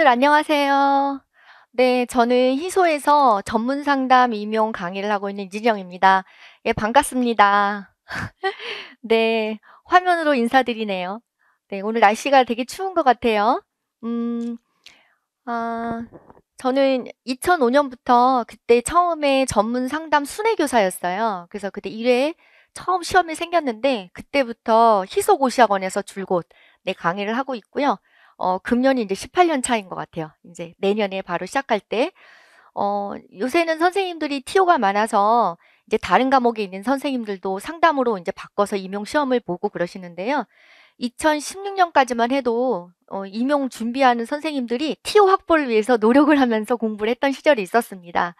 여러분들 안녕하세요. 네, 저는 희소에서 전문 상담 임용 강의를 하고 있는 이진영입니다. 예, 반갑습니다. 네, 화면으로 인사드리네요. 네, 오늘 날씨가 되게 추운 것 같아요. 음, 아, 저는 2005년부터 그때 처음에 전문 상담 순회교사였어요. 그래서 그때 1회 처음 시험이 생겼는데 그때부터 희소고시학원에서 줄곧 내 네, 강의를 하고 있고요. 어, 금년이 이제 18년 차인 것 같아요. 이제 내년에 바로 시작할 때, 어, 요새는 선생님들이 TO가 많아서 이제 다른 과목에 있는 선생님들도 상담으로 이제 바꿔서 임용 시험을 보고 그러시는데요. 2016년까지만 해도 어, 임용 준비하는 선생님들이 TO 확보를 위해서 노력을 하면서 공부를 했던 시절이 있었습니다.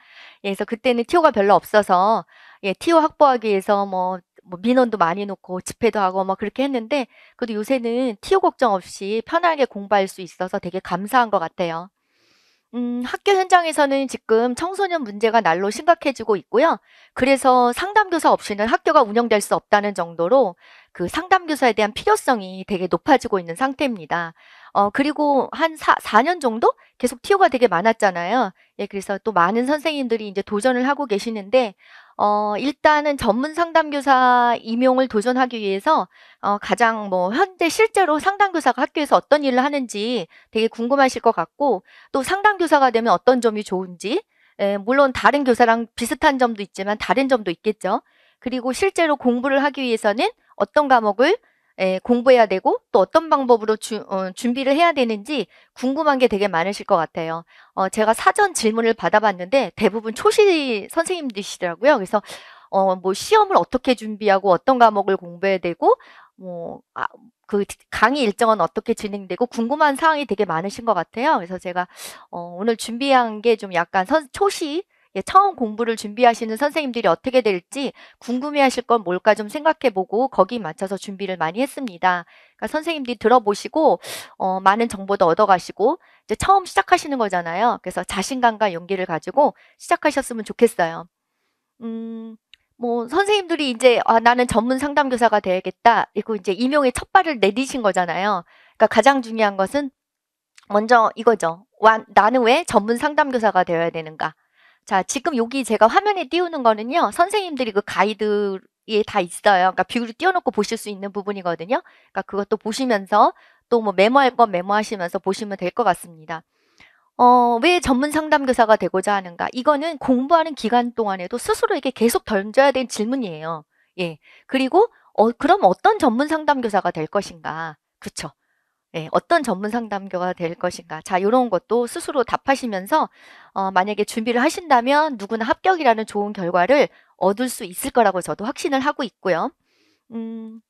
예, 그래서 그때는 TO가 별로 없어서 예, TO 확보하기 위해서 뭐뭐 민원도 많이 놓고 집회도 하고 막 그렇게 했는데 그래도 요새는 티오 걱정 없이 편하게 공부할 수 있어서 되게 감사한 것 같아요. 음, 학교 현장에서는 지금 청소년 문제가 날로 심각해지고 있고요. 그래서 상담교사 없이는 학교가 운영될 수 없다는 정도로 그 상담교사에 대한 필요성이 되게 높아지고 있는 상태입니다. 어, 그리고 한 4, 4년 정도 계속 티오가 되게 많았잖아요. 예, 그래서 또 많은 선생님들이 이제 도전을 하고 계시는데, 어, 일단은 전문 상담교사 임용을 도전하기 위해서, 어, 가장 뭐, 현재 실제로 상담교사가 학교에서 어떤 일을 하는지 되게 궁금하실 것 같고, 또 상담교사가 되면 어떤 점이 좋은지, 예, 물론 다른 교사랑 비슷한 점도 있지만 다른 점도 있겠죠. 그리고 실제로 공부를 하기 위해서는 어떤 과목을 에, 예, 공부해야 되고 또 어떤 방법으로 주, 어, 준비를 해야 되는지 궁금한 게 되게 많으실 것 같아요. 어, 제가 사전 질문을 받아봤는데 대부분 초시 선생님들이시더라고요. 그래서 어, 뭐 시험을 어떻게 준비하고 어떤 과목을 공부해야 되고 뭐, 아, 그 강의 일정은 어떻게 진행되고 궁금한 사항이 되게 많으신 것 같아요. 그래서 제가 어, 오늘 준비한 게 좀 약간 선, 초시 예, 처음 공부를 준비하시는 선생님들이 어떻게 될지 궁금해하실 건 뭘까 좀 생각해보고 거기 에 맞춰서 준비를 많이 했습니다. 그러니까 선생님들이 들어보시고 어, 많은 정보도 얻어가시고 이제 처음 시작하시는 거잖아요. 그래서 자신감과 용기를 가지고 시작하셨으면 좋겠어요. 음, 뭐 선생님들이 이제 아, 나는 전문 상담교사가 돼야겠다. 그리고 이제 임용의 첫 발을 내디신 거잖아요. 그러니까 가장 중요한 것은 먼저 이거죠. 와, 나는 왜 전문 상담교사가 되어야 되는가? 자, 지금 여기 제가 화면에 띄우는 거는요. 선생님들이 그 가이드 에다 있어요. 그러니까 뷰를 띄워놓고 보실 수 있는 부분이거든요. 그러니까 그것도 보시면서 또 뭐 메모할 건 메모하시면서 보시면 될 것 같습니다. 어, 왜 전문 상담교사가 되고자 하는가? 이거는 공부하는 기간 동안에도 스스로에게 계속 던져야 될 질문이에요. 예. 그리고, 어, 그럼 어떤 전문 상담교사가 될 것인가? 그쵸. 예, 어떤 전문 상담교가 될 것인가. 자, 요런 것도 스스로 답하시면서 어, 만약에 준비를 하신다면 누구나 합격이라는 좋은 결과를 얻을 수 있을 거라고 저도 확신을 하고 있고요. 음,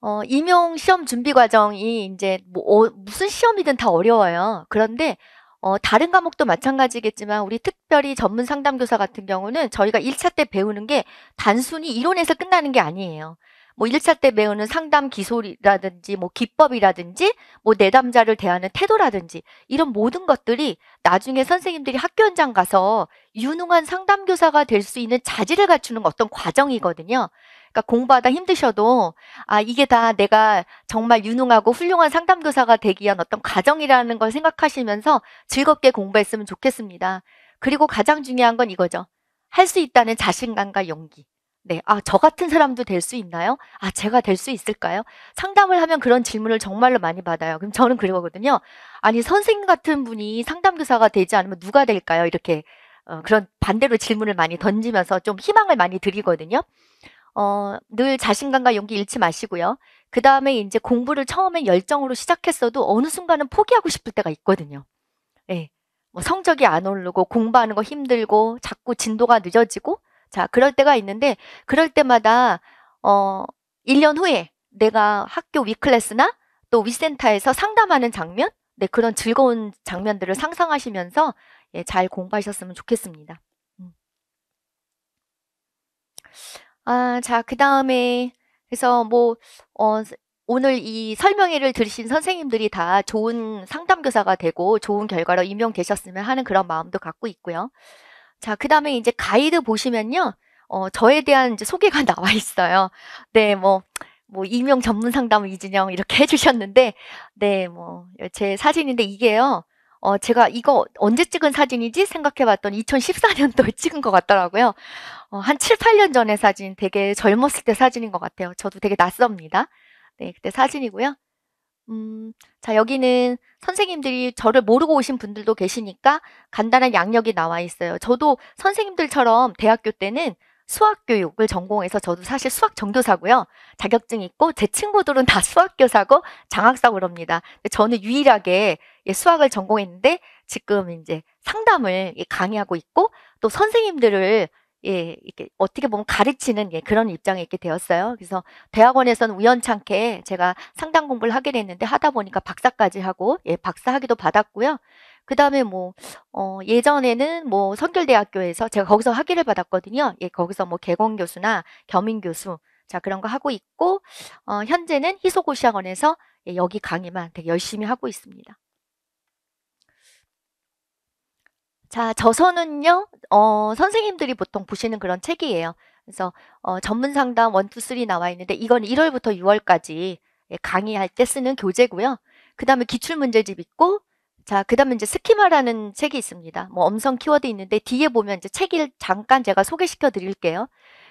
어, 임용 시험 준비 과정이 이제 뭐, 어, 무슨 시험이든 다 어려워요. 그런데 어, 다른 과목도 마찬가지겠지만 우리 특별히 전문 상담교사 같은 경우는 저희가 1차 때 배우는 게 단순히 이론에서 끝나는 게 아니에요. 뭐 1차 때 배우는 상담 기술이라든지 뭐 기법이라든지 뭐 내담자를 대하는 태도라든지 이런 모든 것들이 나중에 선생님들이 학교 현장 가서 유능한 상담교사가 될 수 있는 자질을 갖추는 어떤 과정이거든요. 그러니까 공부하다 힘드셔도 아 이게 다 내가 정말 유능하고 훌륭한 상담교사가 되기 위한 어떤 과정이라는 걸 생각하시면서 즐겁게 공부했으면 좋겠습니다. 그리고 가장 중요한 건 이거죠. 할 수 있다는 자신감과 용기. 네. 아, 저 같은 사람도 될 수 있나요? 아, 제가 될 수 있을까요? 상담을 하면 그런 질문을 정말로 많이 받아요. 그럼 저는 그러거든요. 아니, 선생님 같은 분이 상담교사가 되지 않으면 누가 될까요? 이렇게 어, 그런 반대로 질문을 많이 던지면서 좀 희망을 많이 드리거든요. 어, 늘 자신감과 용기 잃지 마시고요. 그 다음에 이제 공부를 처음엔 열정으로 시작했어도 어느 순간은 포기하고 싶을 때가 있거든요. 예. 네. 뭐 성적이 안 오르고 공부하는 거 힘들고 자꾸 진도가 늦어지고 자, 그럴 때가 있는데 그럴 때마다 어 1년 후에 내가 학교 위클래스나 또 위센터에서 상담하는 장면, 네, 그런 즐거운 장면들을 상상하시면서 예, 잘 공부하셨으면 좋겠습니다. 음. 아, 자, 그 다음에 그래서 뭐 어, 오늘 이 설명회를 들으신 선생님들이 다 좋은 상담교사가 되고 좋은 결과로 임용되셨으면 하는 그런 마음도 갖고 있고요. 자, 그 다음에 이제 가이드 보시면요. 어, 저에 대한 이제 소개가 나와 있어요. 네, 뭐, 뭐, 임용 전문 상담 이진영 이렇게 해주셨는데, 네, 뭐, 제 사진인데 이게요. 어, 제가 이거 언제 찍은 사진이지 생각해 봤더니 2014년도에 찍은 것 같더라고요. 어, 한 7, 8년 전의 사진, 되게 젊었을 때 사진인 것 같아요. 저도 되게 낯섭니다. 네, 그때 사진이고요. 음, 자, 여기는 선생님들이 저를 모르고 오신 분들도 계시니까 간단한 양력이 나와 있어요. 저도 선생님들처럼 대학교 때는 수학교육을 전공해서 저도 사실 수학 전교사고요. 자격증 있고 제 친구들은 다 수학교사고 장학사그럽니다 저는 유일하게 예, 수학을 전공했는데 지금 이제 상담을 예, 강의하고 있고 또 선생님들을 예, 이렇게 어떻게 보면 가르치는 예, 그런 입장에 있게 되었어요. 그래서 대학원에서는 우연찮게 제가 상담 공부를 하게 됐는데 하다 보니까 박사까지 하고 예, 박사 학위도 받았고요. 그다음에 뭐 어, 예전에는 뭐 성결대학교에서 제가 거기서 학위를 받았거든요. 예, 거기서 뭐 개공 교수나 겸임 교수 자 그런 거 하고 있고 어, 현재는 희소고시학원에서 예, 여기 강의만 되게 열심히 하고 있습니다. 자, 저서는요, 어, 선생님들이 보통 보시는 그런 책이에요. 그래서 어, 전문 상담 1, 2, 3 나와 있는데 이건 1월부터 6월까지 예, 강의할 때 쓰는 교재고요. 그 다음에 기출문제집 있고 자, 그 다음에 이제 스키마라는 책이 있습니다. 뭐 엄성 키워드 있는데 뒤에 보면 이제 책을 잠깐 제가 소개시켜 드릴게요.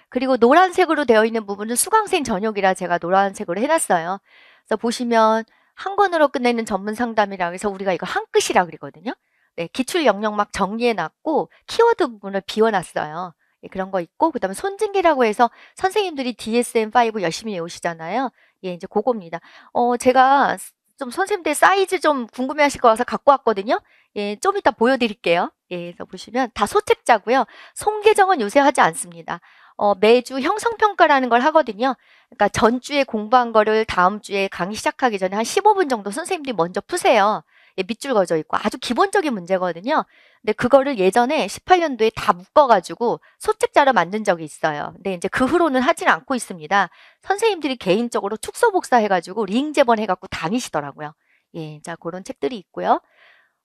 그리고 노란색으로 되어 있는 부분은 수강생 전역이라 제가 노란색으로 해놨어요. 그래서 보시면 한 권으로 끝내는 전문 상담이라 해서 우리가 이거 한끗이라 그러거든요. 네, 기출 영역 막 정리해놨고 키워드 부분을 비워놨어요. 예, 그런 거 있고 그다음에 손진기라고 해서 선생님들이 DSM-5 열심히 외우시잖아요. 예, 이제 그겁니다. 어, 제가 좀 선생님들 사이즈 좀 궁금해하실 것같아서 갖고 왔거든요. 예, 좀 이따 보여드릴게요. 예, 그래서 보시면 다 소책자고요. 송계정은 요새 하지 않습니다. 어, 매주 형성평가라는 걸 하거든요. 그러니까 전주에 공부한 거를 다음 주에 강의 시작하기 전에 한 15분 정도 선생님들이 먼저 푸세요. 예, 밑줄 그어져 있고 아주 기본적인 문제거든요. 근데 그거를 예전에 18년도에 다 묶어가지고 소책자로 만든 적이 있어요. 근데 이제 그 후로는 하진 않고 있습니다. 선생님들이 개인적으로 축소 복사해가지고 링재번해갖고 다니시더라고요. 예, 자 그런 책들이 있고요.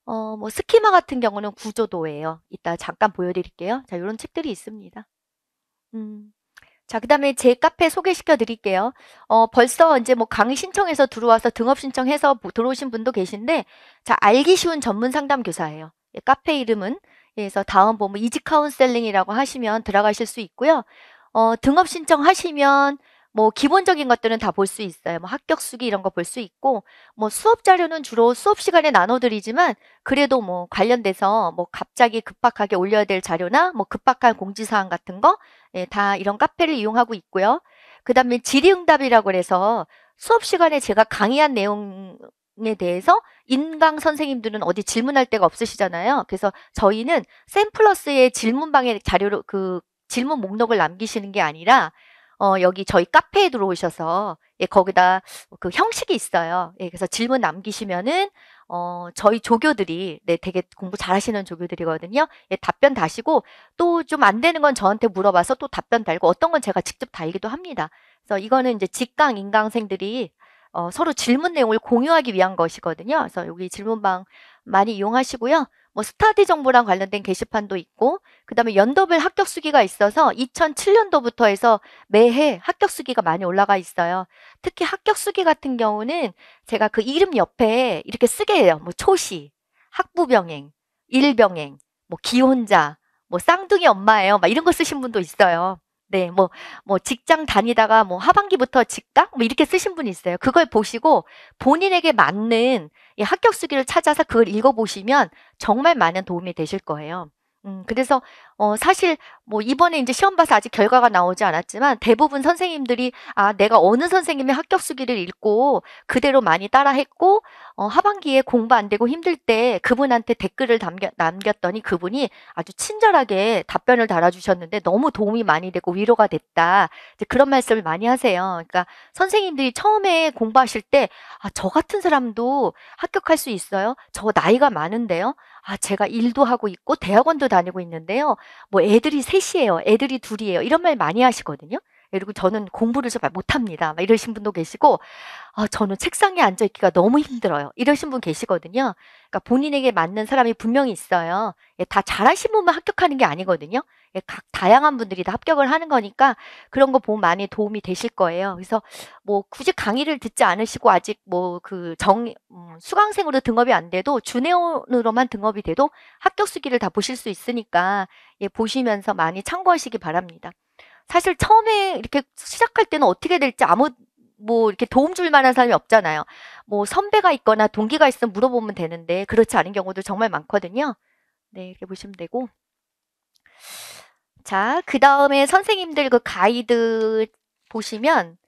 어, 뭐 스키마 같은 경우는 구조도예요. 이따 잠깐 보여드릴게요. 자, 이런 책들이 있습니다. 음. 자, 그 다음에 제 카페 소개시켜 드릴게요. 어, 벌써 이제 뭐 강의 신청해서 들어와서 등업 신청해서 들어오신 분도 계신데, 자, 알기 쉬운 전문 상담 교사예요. 예, 카페 이름은, 예, 그래서 다음 보면 뭐, 뭐 이지 카운셀링이라고 하시면 들어가실 수 있고요. 어, 등업 신청하시면 뭐 기본적인 것들은 다 볼 수 있어요. 뭐 합격 수기 이런 거 볼 수 있고 뭐 수업 자료는 주로 수업 시간에 나눠드리지만 그래도 뭐 관련돼서 뭐 갑자기 급박하게 올려야 될 자료나 뭐 급박한 공지사항 같은 거다 예, 이런 카페를 이용하고 있고요. 그 다음에 질의응답이라고 해서 수업 시간에 제가 강의한 내용에 대해서 인강 선생님들은 어디 질문할 데가 없으시잖아요. 그래서 저희는 샘플러스의 질문방에 자료로 그 질문 목록을 남기시는 게 아니라 어, 여기 저희 카페에 들어오셔서 예, 거기다 그 형식이 있어요. 예, 그래서 질문 남기시면은 어, 저희 조교들이 네, 되게 공부 잘하시는 조교들이거든요. 예, 답변 다시고 또 좀 안 되는 건 저한테 물어봐서 또 답변 달고 어떤 건 제가 직접 달기도 합니다. 그래서 이거는 이제 직강 인강생들이 어, 서로 질문 내용을 공유하기 위한 것이거든요. 그래서 여기 질문방 많이 이용하시고요. 뭐 스타디 정보랑 관련된 게시판도 있고 그다음에 연도별 합격 수기가 있어서 2007년도부터 해서 매해 합격 수기가 많이 올라가 있어요. 특히 합격 수기 같은 경우는 제가 그 이름 옆에 이렇게 쓰게 해요. 뭐 초시, 학부병행, 일병행, 뭐 기혼자, 뭐 쌍둥이 엄마예요. 막 이런 거 쓰신 분도 있어요. 네, 뭐, 뭐, 직장 다니다가 뭐 하반기부터 직각? 뭐 이렇게 쓰신 분이 있어요. 그걸 보시고 본인에게 맞는 이 합격 수기를 찾아서 그걸 읽어보시면 정말 많은 도움이 되실 거예요. 음, 그래서 어 사실 뭐 이번에 이제 시험 봐서 아직 결과가 나오지 않았지만 대부분 선생님들이 아 내가 어느 선생님의 합격 수기를 읽고 그대로 많이 따라했고 어 하반기에 공부 안 되고 힘들 때 그분한테 댓글을 남겨, 남겼더니 그분이 아주 친절하게 답변을 달아주셨는데 너무 도움이 많이 되고 위로가 됐다 이제 그런 말씀을 많이 하세요. 그러니까 선생님들이 처음에 공부하실 때 아 저 같은 사람도 합격할 수 있어요. 저 나이가 많은데요. 아, 제가 일도 하고 있고 대학원도 다니고 있는데요. 뭐 애들이 셋이에요. 애들이 둘이에요. 이런 말 많이 하시거든요. 그리고 저는 공부를 잘 못합니다. 막 이러신 분도 계시고 아, 저는 책상에 앉아있기가 너무 힘들어요. 이러신 분 계시거든요. 그러니까 본인에게 맞는 사람이 분명히 있어요. 예, 다 잘하신 분만 합격하는 게 아니거든요. 예, 각 다양한 분들이 다 합격을 하는 거니까 그런 거 보면 많이 도움이 되실 거예요. 그래서 뭐 굳이 강의를 듣지 않으시고 아직 뭐 그 정, 음, 수강생으로 등업이 안 돼도 준회원으로만 등업이 돼도 합격 수기를 다 보실 수 있으니까 예, 보시면서 많이 참고하시기 바랍니다. 사실 처음에 이렇게 시작할 때는 어떻게 될지 아무 뭐 이렇게 도움 줄 만한 사람이 없잖아요. 뭐 선배가 있거나 동기가 있으면 물어보면 되는데 그렇지 않은 경우도 정말 많거든요. 네, 이렇게 보시면 되고. 자, 그 다음에 선생님들 그 가이드 보시면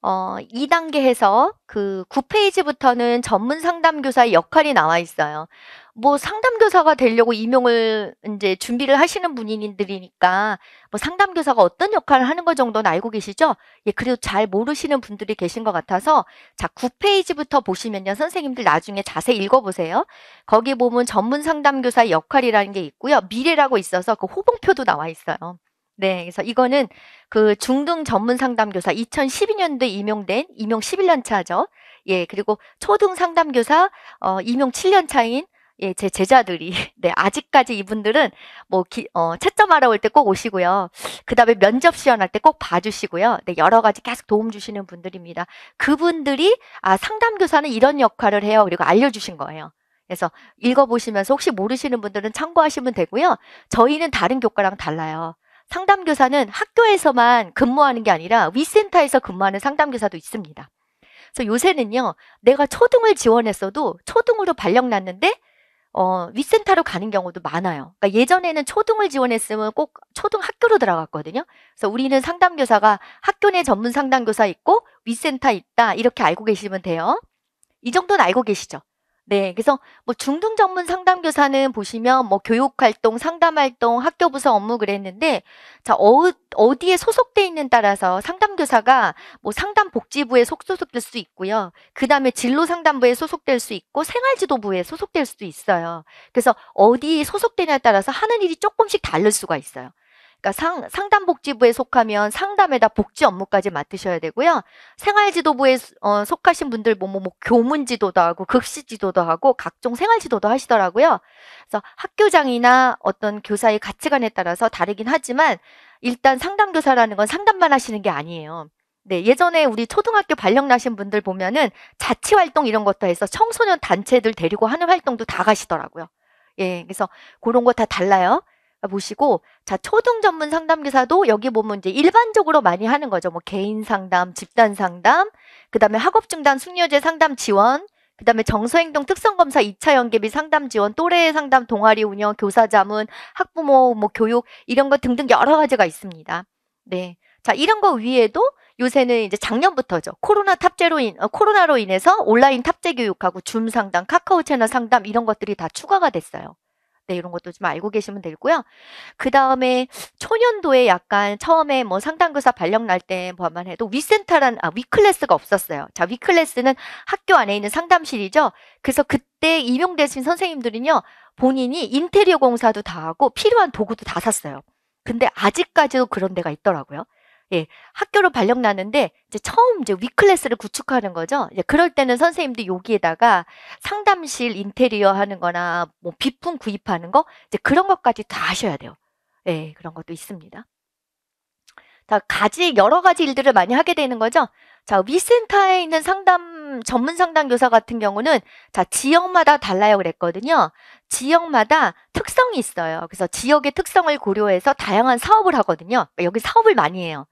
어, 2단계에서 그 9페이지부터는 전문 상담교사의 역할이 나와 있어요. 뭐 상담교사가 되려고 임용을 이제 준비를 하시는 분들이니까 뭐 상담교사가 어떤 역할을 하는 것 정도는 알고 계시죠? 예, 그래도 잘 모르시는 분들이 계신 것 같아서 자, 9페이지부터 보시면요. 선생님들 나중에 자세히 읽어보세요. 거기 보면 전문 상담교사의 역할이라는 게 있고요. 미래라고 있어서 그 호봉표도 나와 있어요. 네, 그래서 이거는 그 중등 전문 상담교사 2012년도에 임용된 임용 11년 차죠. 예, 그리고 초등 상담교사 어, 임용 7년 차인 예, 제 제자들이 네 아직까지 이분들은 뭐 기, 어, 채점하러 올 때 꼭 오시고요. 그 다음에 면접 시연할 때 꼭 봐주시고요. 네 여러 가지 계속 도움 주시는 분들입니다. 그분들이 아 상담 교사는 이런 역할을 해요. 그리고 알려주신 거예요. 그래서 읽어보시면서 혹시 모르시는 분들은 참고하시면 되고요. 저희는 다른 교과랑 달라요. 상담교사는 학교에서만 근무하는 게 아니라 위센터에서 근무하는 상담교사도 있습니다. 그래서 요새는요, 내가 초등을 지원했어도 초등으로 발령 났는데 어, 위센터로 가는 경우도 많아요. 그러니까 예전에는 초등을 지원했으면 꼭 초등 학교로 들어갔거든요. 그래서 우리는 상담교사가 학교 내 전문 상담교사 있고 위센터 있다 이렇게 알고 계시면 돼요. 이 정도는 알고 계시죠? 네, 그래서 뭐 중등 전문 상담 교사는 보시면 뭐 교육 활동, 상담 활동, 학교 부서 업무 그랬는데 자, 어, 어디에 소속돼 있는 따라서 상담 교사가 뭐 상담 복지부에 소속될 수 있고요. 그다음에 진로 상담부에 소속될 수 있고 생활 지도부에 소속될 수도 있어요. 그래서 어디에 소속되냐에 따라서 하는 일이 조금씩 다를 수가 있어요. 그러니까 상, 상담복지부에 속하면 상담에다 복지 업무까지 맡으셔야 되고요. 생활지도부에 어, 속하신 분들 뭐, 뭐, 뭐 교문지도도 하고 급시지도도 하고 각종 생활지도도 하시더라고요. 그래서 학교장이나 어떤 교사의 가치관에 따라서 다르긴 하지만 일단 상담교사라는 건 상담만 하시는 게 아니에요. 네, 예전에 우리 초등학교 발령 나신 분들 보면은 자치 활동 이런 것도 해서 청소년 단체들 데리고 하는 활동도 다 가시더라고요. 예, 그래서 그런 거 다 달라요. 보시고 자 초등 전문 상담 기사도 여기 보면 이제 일반적으로 많이 하는 거죠. 뭐 개인 상담, 집단 상담, 그다음에 학업 중단 숙려제 상담 지원, 그다음에 정서행동 특성검사 2차 연계비 상담 지원, 또래 상담 동아리 운영, 교사 자문, 학부모 뭐 교육 이런 거 등등 여러 가지가 있습니다. 네. 자, 이런 거 위에도 요새는 이제 작년부터죠. 코로나 탑재로 인, 어, 코로나로 인해서 온라인 탑재 교육하고 줌 상담, 카카오 채널 상담 이런 것들이 다 추가가 됐어요. 네, 이런 것도 좀 알고 계시면 되고요. 그 다음에 초년도에 약간 처음에 뭐 상담교사 발령 날 때만 해도 위센터란 아, 위클래스가 없었어요. 자, 위클래스는 학교 안에 있는 상담실이죠. 그래서 그때 임용되신 선생님들은요, 본인이 인테리어 공사도 다 하고 필요한 도구도 다 샀어요. 근데 아직까지도 그런 데가 있더라고요. 예, 학교로 발령 나는데 이제 처음 이제 위클래스를 구축하는 거죠. 이제 그럴 때는 선생님도 여기에다가 상담실 인테리어 하는 거나 뭐 비품 구입하는 거 이제 그런 것까지 다 하셔야 돼요. 예, 그런 것도 있습니다. 자, 가지 여러 가지 일들을 많이 하게 되는 거죠. 자, 위센터에 있는 상담 전문 상담 교사 같은 경우는 자, 지역마다 달라요 그랬거든요. 지역마다 특성이 있어요. 그래서 지역의 특성을 고려해서 다양한 사업을 하거든요. 그러니까 여기 사업을 많이 해요.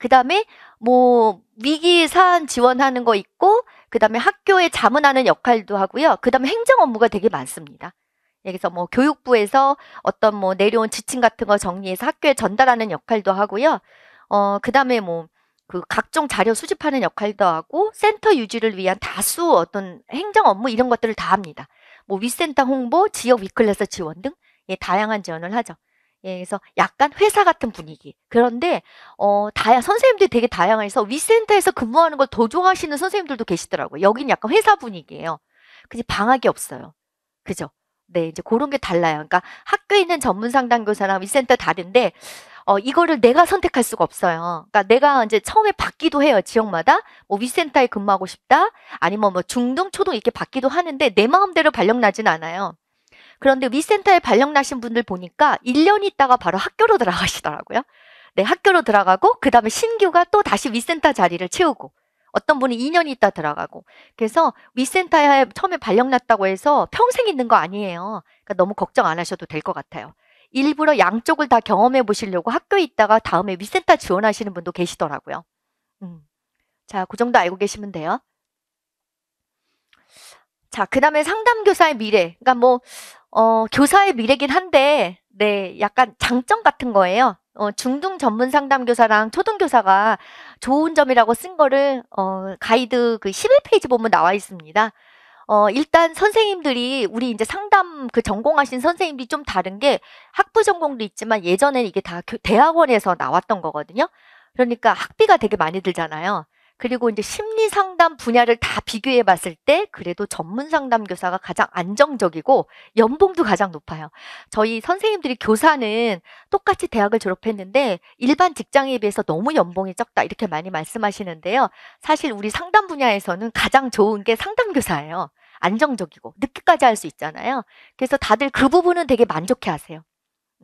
그 다음에 뭐 위기 사안 지원하는 거 있고 그 다음에 학교에 자문하는 역할도 하고요. 그 다음에 행정 업무가 되게 많습니다. 여기서 예, 뭐 교육부에서 어떤 뭐 내려온 지침 같은 거 정리해서 학교에 전달하는 역할도 하고요. 어, 그 다음에 뭐, 그 각종 자료 수집하는 역할도 하고, 센터 유지를 위한 다수 어떤 행정 업무 이런 것들을 다 합니다. 뭐, 위센터 홍보, 지역 위클래스 지원 등, 예, 다양한 지원을 하죠. 예, 그래서 약간 회사 같은 분위기. 그런데 어 다양 선생님들이 되게 다양해서 위센터에서 근무하는 걸 더 좋아하시는 선생님들도 계시더라고요. 여긴 약간 회사 분위기예요. 그지 방학이 없어요. 그죠? 네, 이제 그런 게 달라요. 그러니까 학교에 있는 전문 상담교사랑 위센터 다른데 어, 이거를 내가 선택할 수가 없어요. 그러니까 내가 이제 처음에 받기도 해요. 지역마다. 뭐 위센터에 근무하고 싶다. 아니면 뭐 중등, 초등 이렇게 받기도 하는데 내 마음대로 발령나진 않아요. 그런데 위센터에 발령 나신 분들 보니까 1년 있다가 바로 학교로 들어가시더라고요. 네, 학교로 들어가고 그다음에 신규가 또 다시 위센터 자리를 채우고 어떤 분이 2년 있다 들어가고 그래서 위센터에 처음에 발령 났다고 해서 평생 있는 거 아니에요. 그러니까 너무 걱정 안 하셔도 될 것 같아요. 일부러 양쪽을 다 경험해 보시려고 학교에 있다가 다음에 위센터 지원하시는 분도 계시더라고요. 음. 자, 그 정도 알고 계시면 돼요. 자, 그 다음에 상담교사의 미래. 그러니까 뭐, 어, 교사의 미래긴 한데, 네, 약간 장점 같은 거예요. 어, 중등 전문 상담교사랑 초등교사가 좋은 점이라고 쓴 거를, 어, 가이드 그 11페이지 보면 나와 있습니다. 어, 일단 선생님들이 우리 이제 상담 그 전공하신 선생님들이 좀 다른 게 학부 전공도 있지만 예전엔 이게 다 대학원에서 나왔던 거거든요. 그러니까 학비가 되게 많이 들잖아요. 그리고 이제 심리 상담 분야를 다 비교해 봤을 때 그래도 전문 상담 교사가 가장 안정적이고 연봉도 가장 높아요. 저희 선생님들이 교사는 똑같이 대학을 졸업했는데 일반 직장에 비해서 너무 연봉이 적다 이렇게 많이 말씀하시는데요. 사실 우리 상담 분야에서는 가장 좋은 게 상담 교사예요. 안정적이고 늦게까지 할 수 있잖아요. 그래서 다들 그 부분은 되게 만족해 하세요.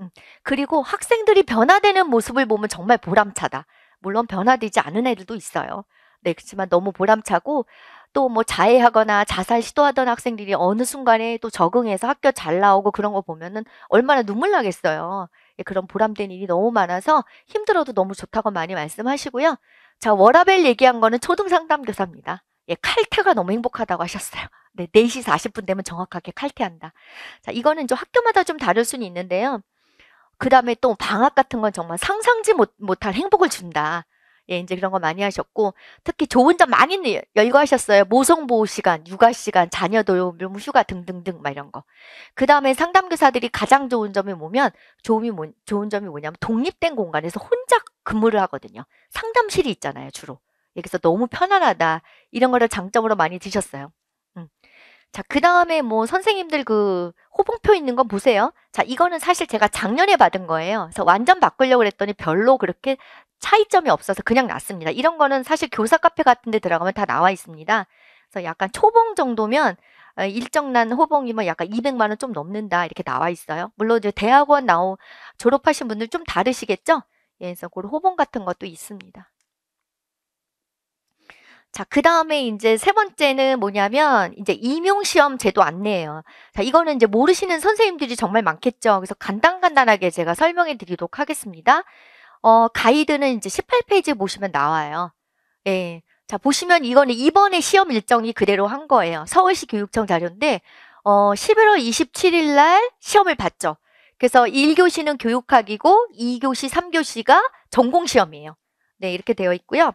음, 그리고 학생들이 변화되는 모습을 보면 정말 보람차다. 물론 변화되지 않은 애들도 있어요. 네, 그렇지만 너무 보람차고 또 뭐 자해하거나 자살 시도하던 학생들이 어느 순간에 또 적응해서 학교 잘 나오고 그런 거 보면은 얼마나 눈물 나겠어요. 예, 그런 보람된 일이 너무 많아서 힘들어도 너무 좋다고 많이 말씀하시고요. 자, 워라벨 얘기한 거는 초등 상담교사입니다. 예, 칼퇴가 너무 행복하다고 하셨어요. 네, 4시 40분 되면 정확하게 칼퇴한다. 자, 이거는 좀 학교마다 좀 다를 수는 있는데요. 그 다음에 또 방학 같은 건 정말 상상지 못, 못할 행복을 준다. 예, 이제 그런 거 많이 하셨고 특히 좋은 점 많이 열거하셨어요. 모성 보호 시간, 육아 시간, 자녀 돌봄 뭐 휴가 등등등 막 이런 거. 그다음에 상담교사들이 가장 좋은 점이 뭐면 좋음이 뭐, 좋은 점이 뭐냐면 독립된 공간에서 혼자 근무를 하거든요. 상담실이 있잖아요, 주로. 여기서 너무 편안하다. 이런 거를 장점으로 많이 드셨어요. 음. 자, 그 다음에 뭐 선생님들 그 호봉표 있는 건 보세요. 자, 이거는 사실 제가 작년에 받은 거예요. 그래서 완전 바꾸려고 그랬더니 별로 그렇게 차이점이 없어서 그냥 놨습니다. 이런 거는 사실 교사 카페 같은 데 들어가면 다 나와 있습니다. 그래서 약간 초봉 정도면 어, 일정난 호봉이면 약간 200만 원 좀 넘는다 이렇게 나와 있어요. 물론 이제 대학원 나오 졸업하신 분들 좀 다르시겠죠? 예, 그래서 그런 호봉 같은 것도 있습니다. 자, 그 다음에 이제 세 번째는 뭐냐면 이제 임용시험 제도 안내예요. 자, 이거는 이제 모르시는 선생님들이 정말 많겠죠. 그래서 간단간단하게 제가 설명해 드리도록 하겠습니다. 어, 가이드는 이제 18페이지 보시면 나와요. 예. 자, 보시면 이거는 이번에 시험 일정이 그대로 한 거예요. 서울시 교육청 자료인데, 어, 11월 27일 날 시험을 봤죠. 그래서 1교시는 교육학이고 2교시, 3교시가 전공시험이에요. 네, 이렇게 되어 있고요.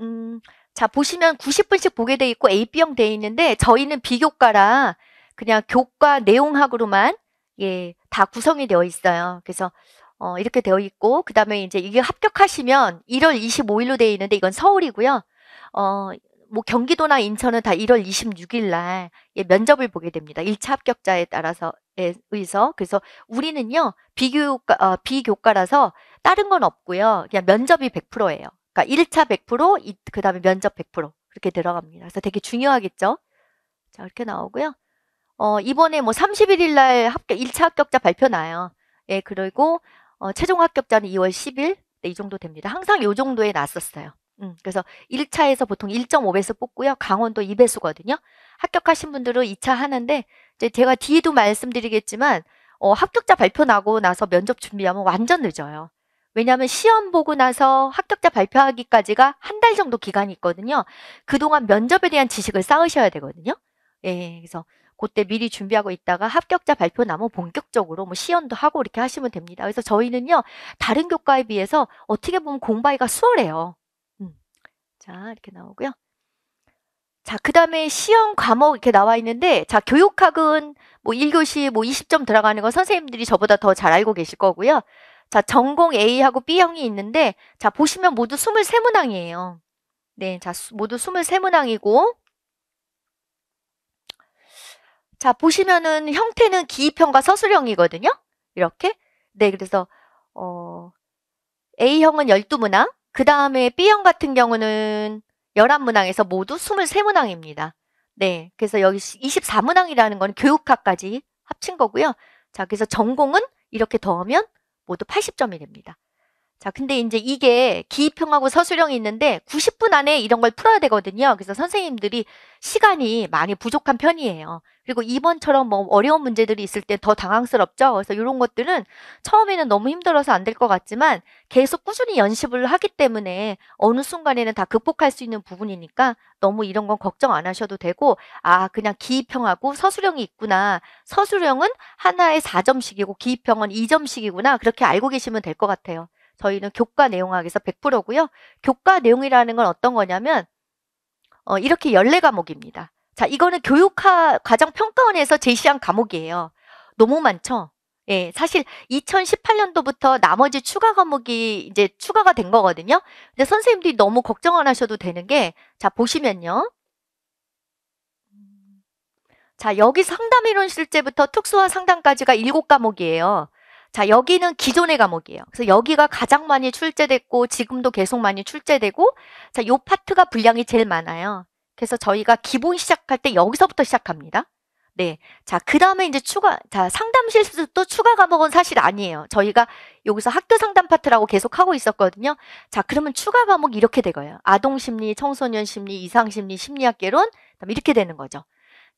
음, 자, 보시면 90분씩 보게 돼 있고 AB형 돼 있는데 저희는 비교과라 그냥 교과 내용학으로만 예, 다 구성이 되어 있어요. 그래서 어, 이렇게 되어 있고 그다음에 이제 이게 합격하시면 1월 25일로 돼 있는데 이건 서울이고요. 어, 뭐 경기도나 인천은 다 1월 26일 날 예, 면접을 보게 됩니다. 1차 합격자에 따라서 에 의해서 그래서 우리는요. 비교과 어, 비교과라서 다른 건 없고요. 그냥 면접이 100%예요. 그러니까 1차 100%, 그 다음에 면접 100% 그렇게 들어갑니다. 그래서 되게 중요하겠죠. 자, 이렇게 나오고요. 어, 이번에 뭐 31일 날 합격, 1차 합격자 발표 나요. 예, 그리고 어, 최종 합격자는 2월 10일 네, 이 정도 됩니다. 항상 요 정도에 났었어요. 음, 그래서 1차에서 보통 1.5배수 뽑고요. 강원도 2배수거든요. 합격하신 분들은 2차 하는데 이제 제가 뒤에도 말씀드리겠지만 어, 합격자 발표 나고 나서 면접 준비하면 완전 늦어요. 왜냐하면 시험 보고 나서 합격자 발표하기까지가 한 달 정도 기간이 있거든요. 그동안 면접에 대한 지식을 쌓으셔야 되거든요. 예, 그래서 그때 미리 준비하고 있다가 합격자 발표 나면 본격적으로 뭐 시연도 하고 이렇게 하시면 됩니다. 그래서 저희는요, 다른 교과에 비해서 어떻게 보면 공부하기가 수월해요. 음. 자, 이렇게 나오고요. 자, 그 다음에 시험 과목 이렇게 나와 있는데, 자, 교육학은 뭐 1교시 뭐 20점 들어가는 거 선생님들이 저보다 더 잘 알고 계실 거고요. 자, 전공 A하고 B형이 있는데 자, 보시면 모두 23문항이에요. 네, 자, 모두 23문항이고 자, 보시면은 형태는 기입형과 서술형이거든요. 이렇게. 네, 그래서 어 A형은 12문항, 그다음에 B형 같은 경우는 11문항에서 모두 23문항입니다. 네. 그래서 여기 24문항이라는 건 교육학까지 합친 거고요. 자, 그래서 전공은 이렇게 더하면 모두 80점이 됩니다. 자, 근데 이제 이게 기입형하고 서술형이 있는데 90분 안에 이런 걸 풀어야 되거든요. 그래서 선생님들이 시간이 많이 부족한 편이에요. 그리고 2번처럼 뭐 어려운 문제들이 있을 때 더 당황스럽죠. 그래서 이런 것들은 처음에는 너무 힘들어서 안 될 것 같지만 계속 꾸준히 연습을 하기 때문에 어느 순간에는 다 극복할 수 있는 부분이니까 너무 이런 건 걱정 안 하셔도 되고 아 그냥 기입형하고 서술형이 있구나. 서술형은 하나의 4점씩이고 기입형은 2점씩이구나. 그렇게 알고 계시면 될 것 같아요. 저희는 교과 내용학에서 100%고요. 교과 내용이라는 건 어떤 거냐면 어, 이렇게 열4과목입니다 자, 이거는 교육학 과정 평가원에서 제시한 과목이에요. 너무 많죠? 예, 사실 2018년도부터 나머지 추가 과목이 이제 추가가 된 거거든요. 근데 선생님들이 너무 걱정 안 하셔도 되는 게, 자, 보시면요. 자, 여기 상담이론 실제부터 특수화 상담까지가 7과목이에요. 자, 여기는 기존의 과목이에요. 그래서 여기가 가장 많이 출제됐고, 지금도 계속 많이 출제되고, 자, 요 파트가 분량이 제일 많아요. 그래서 저희가 기본 시작할 때 여기서부터 시작합니다. 네. 자, 그 다음에 이제 추가, 자, 상담 실습도 추가 과목은 사실 아니에요. 저희가 여기서 학교 상담 파트라고 계속 하고 있었거든요. 자, 그러면 추가 과목이 이렇게 되거요 아동 심리, 청소년 심리, 이상 심리, 심리학 개론, 이렇게 되는 거죠.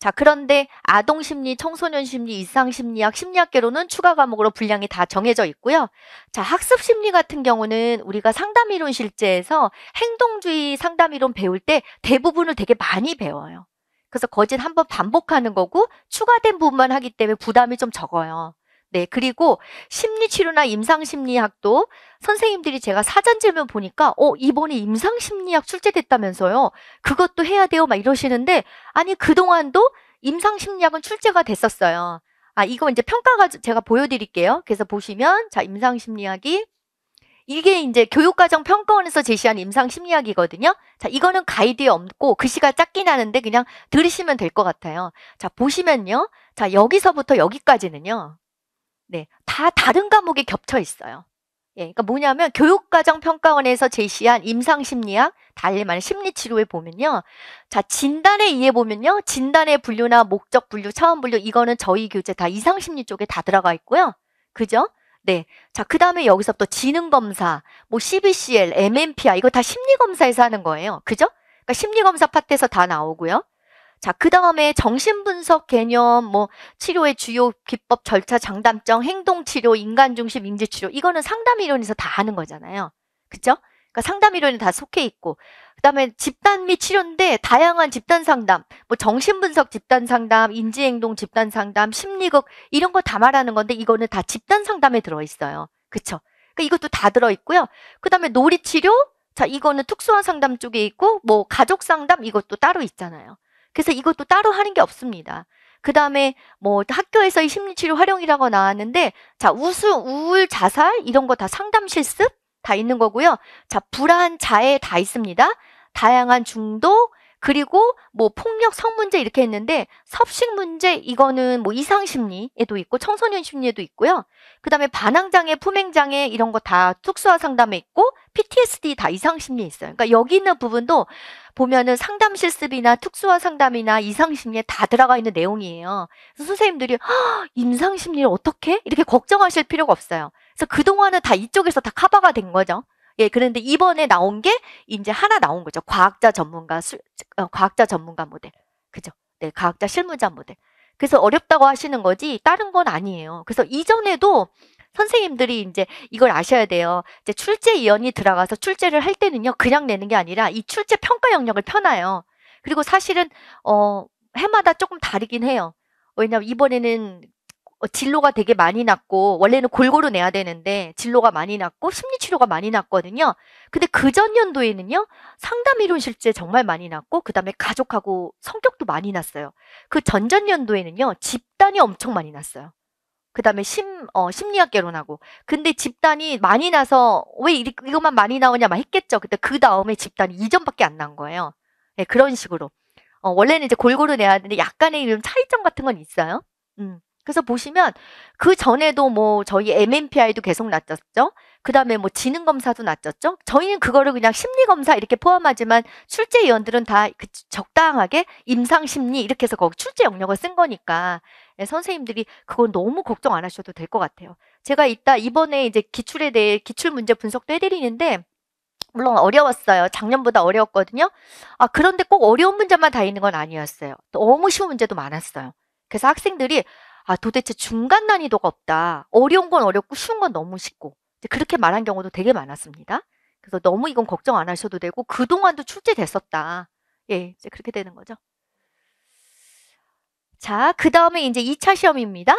자, 그런데 아동 심리, 청소년 심리, 이상 심리학, 심리학계로는 추가 과목으로 분량이 다 정해져 있고요. 자, 학습 심리 같은 경우는 우리가 상담 이론 실제에서 행동주의 상담 이론 배울 때 대부분을 되게 많이 배워요. 그래서 거진 한번 반복하는 거고 추가된 부분만 하기 때문에 부담이 좀 적어요. 네, 그리고 심리치료나 임상심리학도 선생님들이 제가 사전 질문 보니까 어 이번에 임상심리학 출제됐다면서요. 그것도 해야 돼요. 막 이러시는데 아니 그동안도 임상심리학은 출제가 됐었어요. 아 이거 이제 평가가 제가 보여드릴게요. 그래서 보시면 자 임상심리학이 이게 이제 교육과정 평가원에서 제시한 임상심리학이거든요. 자, 이거는 가이드에 없고 글씨가 작긴 하는데 그냥 들으시면 될 것 같아요. 자, 보시면요. 자, 여기서부터 여기까지는요. 네, 다 다른 과목에 겹쳐 있어요. 예, 그러니까 뭐냐면 교육과정평가원에서 제시한 임상심리학, 달리 만하 심리치료에 보면요. 자, 진단에 의해 보면요. 진단의 분류나 목적 분류, 차원 분류 이거는 저희 교재 다 이상심리 쪽에 다 들어가 있고요. 그죠? 네. 자, 그 다음에 여기서부터 지능검사, 뭐 CBCL, MMPI 이거 다 심리검사에서 하는 거예요. 그죠? 그러니까 심리검사 파트에서 다 나오고요. 자, 그 다음에 정신분석 개념, 뭐, 치료의 주요 기법, 절차, 장담점, 행동치료, 인간중심, 인지치료. 이거는 상담이론에서 다 하는 거잖아요. 그쵸? 그러니까 상담이론에 다 속해 있고. 그 다음에 집단 및 치료인데, 다양한 집단 상담, 뭐, 정신분석 집단 상담, 인지행동 집단 상담, 심리극, 이런 거 다 말하는 건데, 이거는 다 집단 상담에 들어있어요. 그쵸? 그러니까 이것도 다 들어있고요. 그 다음에 놀이치료, 자, 이거는 특수한 상담 쪽에 있고, 뭐, 가족 상담, 이것도 따로 있잖아요. 그래서 이것도 따로 하는 게 없습니다. 그 다음에 뭐 학교에서의 심리치료 활용이라고 나왔는데 자 우수 우울 자살 이런 거 다 상담 실습 다 있는 거고요. 자 불안 자해 다 있습니다. 다양한 중독 그리고 뭐 폭력 성문제 이렇게 했는데 섭식 문제 이거는 뭐 이상 심리에도 있고 청소년 심리에도 있고요. 그다음에 반항장애, 품행장애 이런 거 다 특수화 상담에 있고 PTSD 다 이상 심리 있어요. 그러니까 여기 있는 부분도 보면은 상담 실습이나 특수화 상담이나 이상 심리에 다 들어가 있는 내용이에요. 그래서 선생님들이 임상 심리를 어떻게 이렇게 걱정하실 필요가 없어요. 그래서 그 동안은 다 이쪽에서 다 커버가 된 거죠. 예, 그런데 이번에 나온 게 이제 하나 나온 거죠. 과학자 전문가 술, 어, 과학자 전문가 모델. 그죠? 네, 과학자 실무자 모델. 그래서 어렵다고 하시는 거지 다른 건 아니에요. 그래서 이전에도 선생님들이 이제 이걸 아셔야 돼요. 이제 출제위원이 들어가서 출제를 할 때는요, 그냥 내는 게 아니라 이 출제 평가 영역을 펴놔요. 그리고 사실은, 어, 해마다 조금 다르긴 해요. 왜냐면 이번에는 어, 진로가 되게 많이 났고 원래는 골고루 내야 되는데 진로가 많이 났고 심리치료가 많이 났거든요. 근데 그 전년도에는요 상담 이론 실제 정말 많이 났고 그 다음에 가족하고 성격도 많이 났어요. 그 전전년도에는요 집단이 엄청 많이 났어요. 그 다음에 심, 어, 심리학개론하고. 근데 집단이 많이 나서, 왜 이, 이것만 많이 나오냐, 막 했겠죠. 그때 그 다음에 집단이 이전밖에 안 난 거예요. 네, 그런 식으로. 어, 원래는 이제 골고루 내야 되는데 약간의 이런 차이점 같은 건 있어요. 음. 그래서 보시면 그 전에도 뭐 저희 MMPI도 계속 났었죠. 그 다음에 뭐 지능 검사도 낮췄죠. 저희는 그거를 그냥 심리 검사 이렇게 포함하지만 출제 위원들은 다 그 적당하게 임상 심리 이렇게 해서 거기 출제 영역을 쓴 거니까 네, 선생님들이 그건 너무 걱정 안 하셔도 될 것 같아요. 제가 이따 이번에 이제 기출에 대해 기출 문제 분석도 해드리는데 물론 어려웠어요. 작년보다 어려웠거든요. 아 그런데 꼭 어려운 문제만 다 있는 건 아니었어요. 너무 쉬운 문제도 많았어요. 그래서 학생들이 아 도대체 중간 난이도가 없다. 어려운 건 어렵고 쉬운 건 너무 쉽고 그렇게 말한 경우도 되게 많았습니다. 그래서 너무 이건 걱정 안 하셔도 되고 그동안도 출제됐었다. 예, 이제 그렇게 되는 거죠. 자, 그 다음에 이제 2차 시험입니다.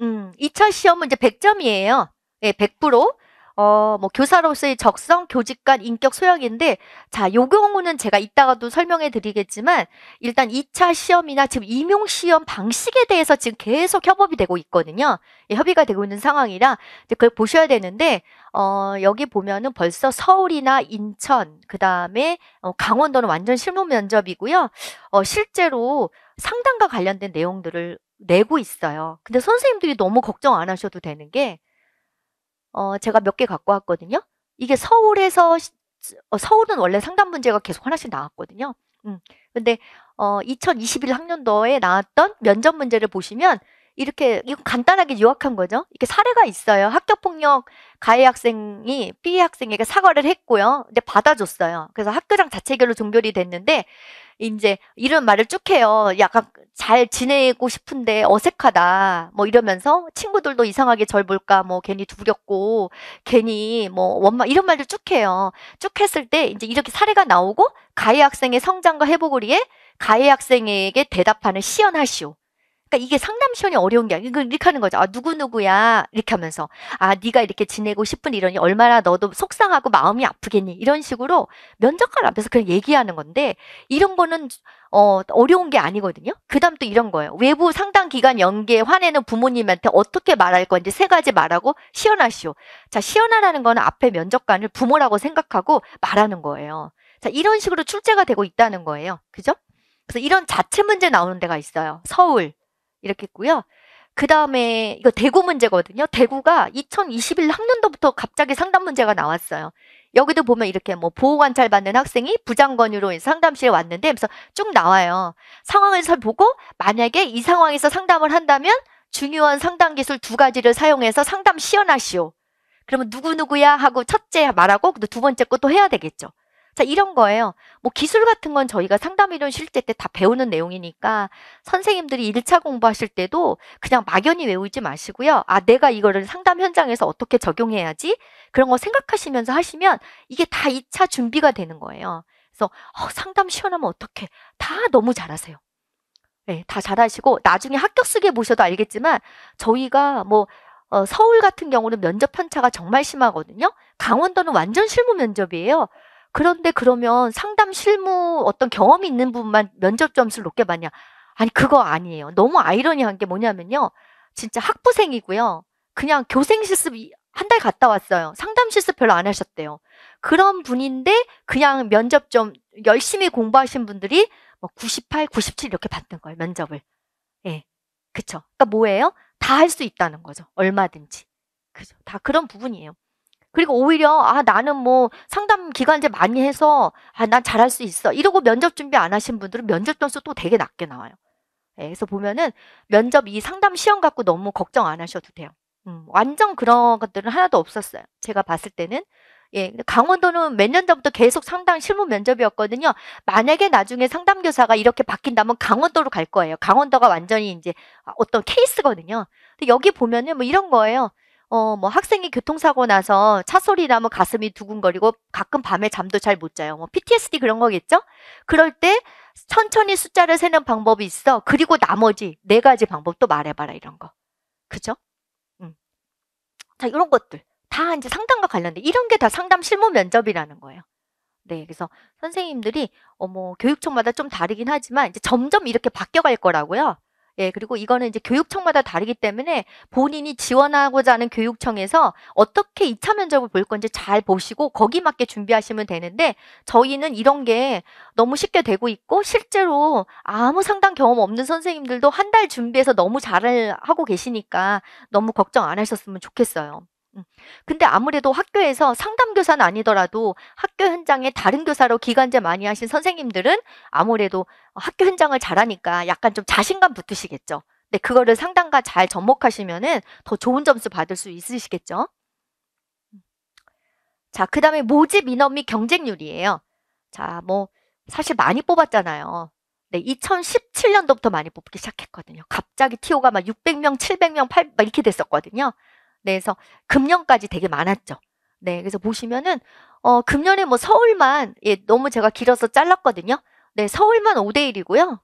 음, 2차 시험은 이제 100점이에요. 예, 100%. 어, 뭐 교사로서의 적성, 교직관, 인격 소양인데 자, 요 경우는 제가 이따가도 설명해 드리겠지만 일단 2차 시험이나 지금 임용 시험 방식에 대해서 지금 계속 협업이 되고 있거든요. 예, 협의가 되고 있는 상황이라 이제 그걸 보셔야 되는데 어, 여기 보면은 벌써 서울이나 인천, 그다음에 어, 강원도는 완전 실무 면접이고요. 어, 실제로 상담과 관련된 내용들을 내고 있어요. 근데 선생님들이 너무 걱정 안 하셔도 되는 게 어, 제가 몇 개 갖고 왔거든요. 이게 서울에서 어, 서울은 원래 상담 문제가 계속 하나씩 나왔거든요. 음. 근데 어, 2021 학년도에 나왔던 면접 문제를 보시면 이렇게 이건 간단하게 요약한 거죠. 이렇게 사례가 있어요. 학교 폭력 가해 학생이 피해 학생에게 사과를 했고요. 근데 받아줬어요. 그래서 학교장 자체결로 종결이 됐는데 이제 이런 말을 쭉 해요. 약간 잘 지내고 싶은데 어색하다. 뭐 이러면서 친구들도 이상하게 절 볼까 뭐 괜히 두렵고 괜히 뭐 원망 이런 말도 쭉 해요. 쭉 했을 때 이제 이렇게 사례가 나오고 가해 학생의 성장과 회복을 위해 가해 학생에게 대답하는 시연하시오. 그러니까 이게 상담 시연이 어려운 게 아니고 이렇게 하는 거죠. 아 누구 누구야 이렇게 하면서 아 네가 이렇게 지내고 싶은 이러니 얼마나 너도 속상하고 마음이 아프겠니 이런 식으로 면접관 앞에서 그냥 얘기하는 건데 이런 거는 어, 어려운 게 아니거든요. 그 다음 또 이런 거예요. 외부 상담 기간 연계 화내는 부모님한테 어떻게 말할 건지 세 가지 말하고 시원하시오 자, 시원하라는 거는 앞에 면접관을 부모라고 생각하고 말하는 거예요. 자, 이런 식으로 출제가 되고 있다는 거예요. 그죠? 그래서 이런 자체 문제 나오는 데가 있어요. 서울, 이렇게 했고요. 그 다음에 이거 대구 문제거든요. 대구가 2021 학년도부터 갑자기 상담 문제가 나왔어요. 여기도 보면 이렇게 뭐 보호 관찰 받는 학생이 부장권의로 상담실에 왔는데 하면서 쭉 나와요. 상황을 잘 보고 만약에 이 상황에서 상담을 한다면 중요한 상담 기술 두 가지를 사용해서 상담 시연하시오. 그러면 누구누구야 하고 첫째 말하고 두 번째 것도 해야 되겠죠. 자, 이런 거예요. 뭐 기술 같은 건 저희가 상담 이론 실제 때 다 배우는 내용이니까 선생님들이 1차 공부하실 때도 그냥 막연히 외우지 마시고요. 아, 내가 이거를 상담 현장에서 어떻게 적용해야지? 그런 거 생각하시면서 하시면 이게 다 2차 준비가 되는 거예요. 그래서 어, 상담 시원하면 어떻게다 너무 잘하세요. 네, 다 잘하시고 나중에 합격 쓰게 보셔도 알겠지만 저희가 뭐 어, 서울 같은 경우는 면접 편차가 정말 심하거든요. 강원도는 완전 실무 면접이에요. 그런데 그러면 상담 실무 어떤 경험이 있는 분만 면접 점수를 높게 받냐? 아니 그거 아니에요. 너무 아이러니한 게 뭐냐면요. 진짜 학부생이고요. 그냥 교생 실습 한 달 갔다 왔어요. 상담 실습 별로 안 하셨대요. 그런 분인데 그냥 면접 점 열심히 공부하신 분들이 뭐 98, 97 이렇게 받는 거예요. 면접을. 예. 그쵸. 그러니까 뭐예요? 다 할 수 있다는 거죠. 얼마든지. 그죠. 다 그런 부분이에요. 그리고 오히려 아 나는 뭐 상담 기간제 많이 해서 아 난 잘할 수 있어 이러고 면접 준비 안 하신 분들은 면접 점수 또 되게 낮게 나와요. 예, 그래서 보면은 면접 이 상담 시험 갖고 너무 걱정 안 하셔도 돼요. 음, 완전 그런 것들은 하나도 없었어요. 제가 봤을 때는 예, 강원도는 몇 년 전부터 계속 상담 실무 면접이었거든요. 만약에 나중에 상담교사가 이렇게 바뀐다면 강원도로 갈 거예요. 강원도가 완전히 이제 어떤 케이스거든요. 근데 여기 보면은 뭐 이런 거예요. 어, 뭐 학생이 교통사고 나서 차 소리 나면 뭐 가슴이 두근거리고 가끔 밤에 잠도 잘 못 자요. 뭐 PTSD 그런 거겠죠? 그럴 때 천천히 숫자를 세는 방법이 있어. 그리고 나머지 네 가지 방법도 말해봐라 이런 거. 그죠? 음. 자 이런 것들 다 이제 상담과 관련된 이런 게 다 상담 실무 면접이라는 거예요. 네, 그래서 선생님들이 어뭐 교육청마다 좀 다르긴 하지만 이제 점점 이렇게 바뀌어갈 거라고요. 예, 그리고 이거는 이제 교육청마다 다르기 때문에 본인이 지원하고자 하는 교육청에서 어떻게 2차 면접을 볼 건지 잘 보시고 거기 맞게 준비하시면 되는데 저희는 이런 게 너무 쉽게 되고 있고 실제로 아무 상담 경험 없는 선생님들도 한 달 준비해서 너무 잘 하고 계시니까 너무 걱정 안 하셨으면 좋겠어요. 음. 근데 아무래도 학교에서 상담교사는 아니더라도 학교 현장에 다른 교사로 기간제 많이 하신 선생님들은 아무래도 학교 현장을 잘하니까 약간 좀 자신감 붙으시겠죠. 근데 그거를 상담과 잘 접목하시면은 더 좋은 점수 받을 수 있으시겠죠. 음. 자, 그 다음에 모집 인원 및 경쟁률이에요. 자, 뭐, 사실 많이 뽑았잖아요. 네, 2017년도부터 많이 뽑기 시작했거든요. 갑자기 티오가 막 600명, 700명, 8 0 이렇게 됐었거든요. 네, 그래서 금년까지 되게 많았죠. 네, 그래서 보시면은 어 금년에 뭐 서울만 예, 너무 제가 길어서 잘랐거든요. 네, 서울만 5대 1이고요.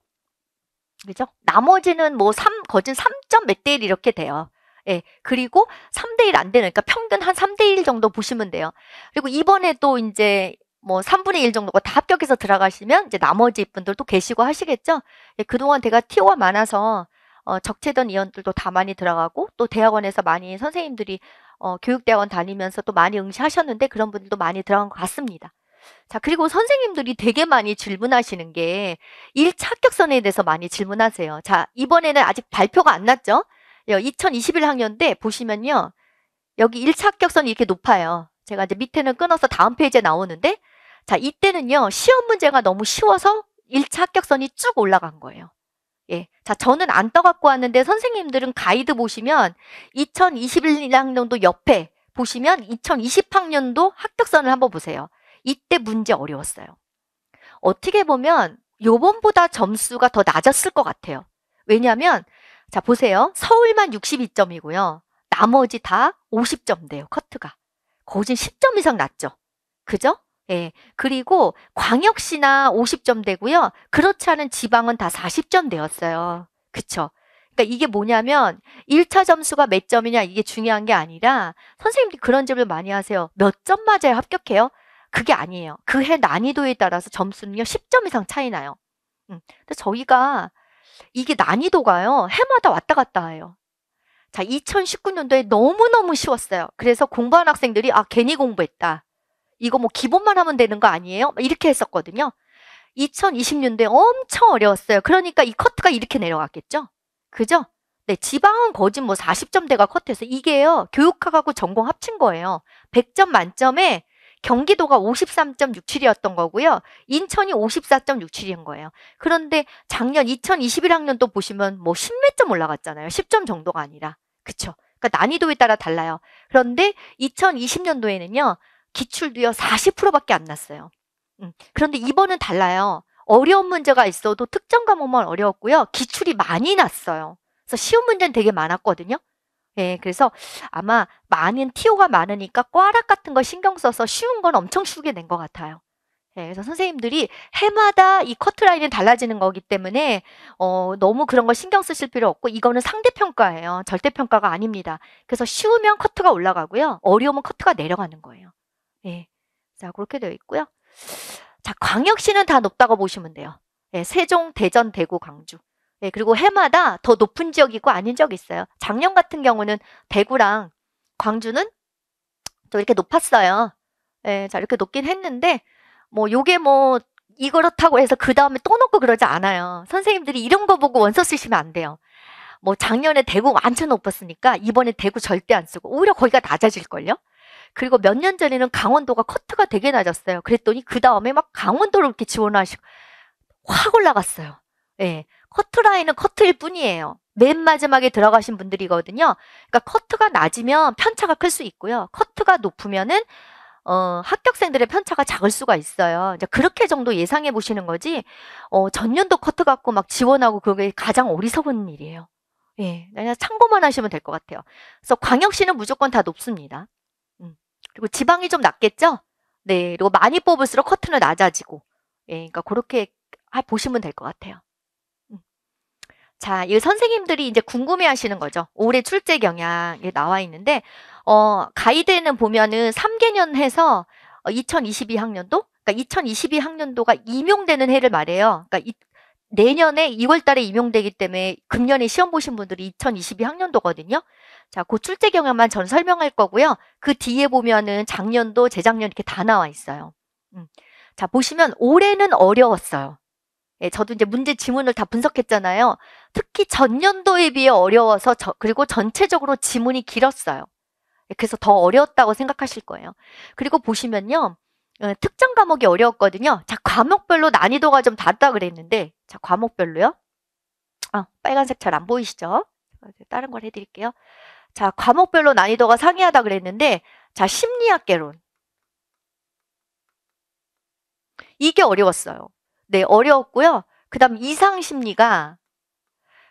그죠? 나머지는 뭐 3, 거진 3점 몇대 1 이렇게 돼요. 예, 그리고 3대 1안 되는, 그러니까 평균 한 3대 1 정도 보시면 돼요. 그리고 이번에 도 이제 뭐 3분의 1 정도가 다 합격해서 들어가시면 이제 나머지 분들도 계시고 하시겠죠? 예, 그동안 제가 티오가 많아서 어, 적체던 이원들도 다 많이 들어가고 또 대학원에서 많이 선생님들이 어, 교육대학원 다니면서 또 많이 응시하셨는데 그런 분들도 많이 들어간 것 같습니다. 자, 그리고 선생님들이 되게 많이 질문하시는 게 1차 합격선에 대해서 많이 질문하세요. 자, 이번에는 아직 발표가 안 났죠? 2021학년 때 보시면요. 여기 1차 합격선이 이렇게 높아요. 제가 이제 밑에는 끊어서 다음 페이지에 나오는데 자, 이때는요. 시험 문제가 너무 쉬워서 1차 합격선이 쭉 올라간 거예요. 예. 자, 저는 안 떠갖고 왔는데 선생님들은 가이드 보시면 2021학년도 옆에 보시면 2020학년도 합격선을 한번 보세요. 이때 문제 어려웠어요. 어떻게 보면 요번보다 점수가 더 낮았을 것 같아요. 왜냐하면 자 보세요. 서울만 62점이고요. 나머지 다5 0점돼요 커트가. 거진 10점 이상 낮죠. 그죠? 예. 그리고 광역시나 50점 되고요. 그렇지 않은 지방은 다 40점 되었어요. 그쵸? 그러니까 이게 뭐냐면 1차 점수가 몇 점이냐 이게 중요한 게 아니라 선생님들이 그런 질문을 많이 하세요. 몇 점 맞아야 합격해요? 그게 아니에요. 그 해 난이도에 따라서 점수는요. 10점 이상 차이 나요. 음. 근데 저희가 이게 난이도가요. 해마다 왔다 갔다 해요. 자, 2019년도에 너무너무 쉬웠어요. 그래서 공부한 학생들이 아 괜히 공부했다. 이거 뭐 기본만 하면 되는 거 아니에요? 이렇게 했었거든요. 2020년도에 엄청 어려웠어요. 그러니까 이 커트가 이렇게 내려갔겠죠? 그죠? 네, 지방은 거진 뭐 40점대가 커트해서 이게요. 교육학하고 전공 합친 거예요. 100점 만점에 경기도가 53.67이었던 거고요. 인천이 54.67인 거예요. 그런데 작년 2021학년도 보시면 뭐 10몇 점 올라갔잖아요. 10점 정도가 아니라. 그쵸? 그러니까 난이도에 따라 달라요. 그런데 2020년도에는요. 기출도요 40%밖에 안 났어요. 음, 그런데 이번은 달라요. 어려운 문제가 있어도 특정 과목만 어려웠고요. 기출이 많이 났어요. 그래서 쉬운 문제는 되게 많았거든요. 예, 그래서 아마 많은 티오가 많으니까 꽈락 같은 걸 신경 써서 쉬운 건 엄청 쉬게 낸 것 같아요. 예, 그래서 선생님들이 해마다 이 커트라인은 달라지는 거기 때문에 어, 너무 그런 걸 신경 쓰실 필요 없고 이거는 상대평가예요. 절대평가가 아닙니다. 그래서 쉬우면 커트가 올라가고요. 어려우면 커트가 내려가는 거예요. 예. 자, 그렇게 되어 있고요. 자, 광역시는 다 높다고 보시면 돼요. 예, 세종, 대전, 대구, 광주. 예, 그리고 해마다 더 높은 지역이고 아닌 지역이 있어요. 작년 같은 경우는 대구랑 광주는 또 이렇게 높았어요. 예, 자, 이렇게 높긴 했는데, 뭐, 요게 뭐, 이거렇다고 해서 그 다음에 또 높고 그러지 않아요. 선생님들이 이런 거 보고 원서 쓰시면 안 돼요. 뭐, 작년에 대구 완전 높았으니까 이번에 대구 절대 안 쓰고, 오히려 거기가 낮아질걸요? 그리고 몇 년 전에는 강원도가 커트가 되게 낮았어요. 그랬더니 그 다음에 막 강원도를 이렇게 지원하시고 확 올라갔어요. 예. 커트 라인은 커트일 뿐이에요. 맨 마지막에 들어가신 분들이거든요. 그러니까 커트가 낮으면 편차가 클 수 있고요. 커트가 높으면은 어, 합격생들의 편차가 작을 수가 있어요. 이제 그렇게 정도 예상해 보시는 거지, 어, 전년도 커트 갖고 막 지원하고 그게 가장 어리석은 일이에요. 예, 그냥 참고만 하시면 될 것 같아요. 그래서 광역시는 무조건 다 높습니다. 그리고 지방이 좀 낮겠죠? 네, 그리고 많이 뽑을수록 커튼은 낮아지고. 예, 그러니까 그렇게 보시면 될 것 같아요. 음. 자, 이 선생님들이 이제 궁금해 하시는 거죠. 올해 출제 경향이 나와 있는데, 어, 가이드에는 보면은 3개년 해서 2022학년도, 어, 그니까 2022학년도가 임용되는 해를 말해요. 그니까 이, 내년에 2월 달에 임용되기 때문에 금년에 시험 보신 분들이 2022학년도거든요. 자, 그 출제 경향만 전 설명할 거고요. 그 뒤에 보면은 작년도, 재작년 이렇게 다 나와 있어요. 음. 자, 보시면 올해는 어려웠어요. 예, 저도 이제 문제 지문을 다 분석했잖아요. 특히 전년도에 비해 어려워서 저, 그리고 전체적으로 지문이 길었어요. 예, 그래서 더 어려웠다고 생각하실 거예요. 그리고 보시면요. 예, 특정 과목이 어려웠거든요. 자, 과목별로 난이도가 좀 다르다 그랬는데 자, 과목별로요. 아, 빨간색 잘 안 보이시죠? 다른 걸 해드릴게요. 자, 과목별로 난이도가 상이하다 그랬는데 자, 심리학개론. 이게 어려웠어요. 네, 어려웠고요. 그다음 이상 심리가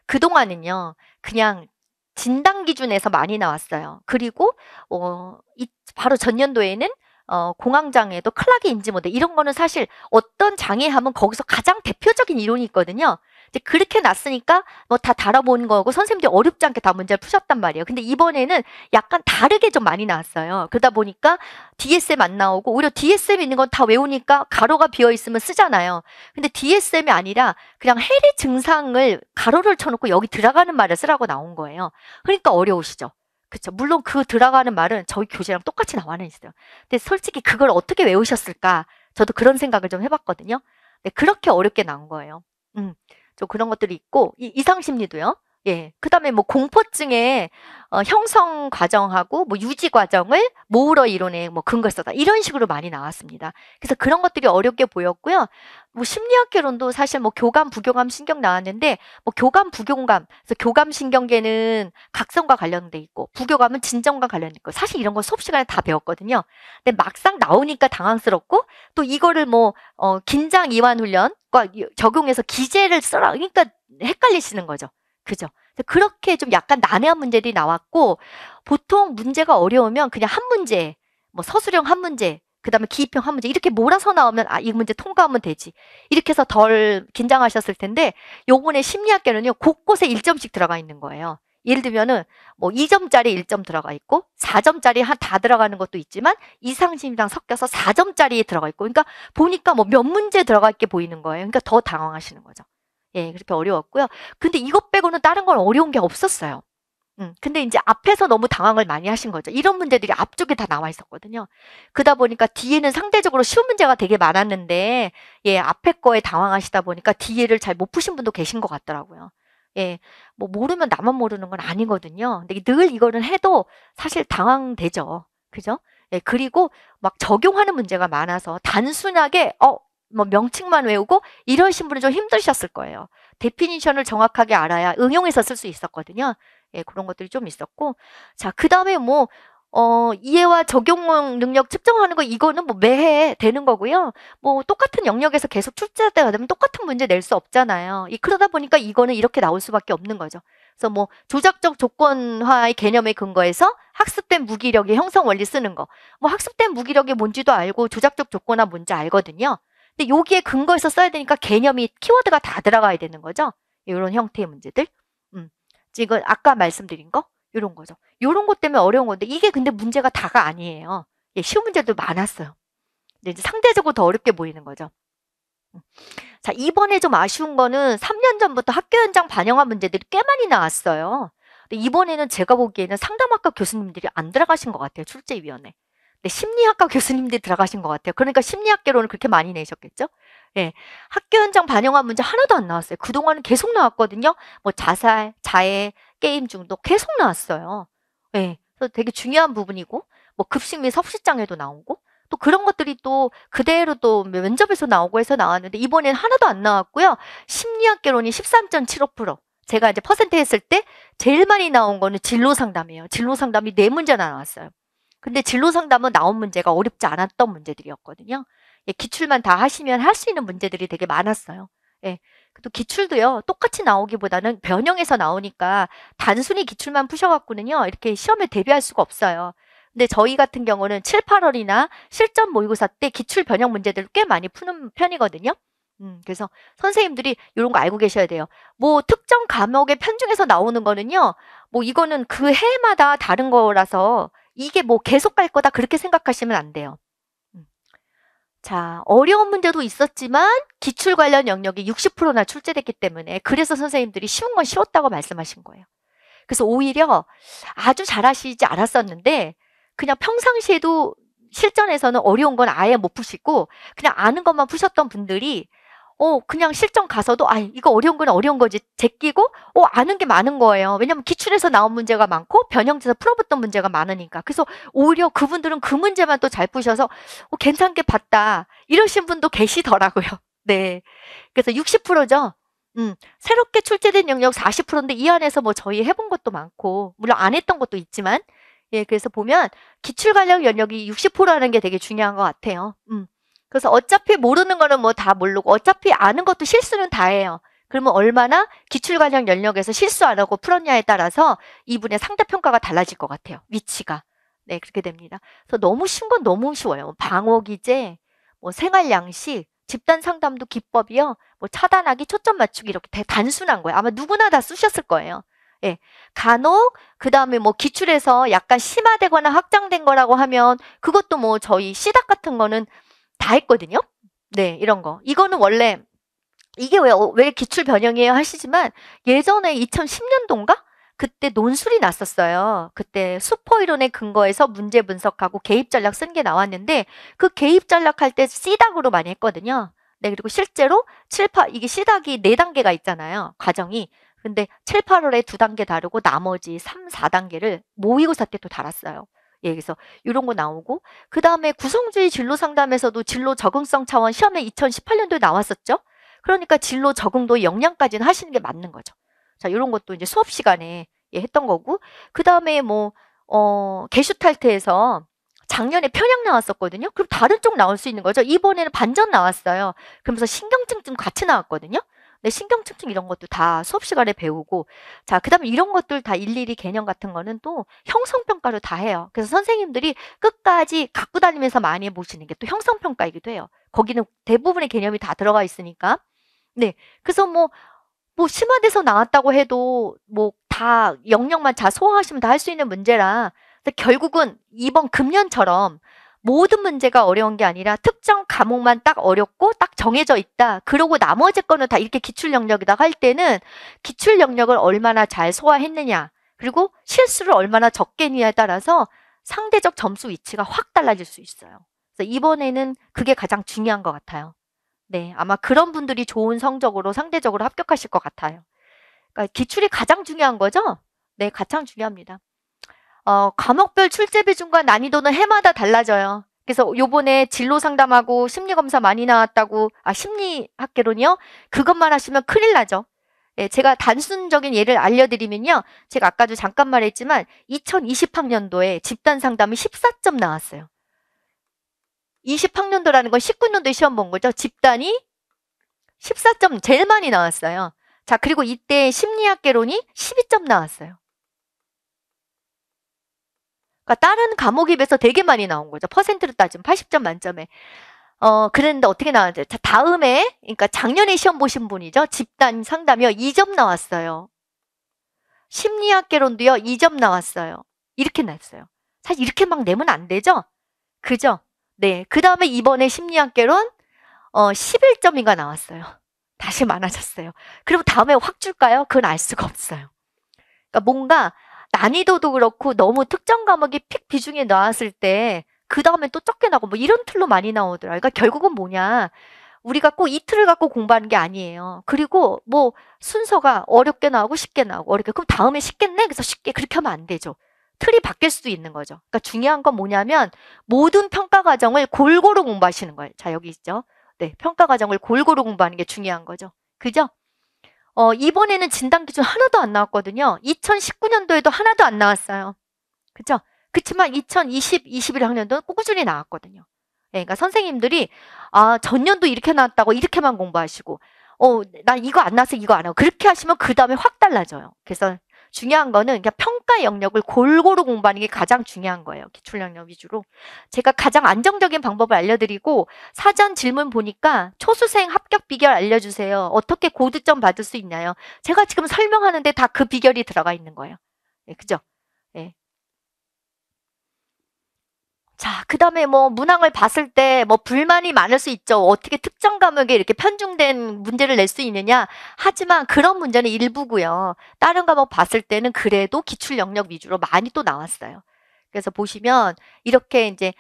그동안은요. 그냥 진단 기준에서 많이 나왔어요. 그리고 어, 이, 바로 전년도에는 어, 공황장애도 클라기 인지 모델 이런 거는 사실 어떤 장애 하면 거기서 가장 대표적인 이론이 있거든요. 이제 그렇게 났으니까 뭐다 다뤄본 거고 선생님들이 어렵지 않게 다 문제를 푸셨단 말이에요. 근데 이번에는 약간 다르게 좀 많이 나왔어요. 그러다 보니까 DSM 안 나오고 오히려 DSM 있는 건 다 외우니까 가로가 비어 있으면 쓰잖아요. 근데 DSM이 아니라 그냥 해리 증상을 가로를 쳐놓고 여기 들어가는 말을 쓰라고 나온 거예요. 그러니까 어려우시죠. 그렇죠. 물론 그 들어가는 말은 저희 교재랑 똑같이 나와 있어요. 근데 솔직히 그걸 어떻게 외우셨을까? 저도 그런 생각을 좀 해봤거든요. 네, 그렇게 어렵게 나온 거예요. 음. 좀 그런 것들이 있고 이 이상심리도요. 예. 그 다음에 뭐 공포증의 어, 형성 과정하고 뭐 유지 과정을 모으러 이론에 뭐 근거 써다. 이런 식으로 많이 나왔습니다. 그래서 그런 것들이 어렵게 보였고요. 뭐 심리학 개론도 사실 뭐 교감, 부교감, 신경 나왔는데 뭐 교감, 부교감, 그래서 교감 신경계는 각성과 관련돼 있고 부교감은 진정과 관련돼 있고 사실 이런 거 수업 시간에 다 배웠거든요. 근데 막상 나오니까 당황스럽고 또 이거를 뭐 어, 긴장 이완 훈련과 적용해서 기재를 써라. 그러니까 헷갈리시는 거죠. 그죠? 그렇게 좀 약간 난해한 문제들이 나왔고 보통 문제가 어려우면 그냥 한 문제, 뭐 서술형 한 문제, 그다음에 기입형 한 문제 이렇게 몰아서 나오면 아 이 문제 통과하면 되지. 이렇게 해서 덜 긴장하셨을 텐데 요번에 심리학계는요. 곳곳에 1점씩 들어가 있는 거예요. 예를 들면은 뭐 2점짜리 1점 들어가 있고 4점짜리 한 다 들어가는 것도 있지만 이상심이랑 섞여서 4점짜리 들어가 있고 그러니까 보니까 뭐 몇 문제 들어가 있게 보이는 거예요. 그러니까 더 당황하시는 거죠. 예, 그렇게 어려웠고요. 근데 이것 빼고는 다른 건 어려운 게 없었어요. 음, 근데 이제 앞에서 너무 당황을 많이 하신 거죠. 이런 문제들이 앞쪽에 다 나와 있었거든요. 그러다 보니까 뒤에는 상대적으로 쉬운 문제가 되게 많았는데, 예, 앞에 거에 당황하시다 보니까 뒤에를 잘 못 푸신 분도 계신 것 같더라고요. 예, 뭐 모르면 나만 모르는 건 아니거든요. 근데 늘 이거는 해도 사실 당황되죠. 그죠? 예, 그리고 막 적용하는 문제가 많아서 단순하게, 어, 뭐 명칭만 외우고 이러신 분은 좀 힘드셨을 거예요. 데피니션을 정확하게 알아야 응용해서 쓸 수 있었거든요. 예, 그런 것들이 좀 있었고. 자, 그 다음에 뭐, 어, 이해와 적용 능력 측정하는 거 이거는 뭐 매해 되는 거고요. 뭐 똑같은 영역에서 계속 출제할 때가 되면 똑같은 문제 낼 수 없잖아요. 이, 그러다 보니까 이거는 이렇게 나올 수밖에 없는 거죠. 그래서 뭐 조작적 조건화의 개념에 근거해서 학습된 무기력의 형성 원리 쓰는 거. 뭐 학습된 무기력이 뭔지도 알고 조작적 조건화 뭔지 알거든요. 근데 여기에 근거해서 써야 되니까 개념이 키워드가 다 들어가야 되는 거죠. 이런 형태의 문제들. 음. 지금 아까 말씀드린 거 이런 거죠. 이런 것 때문에 어려운 건데 이게 근데 문제가 다가 아니에요. 예, 쉬운 문제도 많았어요. 근데 이제 상대적으로 더 어렵게 보이는 거죠. 음. 자, 이번에 좀 아쉬운 거는 3년 전부터 학교 현장 반영한 문제들이 꽤 많이 나왔어요. 근데 이번에는 제가 보기에는 상담학과 교수님들이 안 들어가신 것 같아요. 출제위원회. 네, 심리학과 교수님들이 들어가신 것 같아요. 그러니까 심리학개론을 그렇게 많이 내셨겠죠? 예. 학교 현장 반영한 문제 하나도 안 나왔어요. 그동안은 계속 나왔거든요. 뭐 자살, 자해, 게임 중독 계속 나왔어요. 예. 그래서 되게 중요한 부분이고 뭐 급식 및 섭식장애도 나오고 또 그런 것들이 또 그대로 또 면접에서 나오고 해서 나왔는데 이번엔 하나도 안 나왔고요. 심리학개론이 13.75% 제가 이제 퍼센트 했을 때 제일 많이 나온 거는 진로 상담이에요. 진로 상담이 네 문제나 나왔어요. 근데 진로 상담은 나온 문제가 어렵지 않았던 문제들이었거든요. 예, 기출만 다 하시면 할 수 있는 문제들이 되게 많았어요. 예. 또 기출도요 똑같이 나오기보다는 변형해서 나오니까 단순히 기출만 푸셔갖고는요 이렇게 시험에 대비할 수가 없어요. 근데 저희 같은 경우는 7, 8월이나 실전 모의고사 때 기출 변형 문제들을 꽤 많이 푸는 편이거든요. 음, 그래서 선생님들이 이런 거 알고 계셔야 돼요. 뭐 특정 과목의 편중에서 나오는 거는요. 뭐 이거는 그 해마다 다른 거라서 이게 뭐 계속 갈 거다 그렇게 생각하시면 안 돼요. 음. 자, 어려운 문제도 있었지만 기출 관련 영역이 60%나 출제됐기 때문에 그래서 선생님들이 쉬운 건 쉬웠다고 말씀하신 거예요. 그래서 오히려 아주 잘하시지 않았었는데 그냥 평상시에도 실전에서는 어려운 건 아예 못 푸시고 그냥 아는 것만 푸셨던 분들이 어, 그냥 실전 가서도, 아, 이거 어려운 건 어려운 거지. 제끼고, 어, 아는 게 많은 거예요. 왜냐면 기출에서 나온 문제가 많고, 변형제에서 풀어붙던 문제가 많으니까. 그래서 오히려 그분들은 그 문제만 또 잘 푸셔서, 어, 괜찮게 봤다. 이러신 분도 계시더라고요. 네. 그래서 60%죠? 음, 새롭게 출제된 영역 40%인데 이 안에서 뭐 저희 해본 것도 많고, 물론 안 했던 것도 있지만, 예, 그래서 보면 기출 관련 연역이 60%라는 게 되게 중요한 것 같아요. 음. 그래서 어차피 모르는 거는 뭐 다 모르고 어차피 아는 것도 실수는 다 해요. 그러면 얼마나 기출 관련 연령에서 실수 안 하고 풀었냐에 따라서 이분의 상대평가가 달라질 것 같아요. 위치가. 네, 그렇게 됩니다. 그래서 너무 쉬운 건 너무 쉬워요. 뭐 방어기제, 뭐 생활양식, 집단 상담도 기법이요. 뭐 차단하기, 초점 맞추기 이렇게 되게 단순한 거예요. 아마 누구나 다 쓰셨을 거예요. 예. 간혹 그다음에 뭐 기출에서 약간 심화되거나 확장된 거라고 하면 그것도 뭐 저희 시닥 같은 거는 다 했거든요. 네, 이런 거. 이거는 원래 이게 왜, 어, 왜 기출 변형이에요 하시지만 예전에 2010년도인가? 그때 논술이 났었어요. 그때 수포 이론의 근거에서 문제 분석하고 개입 전략 쓴 게 나왔는데 그 개입 전략할 때 C닥으로 많이 했거든요. 네, 그리고 실제로 7, 8, 이게 C닥이 4단계가 있잖아요. 과정이. 근데 7, 8월에 2단계 다르고 나머지 3, 4단계를 모의고사 때 또 달았어요. 예, 그래서 이런 거 나오고 그 다음에 구성주의 진로 상담에서도 진로 적응성 차원 시험에 2018년도에 나왔었죠. 그러니까 진로 적응도 역량까지는 하시는 게 맞는 거죠. 자, 이런 것도 이제 수업 시간에 예, 했던 거고 그 다음에 뭐 어, 게슈탈트에서 작년에 편향 나왔었거든요. 그럼 다른 쪽 나올 수 있는 거죠. 이번에는 반전 나왔어요. 그러면서 신경증 증 같이 나왔거든요. 네, 신경측정 이런 것도 다 수업 시간에 배우고 자 그다음에 이런 것들 다 일일이 개념 같은 거는 또 형성평가로 다 해요. 그래서 선생님들이 끝까지 갖고 다니면서 많이 보시는 게 또 형성평가이기도 해요. 거기는 대부분의 개념이 다 들어가 있으니까 네 그래서 뭐뭐 뭐 심화돼서 나왔다고 해도 뭐 다 영역만 다 소화하시면 다 할 수 있는 문제라 결국은 이번 금년처럼 모든 문제가 어려운 게 아니라 특정 과목만 딱 어렵고 딱 정해져 있다. 그러고 나머지 거는 다 이렇게 기출 영역이다할 때는 기출 영역을 얼마나 잘 소화했느냐 그리고 실수를 얼마나 적게 했느냐에 따라서 상대적 점수 위치가 확 달라질 수 있어요. 그래서 이번에는 그게 가장 중요한 것 같아요. 네, 아마 그런 분들이 좋은 성적으로 상대적으로 합격하실 것 같아요. 그러니까 기출이 가장 중요한 거죠? 네, 가장 중요합니다. 어, 과목별 출제 비중과 난이도는 해마다 달라져요. 그래서 요번에 진로 상담하고 심리 검사 많이 나왔다고 아 심리학개론이요? 그것만 하시면 큰일 나죠. 예, 제가 단순적인 예를 알려드리면요. 제가 아까도 잠깐 말했지만 2020학년도에 집단 상담이 14점 나왔어요. 20학년도라는 건 19년도에 시험 본 거죠. 집단이 14점 제일 많이 나왔어요. 자, 그리고 이때 심리학개론이 12점 나왔어요. 그러니까 다른 과목에 비해서 되게 많이 나온 거죠. 퍼센트로 따지면 80점 만점에. 어, 그랬는데 어떻게 나왔는지. 자, 다음에, 그러니까 작년에 시험 보신 분이죠. 집단 상담이요. 2점 나왔어요. 심리학 개론도요. 2점 나왔어요. 이렇게 나왔어요 사실 이렇게 막 내면 안 되죠? 그죠? 네. 그 다음에 이번에 심리학 개론, 어, 11점인가 나왔어요. 다시 많아졌어요. 그리고 다음에 확 줄까요? 그건 알 수가 없어요. 그러니까 뭔가 난이도도 그렇고 너무 특정 과목이 픽 비중에 나왔을 때 그 다음에 또 적게 나고 뭐 이런 틀로 많이 나오더라. 그러니까 결국은 뭐냐. 우리가 꼭 이틀을 갖고 공부하는 게 아니에요. 그리고 뭐 순서가 어렵게 나오고 쉽게 나오고 어렵게 그럼 다음에 쉽겠네. 그래서 쉽게 그렇게 하면 안 되죠. 틀이 바뀔 수도 있는 거죠. 그러니까 중요한 건 뭐냐면 모든 평가 과정을 골고루 공부하시는 거예요. 자 여기 있죠. 네, 평가 과정을 골고루 공부하는 게 중요한 거죠. 그죠? 어, 이번에는 진단 기준 하나도 안 나왔거든요. 2019년도에도 하나도 안 나왔어요. 그죠? 그렇지만 2020, 21학년도는 꾸준히 나왔거든요. 네, 그러니까 선생님들이 아 전년도 이렇게 나왔다고 이렇게만 공부하시고 어나 이거 안나왔어 이거 안 하고 그렇게 하시면 그 다음에 확 달라져요. 그래서 중요한 거는 그냥 그러니까 평가 영역을 골고루 공부하는 게 가장 중요한 거예요. 기출 영역 위주로. 제가 가장 안정적인 방법을 알려드리고 사전 질문 보니까 초수생 합격 비결 알려주세요. 어떻게 고득점 받을 수 있나요? 제가 지금 설명하는데 다 그 비결이 들어가 있는 거예요. 예, 그죠? 자, 그 다음에 뭐 문항을 봤을 때 뭐 불만이 많을 수 있죠. 어떻게 특정 과목에 이렇게 편중된 문제를 낼 수 있느냐. 하지만 그런 문제는 일부고요. 다른 과목 봤을 때는 그래도 기출 영역 위주로 많이 또 나왔어요. 그래서 보시면 이렇게 이제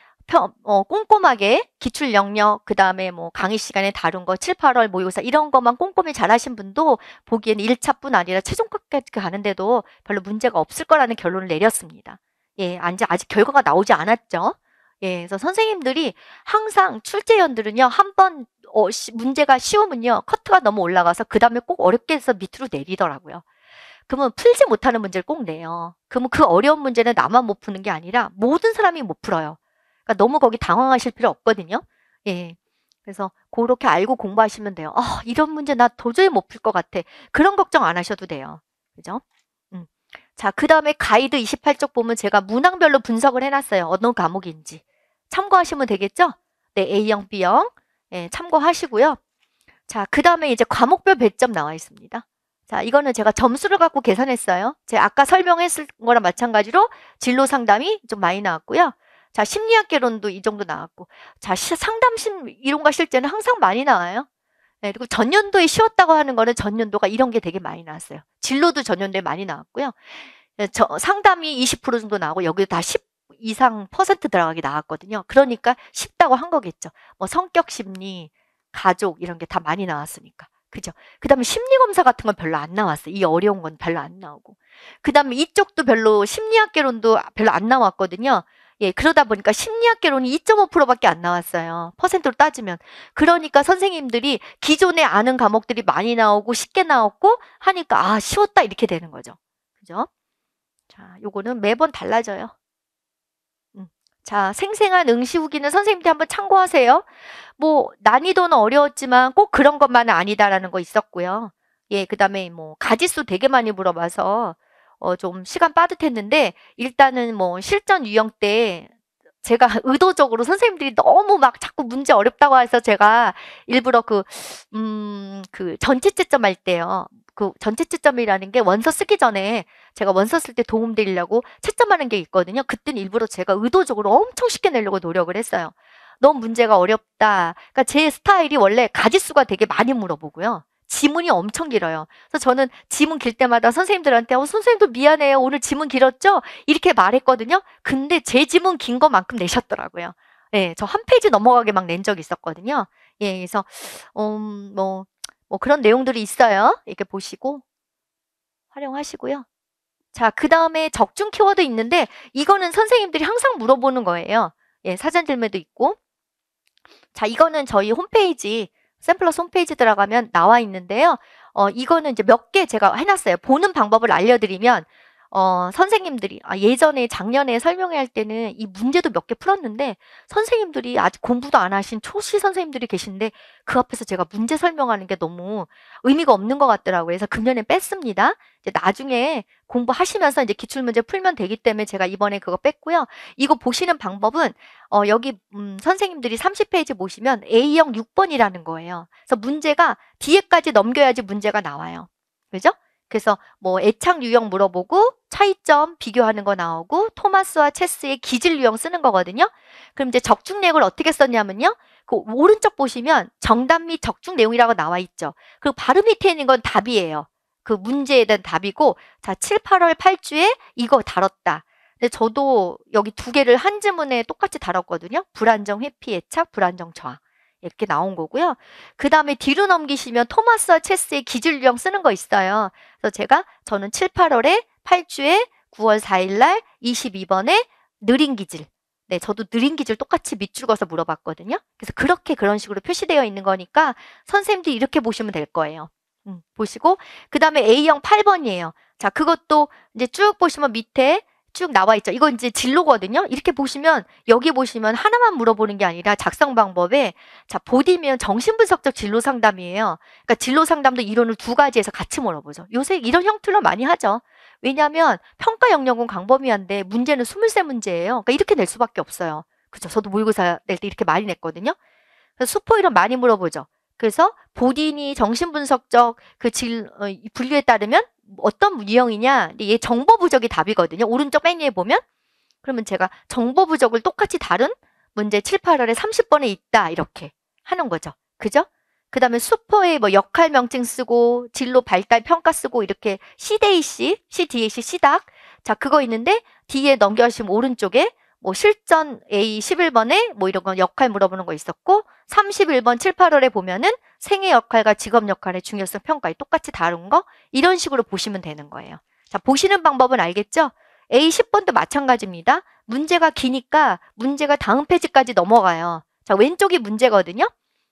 어, 꼼꼼하게 기출 영역, 그 다음에 뭐 강의 시간에 다룬 거, 7, 8월 모의고사 이런 것만 꼼꼼히 잘하신 분도 보기에는 1차뿐 아니라 최종까지 급 그 가는데도 별로 문제가 없을 거라는 결론을 내렸습니다. 예, 아직 결과가 나오지 않았죠. 예, 그래서 선생님들이 항상 출제연들은요, 한번 어, 문제가 쉬우면요, 커트가 너무 올라가서 그 다음에 꼭 어렵게 해서 밑으로 내리더라고요. 그러면 풀지 못하는 문제를 꼭 내요. 그러면 그 어려운 문제는 나만 못 푸는 게 아니라 모든 사람이 못 풀어요. 그러니까 너무 거기 당황하실 필요 없거든요. 예. 그래서 그렇게 알고 공부하시면 돼요. 아, 이런 문제 나 도저히 못 풀 것 같아. 그런 걱정 안 하셔도 돼요. 그죠? 음. 자, 그 다음에 가이드 28쪽 보면 제가 문항별로 분석을 해놨어요. 어떤 과목인지. 참고하시면 되겠죠? 네, A형, B형 네, 예, 참고하시고요. 자, 그 다음에 이제 과목별 배점 나와 있습니다. 자, 이거는 제가 점수를 갖고 계산했어요. 제가 아까 설명했을 거랑 마찬가지로 진로 상담이 좀 많이 나왔고요. 자, 심리학 개론도 이 정도 나왔고. 자, 상담 심 이론과 실제는 항상 많이 나와요. 네, 그리고 전년도에 쉬웠다고 하는 거는 전년도가 이런 게 되게 많이 나왔어요. 진로도 전년도에 많이 나왔고요. 예, 저, 상담이 20% 정도 나오고 여기도 다10% 이상 퍼센트 들어가게 나왔거든요. 그러니까 쉽다고 한 거겠죠. 뭐 성격 심리, 가족 이런 게 다 많이 나왔으니까. 그죠? 그 다음에 심리검사 같은 건 별로 안 나왔어요. 이 어려운 건 별로 안 나오고. 그 다음에 이쪽도 별로 심리학개론도 별로 안 나왔거든요. 예, 그러다 보니까 심리학개론이 2.5%밖에 안 나왔어요. 퍼센트로 따지면. 그러니까 선생님들이 기존에 아는 과목들이 많이 나오고 쉽게 나왔고 하니까 아, 쉬웠다 이렇게 되는 거죠. 그죠? 자, 요거는 매번 달라져요. 자, 생생한 응시 후기는 선생님께 한번 참고하세요. 뭐 난이도는 어려웠지만 꼭 그런 것만은 아니다라는 거 있었고요. 예, 그다음에 뭐 가지수 되게 많이 물어봐서 어, 좀 시간 빠듯했는데 일단은 뭐 실전 유형 때 제가 의도적으로 선생님들이 너무 막 자꾸 문제 어렵다고 해서 제가 일부러 그, 음, 그 전체 채점할 때요. 그 전체 채점이라는 게 원서 쓰기 전에 제가 원서 쓸 때 도움 드리려고 채점하는 게 있거든요. 그땐 일부러 제가 의도적으로 엄청 쉽게 내려고 노력을 했어요. 너무 문제가 어렵다. 그러니까 제 스타일이 원래 가지수가 되게 많이 물어보고요. 지문이 엄청 길어요. 그래서 저는 지문 길 때마다 선생님들한테 어, 선생님도 미안해요. 오늘 지문 길었죠? 이렇게 말했거든요. 근데 제 지문 긴 것만큼 내셨더라고요. 예, 저 한 페이지 넘어가게 막 낸 적이 있었거든요. 예, 그래서, 음, 뭐, 뭐 그런 내용들이 있어요. 이렇게 보시고 활용하시고요. 자, 그 다음에 적중 키워드 있는데 이거는 선생님들이 항상 물어보는 거예요. 예, 사전 질문도 있고. 자, 이거는 저희 홈페이지 샘플러스 홈페이지 들어가면 나와 있는데요. 어, 이거는 이제 몇 개 제가 해놨어요. 보는 방법을 알려드리면 어, 선생님들이 아, 예전에 작년에 설명회 할 때는 이 문제도 몇 개 풀었는데 선생님들이 아직 공부도 안 하신 초시 선생님들이 계신데 그 앞에서 제가 문제 설명하는 게 너무 의미가 없는 것 같더라고요. 그래서 금년에 뺐습니다. 이제 나중에 공부하시면서 이제 기출문제 풀면 되기 때문에 제가 이번에 그거 뺐고요. 이거 보시는 방법은 어, 여기 음, 선생님들이 30페이지 보시면 A형 6번이라는 거예요. 그래서 문제가 뒤에까지 넘겨야지 문제가 나와요. 그죠? 그래서 뭐 애착 유형 물어보고 차이점 비교하는 거 나오고 토마스와 체스의 기질 유형 쓰는 거거든요. 그럼 이제 적중 내용을 어떻게 썼냐면요. 그 오른쪽 보시면 정답 및 적중 내용이라고 나와 있죠. 그리고 바로 밑에 있는 건 답이에요. 그 문제에 대한 답이고 자 7, 8월 8주에 이거 다뤘다. 근데 저도 여기 두 개를 한 지문에 똑같이 다뤘거든요. 불안정 회피 애착, 불안정 저항. 이렇게 나온 거고요. 그 다음에 뒤로 넘기시면 토마스와 체스의 기질유형 쓰는 거 있어요. 그래서 제가 저는 7, 8월에 8주에 9월 4일날 22번에 느린 기질 네, 저도 느린 기질 똑같이 밑줄 그어서 물어봤거든요. 그래서 그렇게 그런 식으로 표시되어 있는 거니까 선생님도 이렇게 보시면 될 거예요. 음, 보시고 그 다음에 A형 8번이에요. 자, 그것도 이제 쭉 보시면 밑에 쭉 나와 있죠. 이건 이제 진로거든요. 이렇게 보시면 여기 보시면 하나만 물어보는 게 아니라 작성 방법에 자 보디면 정신분석적 진로 상담이에요. 그러니까 진로 상담도 이론을 두 가지에서 같이 물어보죠. 요새 이런 형태로 많이 하죠. 왜냐하면 평가 영역은 광범위한데 문제는 23 문제예요. 그러니까 이렇게 낼 수밖에 없어요. 그죠? 저도 모의고사 낼 때 이렇게 많이 냈거든요. 그래서 수포 이론 많이 물어보죠. 그래서 보디니 정신분석적 그 질, 어, 분류에 따르면 어떤 유형이냐? 이게 정보 부족이 답이거든요. 오른쪽 맨 위에 보면 그러면 제가 정보 부족을 똑같이 다른 문제 7, 8월에 30번에 있다 이렇게 하는 거죠. 그죠? 그 다음에 수퍼에 뭐 역할 명칭 쓰고 진로 발달 평가 쓰고 이렇게 CDAC, CDAC, CDAC 자 그거 있는데 뒤에 넘겨주시면 오른쪽에 뭐 실전 A 11번에 뭐 이런 건 역할 물어보는 거 있었고 31번 7, 8월에 보면은 생애 역할과 직업 역할의 중요성 평가에 똑같이 다른 거 이런 식으로 보시면 되는 거예요. 자 보시는 방법은 알겠죠? A 10번도 마찬가지입니다. 문제가 기니까 문제가 다음 페이지까지 넘어가요. 자 왼쪽이 문제거든요.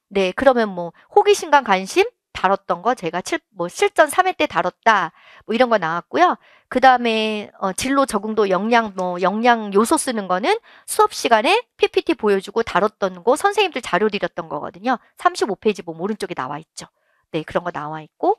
네 그러면 뭐 호기심과 관심 다뤘던 거 제가 7, 뭐 실전 3회 때 다뤘다 뭐 이런 거 나왔고요. 그 다음에 어, 진로 적응도 역량 뭐 역량 요소 쓰는 거는 수업 시간에 PPT 보여주고 다뤘던 거 선생님들 자료 드렸던 거거든요. 35페이지 뭐 오른쪽에 나와 있죠. 네 그런 거 나와 있고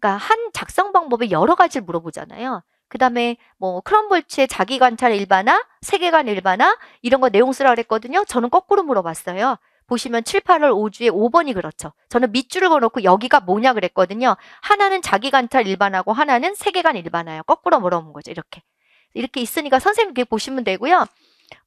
그러니까 한 작성 방법에 여러 가지를 물어보잖아요. 그 다음에 뭐 크롬볼츠의 자기관찰 일반화, 세계관 일반화 이런 거 내용 쓰라 그랬거든요. 저는 거꾸로 물어봤어요. 보시면 7, 8월 5주에 5번이 그렇죠. 저는 밑줄을 그어놓고 여기가 뭐냐 그랬거든요. 하나는 자기 관찰 일반하고 하나는 세계관 일반하요 거꾸로 물어본 거죠. 이렇게. 이렇게 있으니까 선생님 이게 보시면 되고요.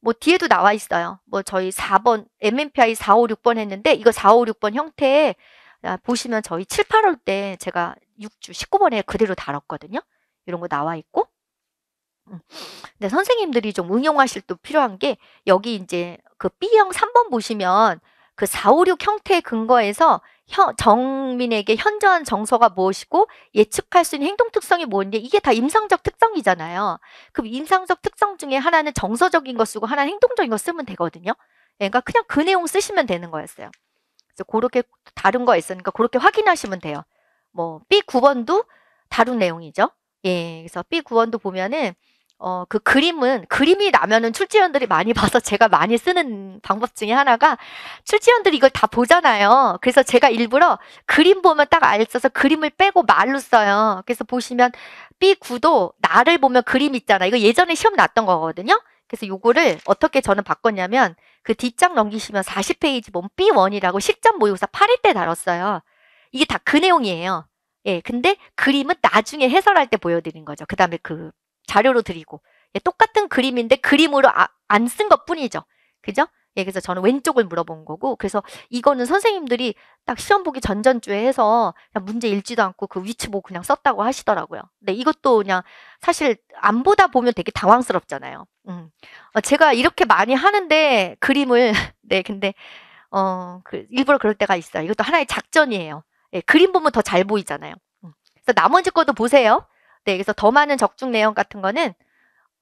뭐 뒤에도 나와 있어요. 뭐 저희 4번 MMPI 4, 5, 6번 했는데 이거 4, 5, 6번 형태에 아, 보시면 저희 7, 8월 때 제가 6주 19번에 그대로 다뤘거든요. 이런 거 나와 있고. 음. 근데 선생님들이 좀 응용하실 또 필요한 게 여기 이제 그 B형 3번 보시면 그 4, 5, 6 형태의 근거에서 현, 정민에게 현저한 정서가 무엇이고 예측할 수 있는 행동 특성이 뭔데 이게 다 임상적 특성이잖아요. 그럼 임상적 특성 중에 하나는 정서적인 것 쓰고 하나는 행동적인 거 쓰면 되거든요. 예, 그러니까 그냥 그 내용 쓰시면 되는 거였어요. 그래서 그렇게 다른 거 있으니까 그렇게 확인하시면 돼요. 뭐 B 9번도 다른 내용이죠. 예, 그래서 B 9번도 보면은 어, 그 그림은 그림이 나면은 출제위원들이 많이 봐서 제가 많이 쓰는 방법 중에 하나가 출제위원들이 이걸 다 보잖아요. 그래서 제가 일부러 그림 보면 딱 알써서 그림을 빼고 말로 써요. 그래서 보시면 B9도 나를 보면 그림 있잖아. 이거 예전에 시험 났던 거거든요. 그래서 요거를 어떻게 저는 바꿨냐면 그 뒷장 넘기시면 40페이지 몸 B1이라고 실전 모의고사 8일 때 다뤘어요. 이게 다 그 내용이에요. 예, 근데 그림은 나중에 해설할 때 보여드린 거죠. 그 다음에 그 자료로 드리고 예, 똑같은 그림인데 그림으로 아, 안쓴 것뿐이죠. 그죠? 예, 그래서 저는 왼쪽을 물어본 거고 그래서 이거는 선생님들이 딱 시험 보기 전전주에 해서 문제 읽지도 않고 그 위치 보고 그냥 썼다고 하시더라고요. 근데 이것도 그냥 사실 안 보다 보면 되게 당황스럽잖아요. 음. 어, 제가 이렇게 많이 하는데 그림을 네 근데 어 그 일부러 그럴 때가 있어요. 이것도 하나의 작전이에요. 예, 그림 보면 더 잘 보이잖아요. 음. 그래서 나머지 것도 보세요. 네, 그래서 더 많은 적중 내용 같은 거는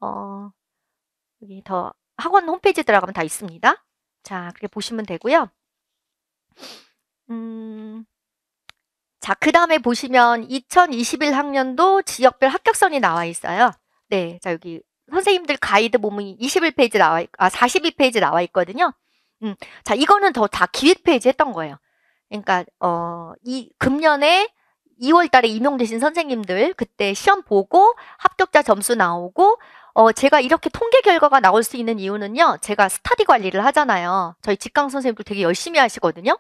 어, 여기 더 학원 홈페이지 들어가면 다 있습니다. 자, 그렇게 보시면 되고요. 음, 자, 그 다음에 보시면 2021학년도 지역별 합격선이 나와 있어요. 네, 자, 여기 선생님들 가이드 보면 21페이지 나와, 있, 아, 42페이지 나와 있거든요. 음, 자, 이거는 더 다 기획 페이지 했던 거예요. 그러니까, 어, 이, 금년에 2월 달에 임용되신 선생님들 그때 시험 보고 합격자 점수 나오고 어, 제가 이렇게 통계 결과가 나올 수 있는 이유는요. 제가 스타디 관리를 하잖아요. 저희 직강 선생님들 되게 열심히 하시거든요.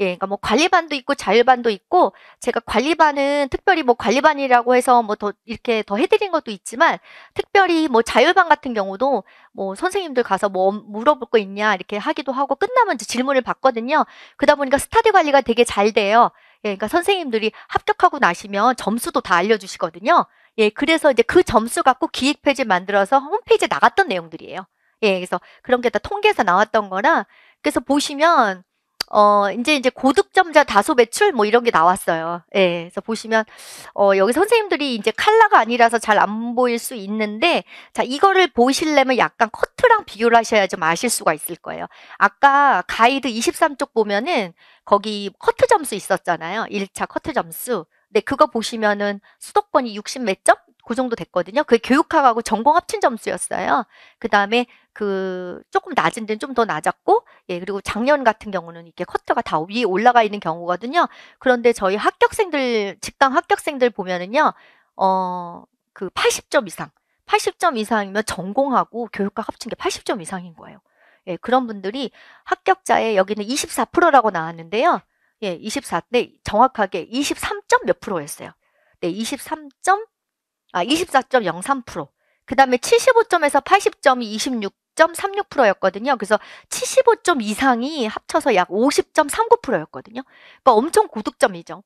예, 그러니까 뭐 관리반도 있고 자율반도 있고 제가 관리반은 특별히 뭐 관리반이라고 해서 뭐 더 이렇게 더 해드린 것도 있지만 특별히 뭐 자율반 같은 경우도 뭐 선생님들 가서 뭐 물어볼 거 있냐 이렇게 하기도 하고 끝나면 질문을 받거든요. 그러다 보니까 스타디 관리가 되게 잘 돼요. 예, 그러니까 선생님들이 합격하고 나시면 점수도 다 알려주시거든요. 예, 그래서 이제 그 점수 갖고 기획 페이지 만들어서 홈페이지에 나갔던 내용들이에요. 예, 그래서 그런 게 다 통계에서 나왔던 거라 그래서 보시면 어, 이제 이제 고득점자 다소 매출 뭐 이런 게 나왔어요. 예. 그래서 보시면 어, 여기 선생님들이 이제 칼라가 아니라서 잘 안 보일 수 있는데 자, 이거를 보시려면 약간 커트랑 비교를 하셔야 좀 아실 수가 있을 거예요. 아까 가이드 23쪽 보면은 거기 커트 점수 있었잖아요. 1차 커트 점수. 근데 그거 보시면은 수도권이 60 몇 점? 그 정도 됐거든요. 그게 교육학하고 전공 합친 점수였어요. 그 다음에 그 조금 낮은 데는 좀 더 낮았고, 예, 그리고 작년 같은 경우는 이렇게 커터가다 위에 올라가 있는 경우거든요. 그런데 저희 합격생들, 직강 합격생들 보면은요, 어, 그 80점 이상, 80점 이상이면 전공하고 교육학 합친 게 80점 이상인 거예요. 예, 그런 분들이 합격자의 여기는 24%라고 나왔는데요. 예, 24, 네, 정확하게 23점 몇 프로였어요. 네, 23점 아, 24.03%. 그 다음에 75점에서 80점이 26.36%였거든요. 그래서 75점 이상이 합쳐서 약 50.39%였거든요. 그러니까 엄청 고득점이죠.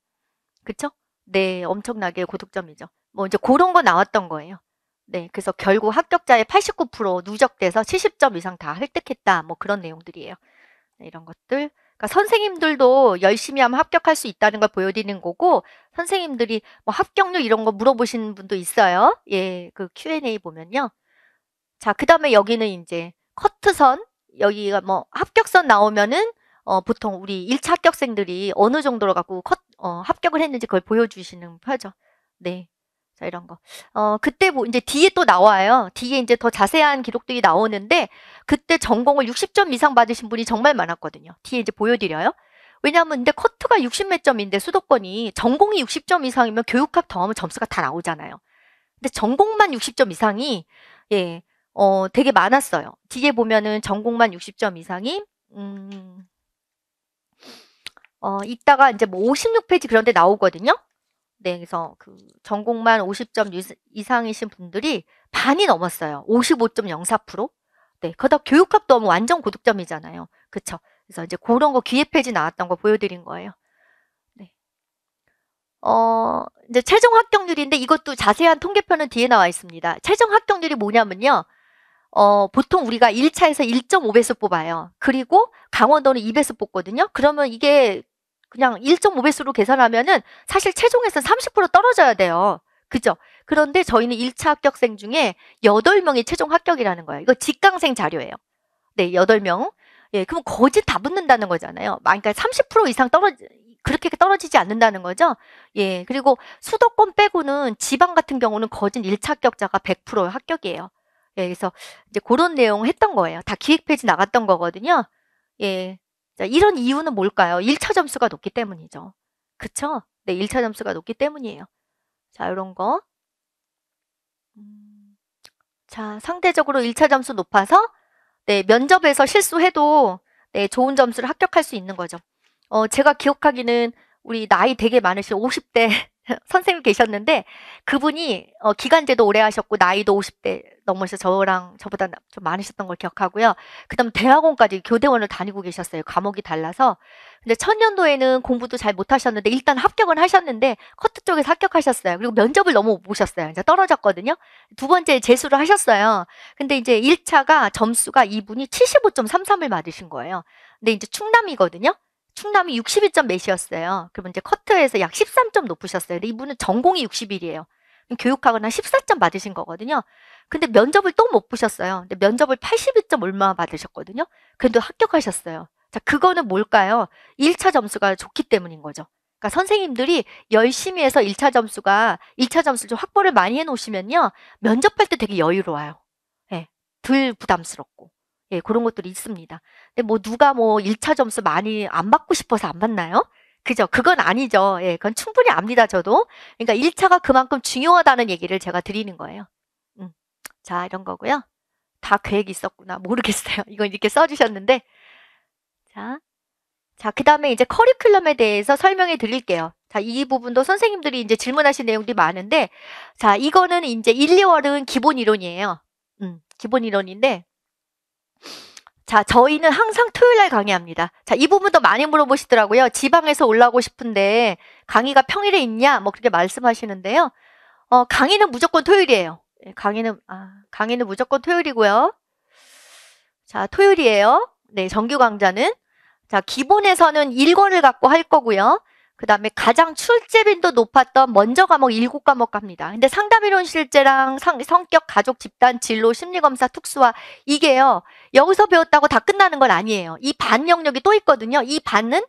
그쵸? 네, 엄청나게 고득점이죠. 뭐 이제 그런 거 나왔던 거예요. 네, 그래서 결국 합격자의 89% 누적돼서 70점 이상 다 획득했다. 뭐 그런 내용들이에요. 네, 이런 것들. 그러니까 선생님들도 열심히 하면 합격할 수 있다는 걸 보여드리는 거고 선생님들이 뭐 합격률 이런 거 물어보시는 분도 있어요. 예, 그 Q&A 보면요. 자, 그 다음에 여기는 이제 커트선 여기가 뭐 합격선 나오면은 어, 보통 우리 1차 합격생들이 어느 정도로 갖고 컷, 어, 합격을 했는지 그걸 보여주시는 표죠. 네. 자, 이런 거. 어, 그때 뭐, 이제 뒤에 또 나와요. 뒤에 이제 더 자세한 기록들이 나오는데, 그때 전공을 60점 이상 받으신 분이 정말 많았거든요. 뒤에 이제 보여드려요. 왜냐하면 근데 커트가 60몇 점인데 수도권이 전공이 60점 이상이면 교육학 더하면 점수가 다 나오잖아요. 근데 전공만 60점 이상이, 예, 어, 되게 많았어요. 뒤에 보면은 전공만 60점 이상이, 음, 어, 이따가 이제 뭐 56페이지 그런 데 나오거든요. 네, 그래서 그 전공만 50점 이상이신 분들이 반이 넘었어요. 55.04%. 네, 거다 교육학도 하면 완전 고득점이잖아요. 그쵸? 그래서 이제 그런 거 기회 폐지 나왔던 거 보여드린 거예요. 네. 어, 이제 최종 합격률인데 이것도 자세한 통계표는 뒤에 나와 있습니다. 최종 합격률이 뭐냐면요. 어, 보통 우리가 1차에서 1.5배수 뽑아요. 그리고 강원도는 2배수 뽑거든요. 그러면 이게 그냥 1.5배수로 계산하면은 사실 최종에서 30% 떨어져야 돼요. 그죠? 그런데 저희는 1차 합격생 중에 8명이 최종 합격이라는 거예요. 이거 직강생 자료예요. 네, 8명. 예, 그럼 거짓 다 붙는다는 거잖아요. 아, 그러니까 30% 이상 떨어지 그렇게 떨어지지 않는다는 거죠. 예, 그리고 수도권 빼고는 지방 같은 경우는 거진 1차 합격자가 100% 합격이에요. 예, 그래서 이제 그런 내용 했던 거예요. 다 기획 페이지 나갔던 거거든요. 예, 자, 이런 이유는 뭘까요? 1차 점수가 높기 때문이죠. 그쵸? 네, 1차 점수가 높기 때문이에요. 자, 이런 거. 음, 자, 상대적으로 1차 점수 높아서 네, 면접에서 실수해도 네, 좋은 점수를 합격할 수 있는 거죠. 어, 제가 기억하기는 우리 나이 되게 많으신 50대 선생님 계셨는데 그분이 어, 기간제도 오래 하셨고 나이도 50대 넘어서 저랑 저보다 좀 많으셨던 걸 기억하고요. 그다음 대학원까지 교대원을 다니고 계셨어요. 과목이 달라서. 근데 천년도에는 공부도 잘 못하셨는데 일단 합격은 하셨는데 커트 쪽에 합격하셨어요. 그리고 면접을 너무 못 보셨어요. 이제 떨어졌거든요. 두 번째 재수를 하셨어요. 근데 이제 1차가 점수가 이분이 75.33을 맞으신 거예요. 근데 이제 충남이거든요. 충남이 6 2점 몇이었어요. 그러면 이제 커트에서 약 13점 높으셨어요. 근데 이분은 전공이 61이에요. 교육학원한 14점 받으신 거거든요. 근데 면접을 또 못 보셨어요. 근데 면접을 82점 얼마 받으셨거든요. 그래도 합격하셨어요. 자, 그거는 뭘까요? 1차 점수가 좋기 때문인 거죠. 그러니까 선생님들이 열심히 해서 1차 점수가 1차 점수를 좀 확보를 많이 해 놓으시면요. 면접할 때 되게 여유로워요. 예. 네, 덜 부담스럽고. 예, 그런 것들이 있습니다. 근데 뭐 누가 뭐 1차 점수 많이 안 받고 싶어서 안 받나요? 그죠? 그건 아니죠. 예, 그건 충분히 압니다, 저도. 그러니까 1차가 그만큼 중요하다는 얘기를 제가 드리는 거예요. 음. 자, 이런 거고요. 다 계획이 있었구나. 모르겠어요. 이건 이렇게 써주셨는데. 자. 자, 그 다음에 이제 커리큘럼에 대해서 설명해 드릴게요. 자, 이 부분도 선생님들이 이제 질문하신 내용들이 많은데, 자, 이거는 이제 1, 2월은 기본 이론이에요. 음, 기본 이론인데, 자, 저희는 항상 토요일 날 강의합니다. 자, 이 부분도 많이 물어보시더라고요. 지방에서 올라오고 싶은데 강의가 평일에 있냐? 뭐 그렇게 말씀하시는데요. 어, 강의는 무조건 토요일이에요. 예, 강의는 아, 강의는 무조건 토요일이고요. 자, 토요일이에요. 네, 정규 강좌는 자, 기본에서는 일권을 갖고 할 거고요. 그 다음에 가장 출제빈도 높았던 먼저 과목 7과목 갑니다. 근데 상담이론 실제랑 성, 성격, 가족, 집단, 진로, 심리검사, 특수화 이게요. 여기서 배웠다고 다 끝나는 건 아니에요. 이 반 영역이 또 있거든요. 이 반은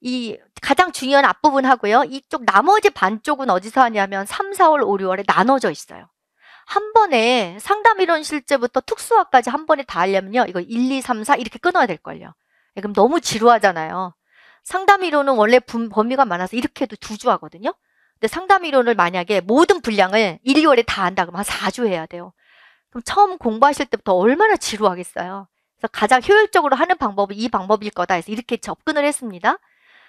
이 가장 중요한 앞부분 하고요. 이쪽 나머지 반쪽은 어디서 하냐면 3, 4월, 5, 6월에 나눠져 있어요. 한 번에 상담이론 실제부터 특수화까지 한 번에 다 하려면요. 이거 1, 2, 3, 4 이렇게 끊어야 될걸요. 예, 그럼 너무 지루하잖아요. 상담 이론은 원래 범위가 많아서 이렇게 해도 두 주 하거든요. 근데 상담 이론을 만약에 모든 분량을 1, 2월에 다 한다 그러면 한 4주 해야 돼요. 그럼 처음 공부하실 때부터 얼마나 지루하겠어요. 그래서 가장 효율적으로 하는 방법은 이 방법일 거다 해서 이렇게 접근을 했습니다.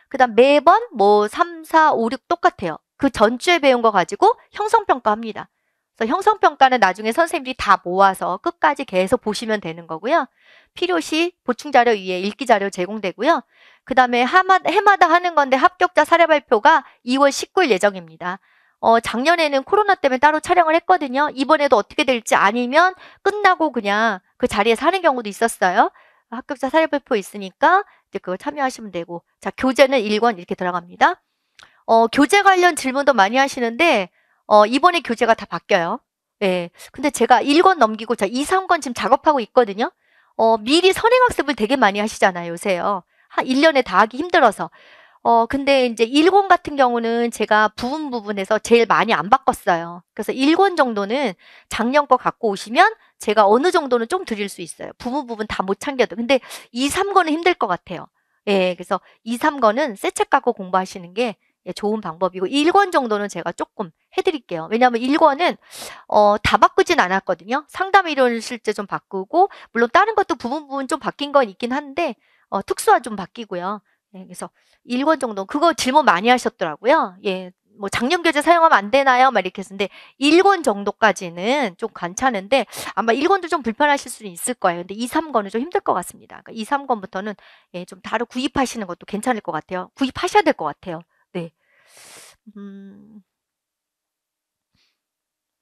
그 다음 매번 뭐 3, 4, 5, 6 똑같아요. 그 전주에 배운 거 가지고 형성평가합니다. 그래서 형성평가는 나중에 선생님들이 다 모아서 끝까지 계속 보시면 되는 거고요. 필요시 보충자료 위에 읽기자료 제공되고요. 그 다음에 해마다 하는 건데 합격자 사례 발표가 2월 19일 예정입니다. 어, 작년에는 코로나 때문에 따로 촬영을 했거든요. 이번에도 어떻게 될지 아니면 끝나고 그냥 그 자리에 사는 경우도 있었어요. 합격자 사례 발표 있으니까 이제 그거 참여하시면 되고. 자, 교재는 1권 이렇게 들어갑니다. 어, 교재 관련 질문도 많이 하시는데 어, 이번에 교재가 다 바뀌어요. 예. 근데 제가 1권 넘기고 자 2, 3권 지금 작업하고 있거든요. 어, 미리 선행학습을 되게 많이 하시잖아요, 요새요. 한 1년에 다 하기 힘들어서. 어, 근데 이제 1권 같은 경우는 제가 부분 부분에서 제일 많이 안 바꿨어요. 그래서 1권 정도는 작년 거 갖고 오시면 제가 어느 정도는 좀 드릴 수 있어요. 부분 부분 다 못 참겨도. 근데 2, 3권은 힘들 것 같아요. 예, 그래서 2, 3권은 새 책 갖고 공부하시는 게 예, 좋은 방법이고 1권 정도는 제가 조금 해드릴게요. 왜냐하면 1권은 어, 다 바꾸진 않았거든요. 상담 이론을 실제 좀 바꾸고 물론 다른 것도 부분 부분 좀 바뀐 건 있긴 한데 어, 특수화 좀 바뀌고요. 네, 그래서 1권 정도 그거 질문 많이 하셨더라고요. 예, 뭐 작년 교재 사용하면 안 되나요? 막 이렇게 했는데 1권 정도까지는 좀 괜찮은데 아마 1권도 좀 불편하실 수는 있을 거예요. 근데 2, 3권은 좀 힘들 것 같습니다. 그러니까 2, 3권부터는 예, 좀 따로 구입하시는 것도 괜찮을 것 같아요. 구입하셔야 될 것 같아요. 음.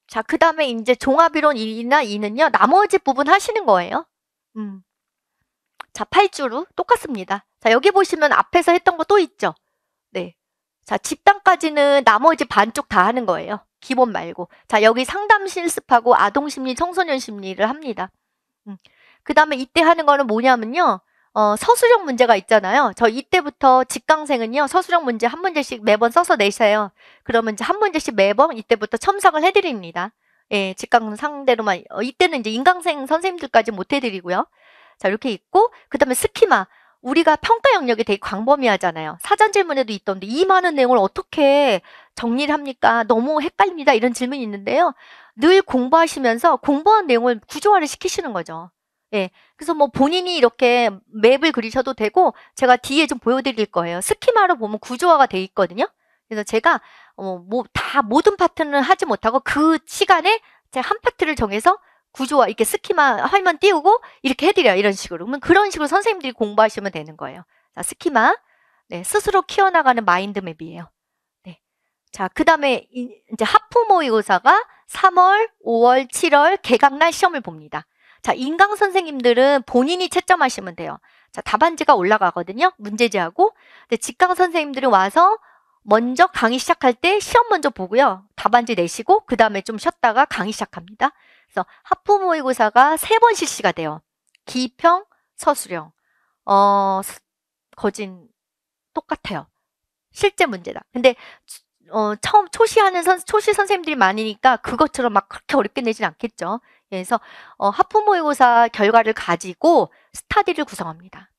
자, 그 다음에 이제 종합이론 1이나 2는요, 나머지 부분 하시는 거예요. 음. 자, 8주로 똑같습니다. 자, 여기 보시면 앞에서 했던 거 또 있죠? 네. 자, 집단까지는 나머지 반쪽 다 하는 거예요. 기본 말고. 자, 여기 상담 실습하고 아동 심리, 청소년 심리를 합니다. 음. 그 다음에 이때 하는 거는 뭐냐면요. 어, 서술형 문제가 있잖아요. 저 이때부터 직강생은요, 서술형 문제 한 문제씩 매번 써서 내세요. 그러면 이제 한 문제씩 매번 이때부터 첨삭을 해드립니다. 예, 직강 상대로만, 어, 이때는 이제 인강생 선생님들까지 못 해드리고요. 자, 이렇게 있고, 그 다음에 스키마. 우리가 평가 영역이 되게 광범위하잖아요. 사전 질문에도 있던데 이 많은 내용을 어떻게 정리를 합니까? 너무 헷갈립니다. 이런 질문이 있는데요. 늘 공부하시면서 공부한 내용을 구조화를 시키시는 거죠. 예. 그래서 뭐 본인이 이렇게 맵을 그리셔도 되고 제가 뒤에 좀 보여드릴 거예요. 스키마로 보면 구조화가 돼 있거든요. 그래서 제가 어, 뭐다 모든 파트는 하지 못하고 그 시간에 제가 한 파트를 정해서 구조화 이렇게 스키마 활만 띄우고 이렇게 해드려요. 이런 식으로. 그러면 그런 식으로 선생님들이 공부하시면 되는 거예요. 자, 스키마. 네, 스스로 키워나가는 마인드맵이에요. 네. 자, 그 다음에 이제 하프 모의고사가 3월, 5월, 7월 개강날 시험을 봅니다. 자, 인강 선생님들은 본인이 채점하시면 돼요. 자, 답안지가 올라가거든요. 문제지하고. 근데 직강 선생님들이 와서 먼저 강의 시작할 때 시험 먼저 보고요. 답안지 내시고 그 다음에 좀 쉬었다가 강의 시작합니다. 그래서 하부 모의고사가 세 번 실시가 돼요. 기평, 서술형. 어, 거진 똑같아요. 실제 문제다. 근데 어, 처음 초시하는 선, 초시 선생님들이 많으니까 그것처럼 막 그렇게 어렵게 내진 않겠죠. 그래서 어, 하품 모의고사 결과를 가지고 스타디를 구성합니다.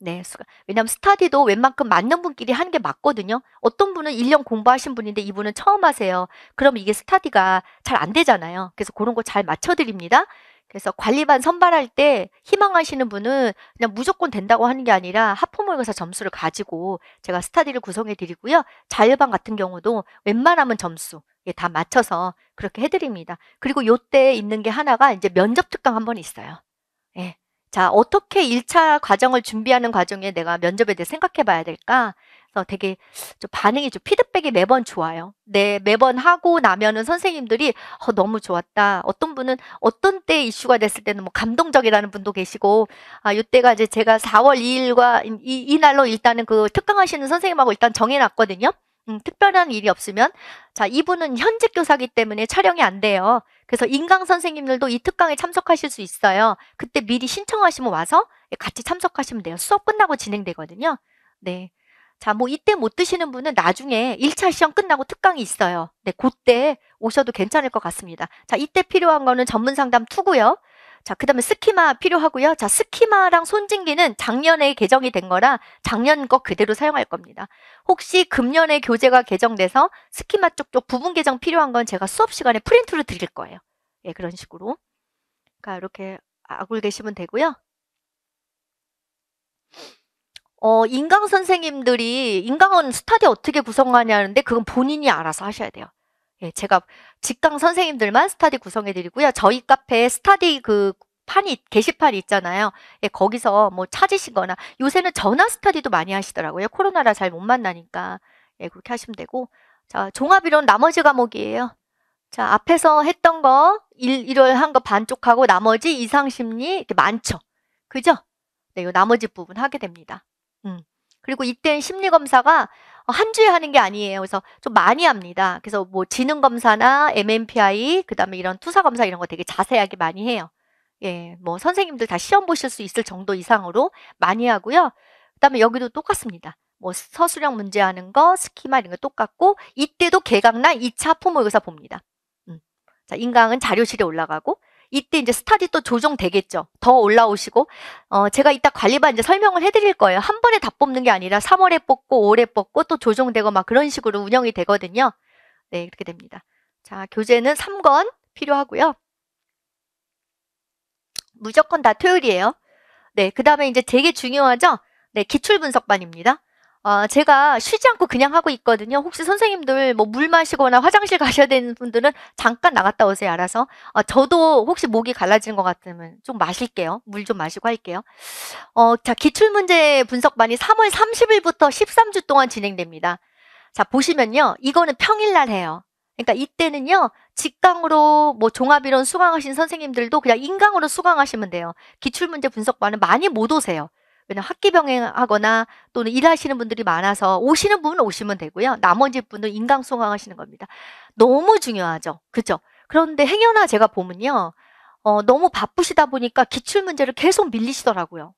네, 왜냐하면 스타디도 웬만큼 맞는 분끼리 하는 게 맞거든요. 어떤 분은 1년 공부하신 분인데 이분은 처음 하세요. 그럼 이게 스타디가 잘 안 되잖아요. 그래서 그런 거 잘 맞춰드립니다. 그래서 관리반 선발할 때 희망하시는 분은 그냥 무조건 된다고 하는 게 아니라 하포모의고사 점수를 가지고 제가 스타디를 구성해 드리고요. 자율반 같은 경우도 웬만하면 점수, 예, 다 맞춰서 그렇게 해드립니다. 그리고 요때 있는 게 하나가 이제 면접 특강 한 번 있어요. 예. 자, 어떻게 1차 과정을 준비하는 과정에 내가 면접에 대해 생각해 봐야 될까? 그래서 되게 좀 반응이 좀 피드백이 매번 좋아요. 네, 매번 하고 나면은 선생님들이 어, 너무 좋았다. 어떤 분은 어떤 때 이슈가 됐을 때는 뭐 감동적이라는 분도 계시고 아, 요때가 이제 제가 4월 2일과 이, 이날로 일단은 그 특강하시는 선생님하고 일단 정해 놨거든요. 음, 특별한 일이 없으면 자 이분은 현직 교사기 때문에 촬영이 안 돼요. 그래서 인강 선생님들도 이 특강에 참석하실 수 있어요. 그때 미리 신청하시면 와서 같이 참석하시면 돼요. 수업 끝나고 진행되거든요. 네. 자, 뭐 이때 못 드시는 분은 나중에 1차 시험 끝나고 특강이 있어요. 네, 그때 오셔도 괜찮을 것 같습니다. 자, 이때 필요한 거는 전문 상담 투고요 자, 그 다음에 스키마 필요하고요. 자, 스키마랑 손진기는 작년에 개정이 된 거라 작년 거 그대로 사용할 겁니다. 혹시 금년에 교재가 개정돼서 스키마 쪽쪽 부분 개정 필요한 건 제가 수업 시간에 프린트로 드릴 거예요. 예, 그런 식으로. 그러니까 이렇게 아굴 계시면 되고요. 어, 인강 선생님들이 인강은 스타디 어떻게 구성하냐는데 그건 본인이 알아서 하셔야 돼요. 예, 제가 직강 선생님들만 스타디 구성해 드리고요. 저희 카페에 스타디 그 판이 게시판이 있잖아요. 예, 거기서 뭐 찾으시거나 요새는 전화 스타디도 많이 하시더라고요. 코로나라 잘 못 만나니까 예, 그렇게 하시면 되고 자 종합 이론 나머지 과목이에요. 자 앞에서 했던 거 1, 1월 한 거 반쪽하고 나머지 이상심리 이렇게 많죠. 그죠? 네, 요 나머지 부분 하게 됩니다. 음. 그리고 이때 심리검사가 어, 한 주에 하는 게 아니에요. 그래서 좀 많이 합니다. 그래서 뭐 지능 검사나 MMPI 그다음에 이런 투사 검사 이런 거 되게 자세하게 많이 해요. 예, 뭐 선생님들 다 시험 보실 수 있을 정도 이상으로 많이 하고요. 그다음에 여기도 똑같습니다. 뭐 서술형 문제 하는 거, 스키마 이런 거 똑같고 이때도 개강날 2차 품목교사 봅니다. 음. 자, 인강은 자료실에 올라가고 이때 이제 스타디 또 조정되겠죠. 더 올라오시고 어 제가 이따 관리반 이제 설명을 해드릴 거예요. 한 번에 다 뽑는 게 아니라 3월에 뽑고 5월 뽑고 또 조정되고 막 그런 식으로 운영이 되거든요. 네 이렇게 됩니다. 자 교재는 3권 필요하고요. 무조건 다 토요일이에요. 네, 그 다음에 이제 되게 중요하죠? 네, 기출분석반입니다. 어, 제가 쉬지 않고 그냥 하고 있거든요. 혹시 선생님들 뭐 물 마시거나 화장실 가셔야 되는 분들은 잠깐 나갔다 오세요. 알아서. 어, 저도 혹시 목이 갈라지는 것 같으면 좀 마실게요. 물 좀 마시고 할게요. 어, 자, 기출문제 분석반이 3월 30일부터 13주 동안 진행됩니다. 자, 보시면요. 이거는 평일날 해요. 그러니까 이때는요. 직강으로 뭐 종합이론 수강하신 선생님들도 그냥 인강으로 수강하시면 돼요. 기출문제 분석반은 많이 못 오세요. 왜냐 학기 병행하거나 또는 일하시는 분들이 많아서 오시는 분은 오시면 되고요. 나머지 분은 인강 송강하시는 겁니다. 너무 중요하죠. 그죠? 그런데 행여나 제가 보면요. 어, 너무 바쁘시다 보니까 기출 문제를 계속 밀리시더라고요.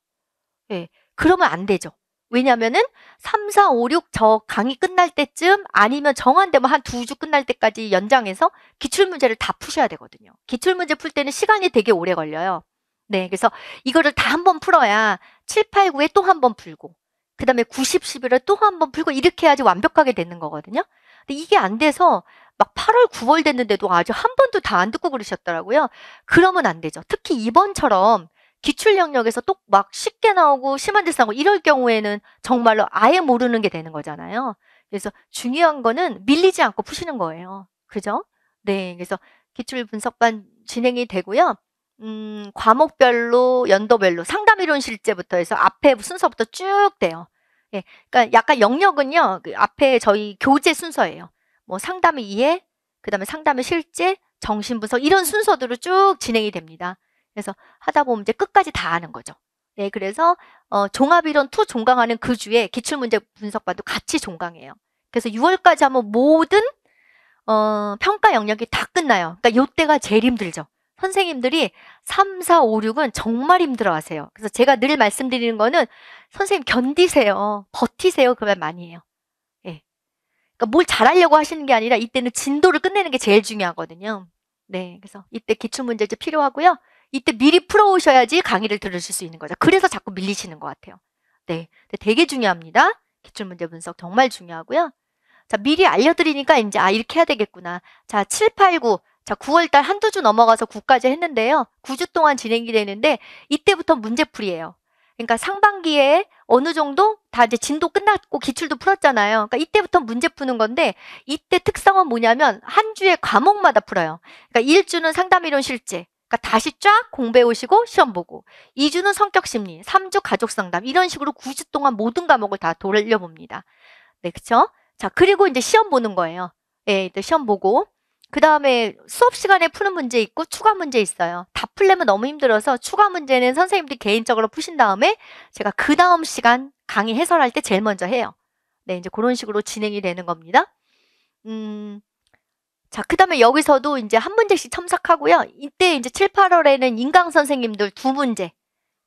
예. 그러면 안 되죠. 왜냐면은 3, 4, 5, 6 저 강의 끝날 때쯤 아니면 정한되면 한 두 주 끝날 때까지 연장해서 기출 문제를 다 푸셔야 되거든요. 기출 문제 풀 때는 시간이 되게 오래 걸려요. 네, 그래서 이거를 다 한 번 풀어야 7, 8, 9에 또 한 번 풀고 그 다음에 90, 11에 또 한 번 풀고 이렇게 해야지 완벽하게 되는 거거든요. 근데 이게 안 돼서 막 8월, 9월 됐는데도 아주 한 번도 다 안 듣고 그러셨더라고요. 그러면 안 되죠. 특히 이번처럼 기출 영역에서 또 막 쉽게 나오고 심한 데서 나고 이럴 경우에는 정말로 아예 모르는 게 되는 거잖아요. 그래서 중요한 거는 밀리지 않고 푸시는 거예요. 그죠? 네, 그래서 기출 분석반 진행이 되고요. 음, 과목별로, 연도별로 상담 이론 실제부터 해서 앞에 순서부터 쭉 돼요. 예. 그러니까 약간 영역은요. 그 앞에 저희 교재 순서예요. 뭐 상담의 이해, 그다음에 상담의 실제, 정신 분석 이런 순서대로 쭉 진행이 됩니다. 그래서 하다 보면 이제 끝까지 다하는 거죠. 네, 그래서 어, 종합이론 투 종강하는 그 주에 기출문제 분석반도 같이 종강해요. 그래서 6월까지 하면 모든 어, 평가 영역이 다 끝나요. 그러니까 요때가 제일 힘들죠. 선생님들이 3, 4, 5, 6은 정말 힘들어하세요. 그래서 제가 늘 말씀드리는 거는 선생님 견디세요. 버티세요. 그 말 많이 해요. 예. 그러니까 뭘 잘하려고 하시는 게 아니라 이때는 진도를 끝내는 게 제일 중요하거든요. 네. 그래서 이때 기출문제집 필요하고요. 이때 미리 풀어오셔야지 강의를 들으실 수 있는 거죠. 그래서 자꾸 밀리시는 것 같아요. 네. 되게 중요합니다. 기출문제 분석 정말 중요하고요. 자, 미리 알려드리니까 이제 아, 이렇게 해야 되겠구나. 자, 7, 8, 9. 자, 9월달 한두 주 넘어가서 9까지 했는데요. 9주 동안 진행이 되는데 이때부터 문제풀이에요. 그러니까 상반기에 어느 정도 다 이제 진도 끝났고 기출도 풀었잖아요. 그러니까 이때부터 문제 푸는 건데 이때 특성은 뭐냐면 한주에 과목마다 풀어요. 그러니까 1주는 상담 이론 실제. 그러니까 다시 쫙공배해오시고 시험 보고 2주는 성격 심리, 3주 가족 상담 이런 식으로 9주 동안 모든 과목을 다 돌려봅니다. 네, 그렇죠? 자, 그리고 이제 시험 보는 거예요. 예, 네, 시험 보고 그 다음에 수업 시간에 푸는 문제 있고 추가 문제 있어요. 다 풀려면 너무 힘들어서 추가 문제는 선생님들이 개인적으로 푸신 다음에 제가 그 다음 시간 강의 해설할 때 제일 먼저 해요. 네, 이제 그런 식으로 진행이 되는 겁니다. 음, 자, 그 다음에 여기서도 이제 한 문제씩 첨삭하고요. 이때 이제 7, 8월에는 인강 선생님들 두 문제,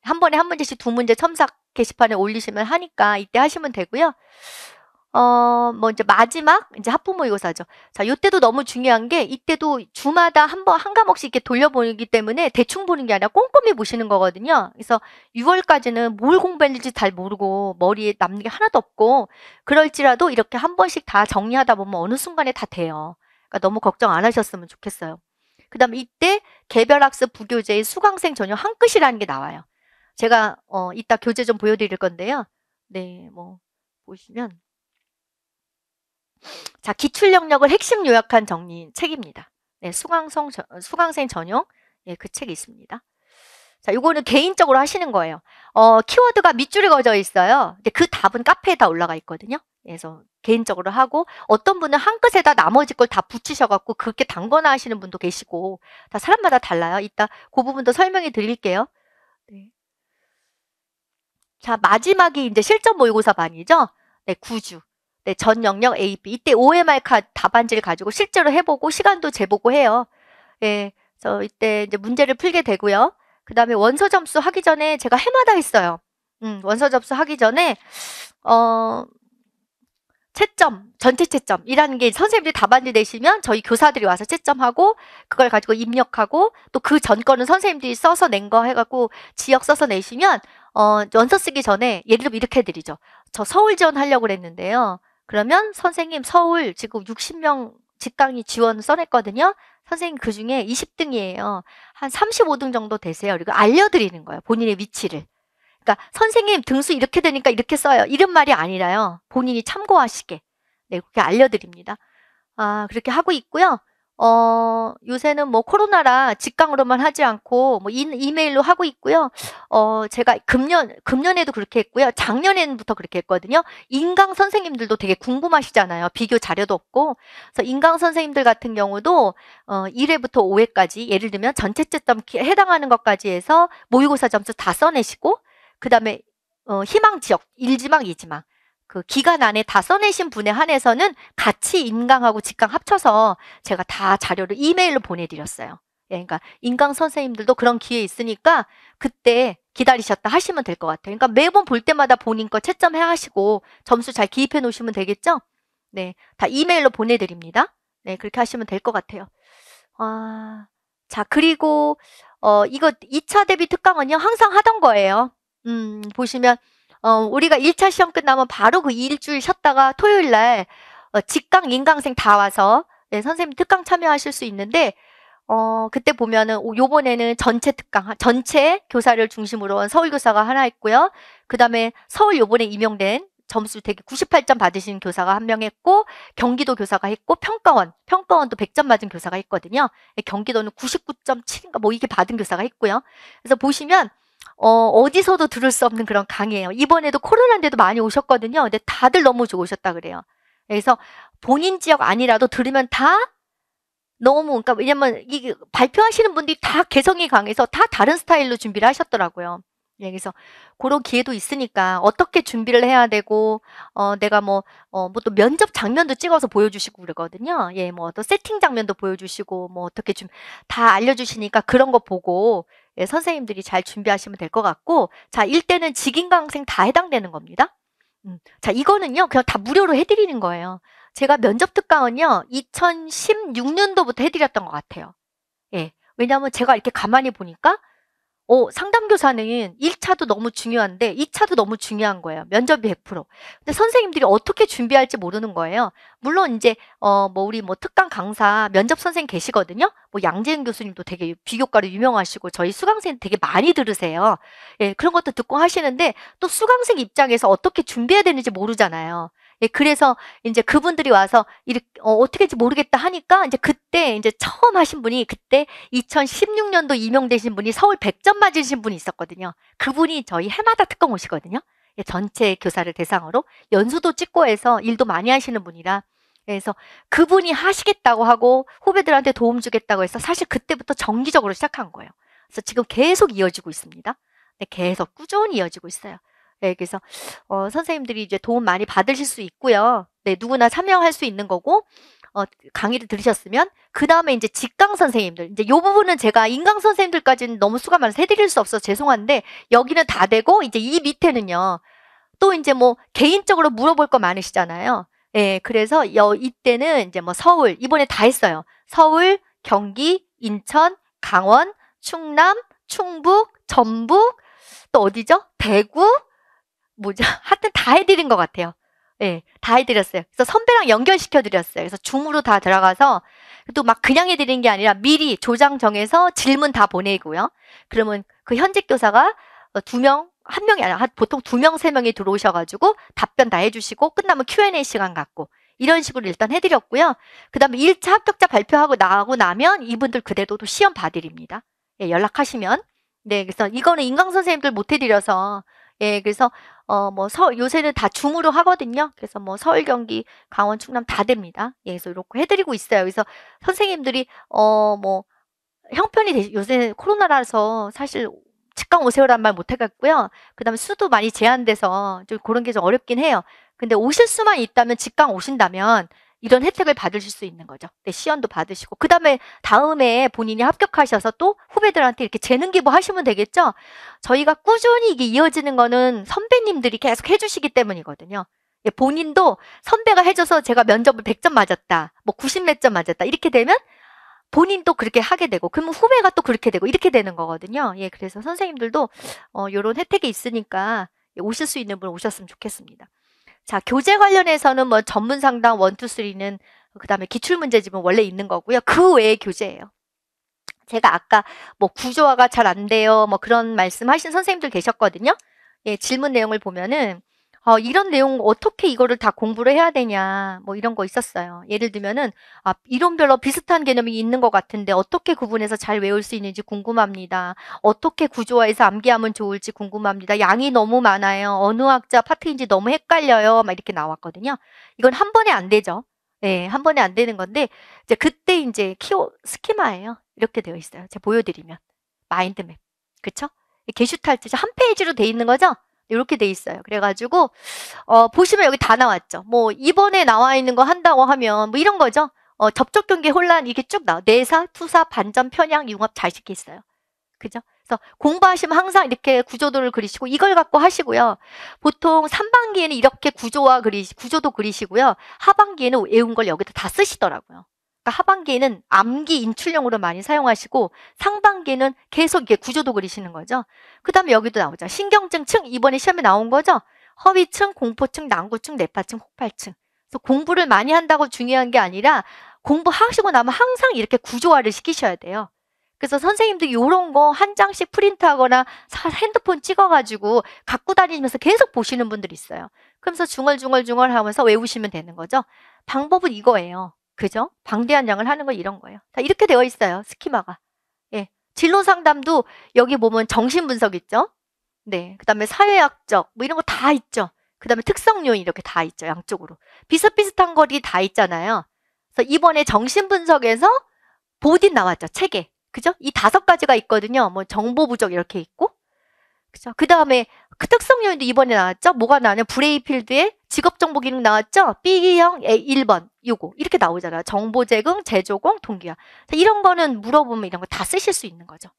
한 번에 한 문제씩 두 문제 첨삭 게시판에 올리시면 하니까 이때 하시면 되고요. 어, 뭐 이제 마지막 이제 학부모의고사죠. 자, 이때도 너무 중요한 게 이때도 주마다 한 번 한 과목씩 이렇게 돌려보기 때문에 대충 보는 게 아니라 꼼꼼히 보시는 거거든요. 그래서 6월까지는 뭘 공부했는지 잘 모르고 머리에 남는 게 하나도 없고 그럴지라도 이렇게 한 번씩 다 정리하다 보면 어느 순간에 다 돼요. 그러니까 너무 걱정 안 하셨으면 좋겠어요. 그다음에 이때 개별학습 부교재의 수강생 전용 한 끗이라는 게 나와요. 제가 어 이따 교재 좀 보여드릴 건데요. 네, 뭐 보시면 자, 기출 영역을 핵심 요약한 정리인 책입니다. 네, 수강성 어, 수강생 전용 예, 그 책이 있습니다. 자, 요거는 개인적으로 하시는 거예요. 어, 키워드가 밑줄에 거져 있어요. 근데 그 답은 카페에 다 올라가 있거든요. 예, 그래서 개인적으로 하고 어떤 분은 한 끝에다 나머지 걸 다 붙이셔갖고 그렇게 단거나 하시는 분도 계시고 다 사람마다 달라요. 이따 그 부분도 설명해 드릴게요. 네. 자 마지막이 이제 실전 모의고사 반이죠. 네, 구주 네, 전 영역 A, B. 이때 OMR 답안지를 가지고 실제로 해보고 시간도 재보고 해요. 예, 그래 이때 이제 문제를 풀게 되고요. 그 다음에 원서 점수 하기 전에 제가 해마다 했어요. 음, 원서 접수 하기 전에 어 채점, 전체 채점이라는 게 선생님들이 답안지 내시면 저희 교사들이 와서 채점하고 그걸 가지고 입력하고 또 그 전 거는 선생님들이 써서 낸 거 해갖고 지역 써서 내시면 어 원서 쓰기 전에 예를 들면 이렇게 해드리죠. 저 서울 지원하려고 그랬는데요. 그러면 선생님 서울 지금 60명 직강이 지원 써냈거든요. 선생님 그 중에 20등이에요. 한 35등 정도 되세요. 그리고 알려드리는 거예요. 본인의 위치를. 그러니까 선생님 등수 이렇게 되니까 이렇게 써요. 이런 말이 아니라요. 본인이 참고하시게. 네, 그렇게 알려드립니다. 아, 그렇게 하고 있고요. 어, 요새는 뭐 코로나라 직강으로만 하지 않고 뭐 인, 이메일로 하고 있고요. 어, 제가 금년, 금년에도 그렇게 했고요. 작년에부터 는 그렇게 했거든요. 인강 선생님들도 되게 궁금하시잖아요. 비교 자료도 없고. 그래서 인강 선생님들 같은 경우도 어, 1회부터 5회까지 예를 들면 전체점 에 해당하는 것까지 해서 모의고사 점수 다 써내시고 그 다음에 어, 희망 지역, 1지망, 2지망 그 기간 안에 다 써내신 분에 한해서는 같이 인강하고 직강 합쳐서 제가 다 자료를 이메일로 보내드렸어요. 예, 그러니까 인강 선생님들도 그런 기회 있으니까 그때 기다리셨다 하시면 될 것 같아요. 그러니까 매번 볼 때마다 본인 거 채점해 하시고 점수 잘 기입해 놓으시면 되겠죠? 네, 다 이메일로 보내드립니다. 네, 그렇게 하시면 될 것 같아요. 아, 자 그리고 어 이거 2차 대비 특강은요 항상 하던 거예요. 음 보시면 어, 우리가 1차 시험 끝나면 바로 그 일주일 쉬었다가 토요일 날 어, 직강, 인강생 다 와서 네, 선생님 특강 참여하실 수 있는데 어, 그때 보면은 요번에는 전체 특강, 전체 교사를 중심으로 한 서울 교사가 하나 있고요. 그다음에 서울 요번에 임용된 점수 되게 98점 받으신 교사가 한 명 했고 경기도 교사가 했고 평가원 평가원도 100점 맞은 교사가 했거든요 예, 경기도는 99.7인가 뭐 이게 받은 교사가 했고요 그래서 보시면 어, 어디서도 들을 수 없는 그런 강의예요. 이번에도 코로나인데도 많이 오셨거든요. 근데 다들 너무 좋으셨다 그래요. 그래서 본인 지역 아니라도 들으면 다 너무 그러니까 왜냐면 이 발표하시는 분들이 다 개성이 강해서 다 다른 스타일로 준비를 하셨더라고요. 예, 그래서 그런 기회도 있으니까 어떻게 준비를 해야 되고 어 내가 뭐어뭐 또 면접 장면도 찍어서 보여주시고 그러거든요. 예, 뭐 또 세팅 장면도 보여주시고 뭐 어떻게 좀 다 알려주시니까 그런 거 보고 예, 선생님들이 잘 준비하시면 될 것 같고 자 1대는 직인강생 다 해당되는 겁니다. 음, 자 이거는요 그냥 다 무료로 해드리는 거예요. 제가 면접 특강은요 2016년도부터 해드렸던 것 같아요. 예, 왜냐하면 제가 이렇게 가만히 보니까 어, 상담교사는 1차도 너무 중요한데 2차도 너무 중요한 거예요. 면접이 100%. 근데 선생님들이 어떻게 준비할지 모르는 거예요. 물론 이제 어, 뭐 우리 뭐 특강 강사 면접 선생 계시거든요. 뭐 양재은 교수님도 되게 비교과로 유명하시고 저희 수강생 되게 많이 들으세요. 예, 그런 것도 듣고 하시는데 또 수강생 입장에서 어떻게 준비해야 되는지 모르잖아요. 예, 그래서 이제 그분들이 와서 이렇게 어, 어떻게 할지 모르겠다 하니까 이제 그때 이제 처음 하신 분이 그때 2016년도 임용되신 분이 서울 100점 맞으신 분이 있었거든요. 그분이 저희 해마다 특강 오시거든요. 예, 전체 교사를 대상으로 연수도 찍고 해서 일도 많이 하시는 분이라 그래서 그분이 하시겠다고 하고 후배들한테 도움 주겠다고 해서 사실 그때부터 정기적으로 시작한 거예요. 그래서 지금 계속 이어지고 있습니다. 네, 계속 꾸준히 이어지고 있어요. 네, 그래서 어, 선생님들이 이제 도움 많이 받으실 수 있고요. 네, 누구나 참여할 수 있는 거고 어, 강의를 들으셨으면 그 다음에 이제 직강 선생님들 이제 요 부분은 제가 인강 선생님들까지는 너무 수가 많아서 해드릴 수 없어서 죄송한데 여기는 다 되고 이제 이 밑에는요. 또 이제 뭐 개인적으로 물어볼 거 많으시잖아요. 예, 네, 그래서 여 이때는 이제 뭐 서울 이번에 다 했어요. 서울, 경기, 인천, 강원, 충남, 충북, 전북 또 어디죠? 대구, 뭐죠? 하여튼 다 해드린 것 같아요. 예, 네, 다 해드렸어요. 그래서 선배랑 연결시켜드렸어요. 그래서 줌으로 다 들어가서 또 막 그냥 해드린 게 아니라 미리 조장 정해서 질문 다 보내고요. 그러면 그 현직 교사가 어, 두 명, 한 명이 아니라 보통 두 명, 세 명이 들어오셔가지고 답변 다 해주시고 끝나면 Q&A 시간 갖고 이런 식으로 일단 해드렸고요. 그 다음에 1차 합격자 발표하고 나고 나면 이분들 그대로 또 시험 봐드립니다. 예, 연락하시면. 네, 그래서 이거는 인강 선생님들 못 해드려서 예, 그래서 어 뭐 서 요새는 다 줌으로 하거든요. 그래서 뭐 서울, 경기, 강원, 충남 다 됩니다. 예, 그래서 이렇게 해드리고 있어요. 그래서 선생님들이 어 뭐 형편이 되시, 요새 는 코로나라서 사실 직강 오세요란 말 못해갖고요 그다음에 수도 많이 제한돼서 좀 그런 게 좀 어렵긴 해요. 근데 오실 수만 있다면 직강 오신다면 이런 혜택을 받으실 수 있는 거죠. 네, 시연도 받으시고 그 다음에 다음에 본인이 합격하셔서 또 후배들한테 이렇게 재능 기부하시면 되겠죠. 저희가 꾸준히 이게 이어지는 거는 선배님들이 계속 해주시기 때문이거든요. 예, 본인도 선배가 해줘서 제가 면접을 100점 맞았다, 뭐90몇 점 맞았다 이렇게 되면 본인도 그렇게 하게 되고 그러면 후배가 또 그렇게 되고 이렇게 되는 거거든요. 예, 그래서 선생님들도 어, 이런 혜택이 있으니까 오실 수 있는 분 오셨으면 좋겠습니다. 자, 교재 관련해서는 뭐 전문 상담 1, 2, 3는 그다음에 기출 문제집은 원래 있는 거고요. 그외에 교재예요. 제가 아까 뭐 구조화가 잘 안 돼요. 뭐 그런 말씀 하신 선생님들 계셨거든요. 예, 질문 내용을 보면은 어, 이런 내용 어떻게 이거를 다 공부를 해야 되냐 뭐 이런 거 있었어요. 예를 들면은 아, 이론별로 비슷한 개념이 있는 것 같은데 어떻게 구분해서 잘 외울 수 있는지 궁금합니다. 어떻게 구조화해서 암기하면 좋을지 궁금합니다. 양이 너무 많아요. 어느 학자 파트인지 너무 헷갈려요. 막 이렇게 나왔거든요. 이건 한 번에 안 되죠. 예, 네, 한 번에 안 되는 건데 이제 그때 이제 키워 스키마예요. 이렇게 되어 있어요. 제가 보여드리면 마인드맵 그쵸? 게슈탈트 한 페이지로 돼 있는 거죠? 이렇게 돼 있어요. 그래가지고 어, 보시면 여기 다 나왔죠. 뭐 이번에 나와 있는 거 한다고 하면 뭐 이런 거죠. 어, 접촉 경계 혼란 이게 렇쭉 나와. 내사, 투사, 반전, 편향, 융합 잘 시켜 있어요. 그죠? 그래서 공부하시면 항상 이렇게 구조도를 그리시고 이걸 갖고 하시고요. 보통 상반기에는 이렇게 구조와 그리 구조도 그리시고요. 하반기에는 외운 걸 여기다 다 쓰시더라고요. 그러니까 하반기에는 암기 인출형으로 많이 사용하시고 상반기에는 계속 이게 구조도 그리시는 거죠. 그 다음에 여기도 나오죠. 신경증층 이번에 시험에 나온 거죠. 허위층, 공포층, 난구층, 뇌파층, 혹발층 그래서 공부를 많이 한다고 중요한 게 아니라 공부하시고 나면 항상 이렇게 구조화를 시키셔야 돼요. 그래서 선생님도 이런 거 한 장씩 프린트하거나 핸드폰 찍어가지고 갖고 다니면서 계속 보시는 분들이 있어요. 그러면서 중얼중얼중얼 하면서 외우시면 되는 거죠. 방법은 이거예요. 그죠? 방대한 양을 하는 거 이런 거예요. 다 이렇게 되어 있어요. 스키마가. 예. 진로 상담도 여기 보면 정신 분석 있죠? 네. 그다음에 사회학적 뭐 이런 거 다 있죠. 그다음에 특성 요인 이렇게 다 있죠. 양쪽으로. 비슷비슷한 거리 다 있잖아요. 그래서 이번에 정신 분석에서 보딘 나왔죠. 체계. 그죠? 이 다섯 가지가 있거든요. 뭐 정보 부족 이렇게 있고. 그죠? 그다음에 그 특성 요인도 이번에 나왔죠. 뭐가 나왔냐? 브레이필드의 직업정보 기능 나왔죠? B형 A 1번 요거 이렇게 나오잖아요. 정보 제공, 제조공, 동기화. 이런 거는 물어보면 이런 거 다 쓰실 수 있는 거죠.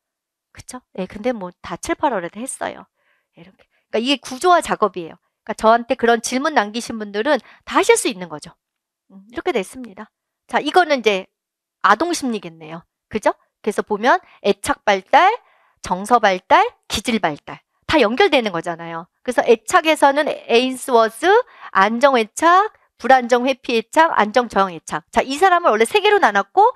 그쵸? 예, 근데 뭐 다 7, 8월에도 했어요. 예, 이렇게. 그러니까 이게 구조화 작업이에요. 그러니까 저한테 그런 질문 남기신 분들은 다 하실 수 있는 거죠. 음, 이렇게 됐습니다. 자, 이거는 이제 아동 심리겠네요. 그죠? 그래서 보면 애착 발달, 정서 발달, 기질 발달. 다 연결되는 거잖아요. 그래서 애착에서는 에인스워스, 안정 애착, 불안정 회피 애착, 안정 저항 애착. 자, 이 사람을 원래 세 개로 나눴고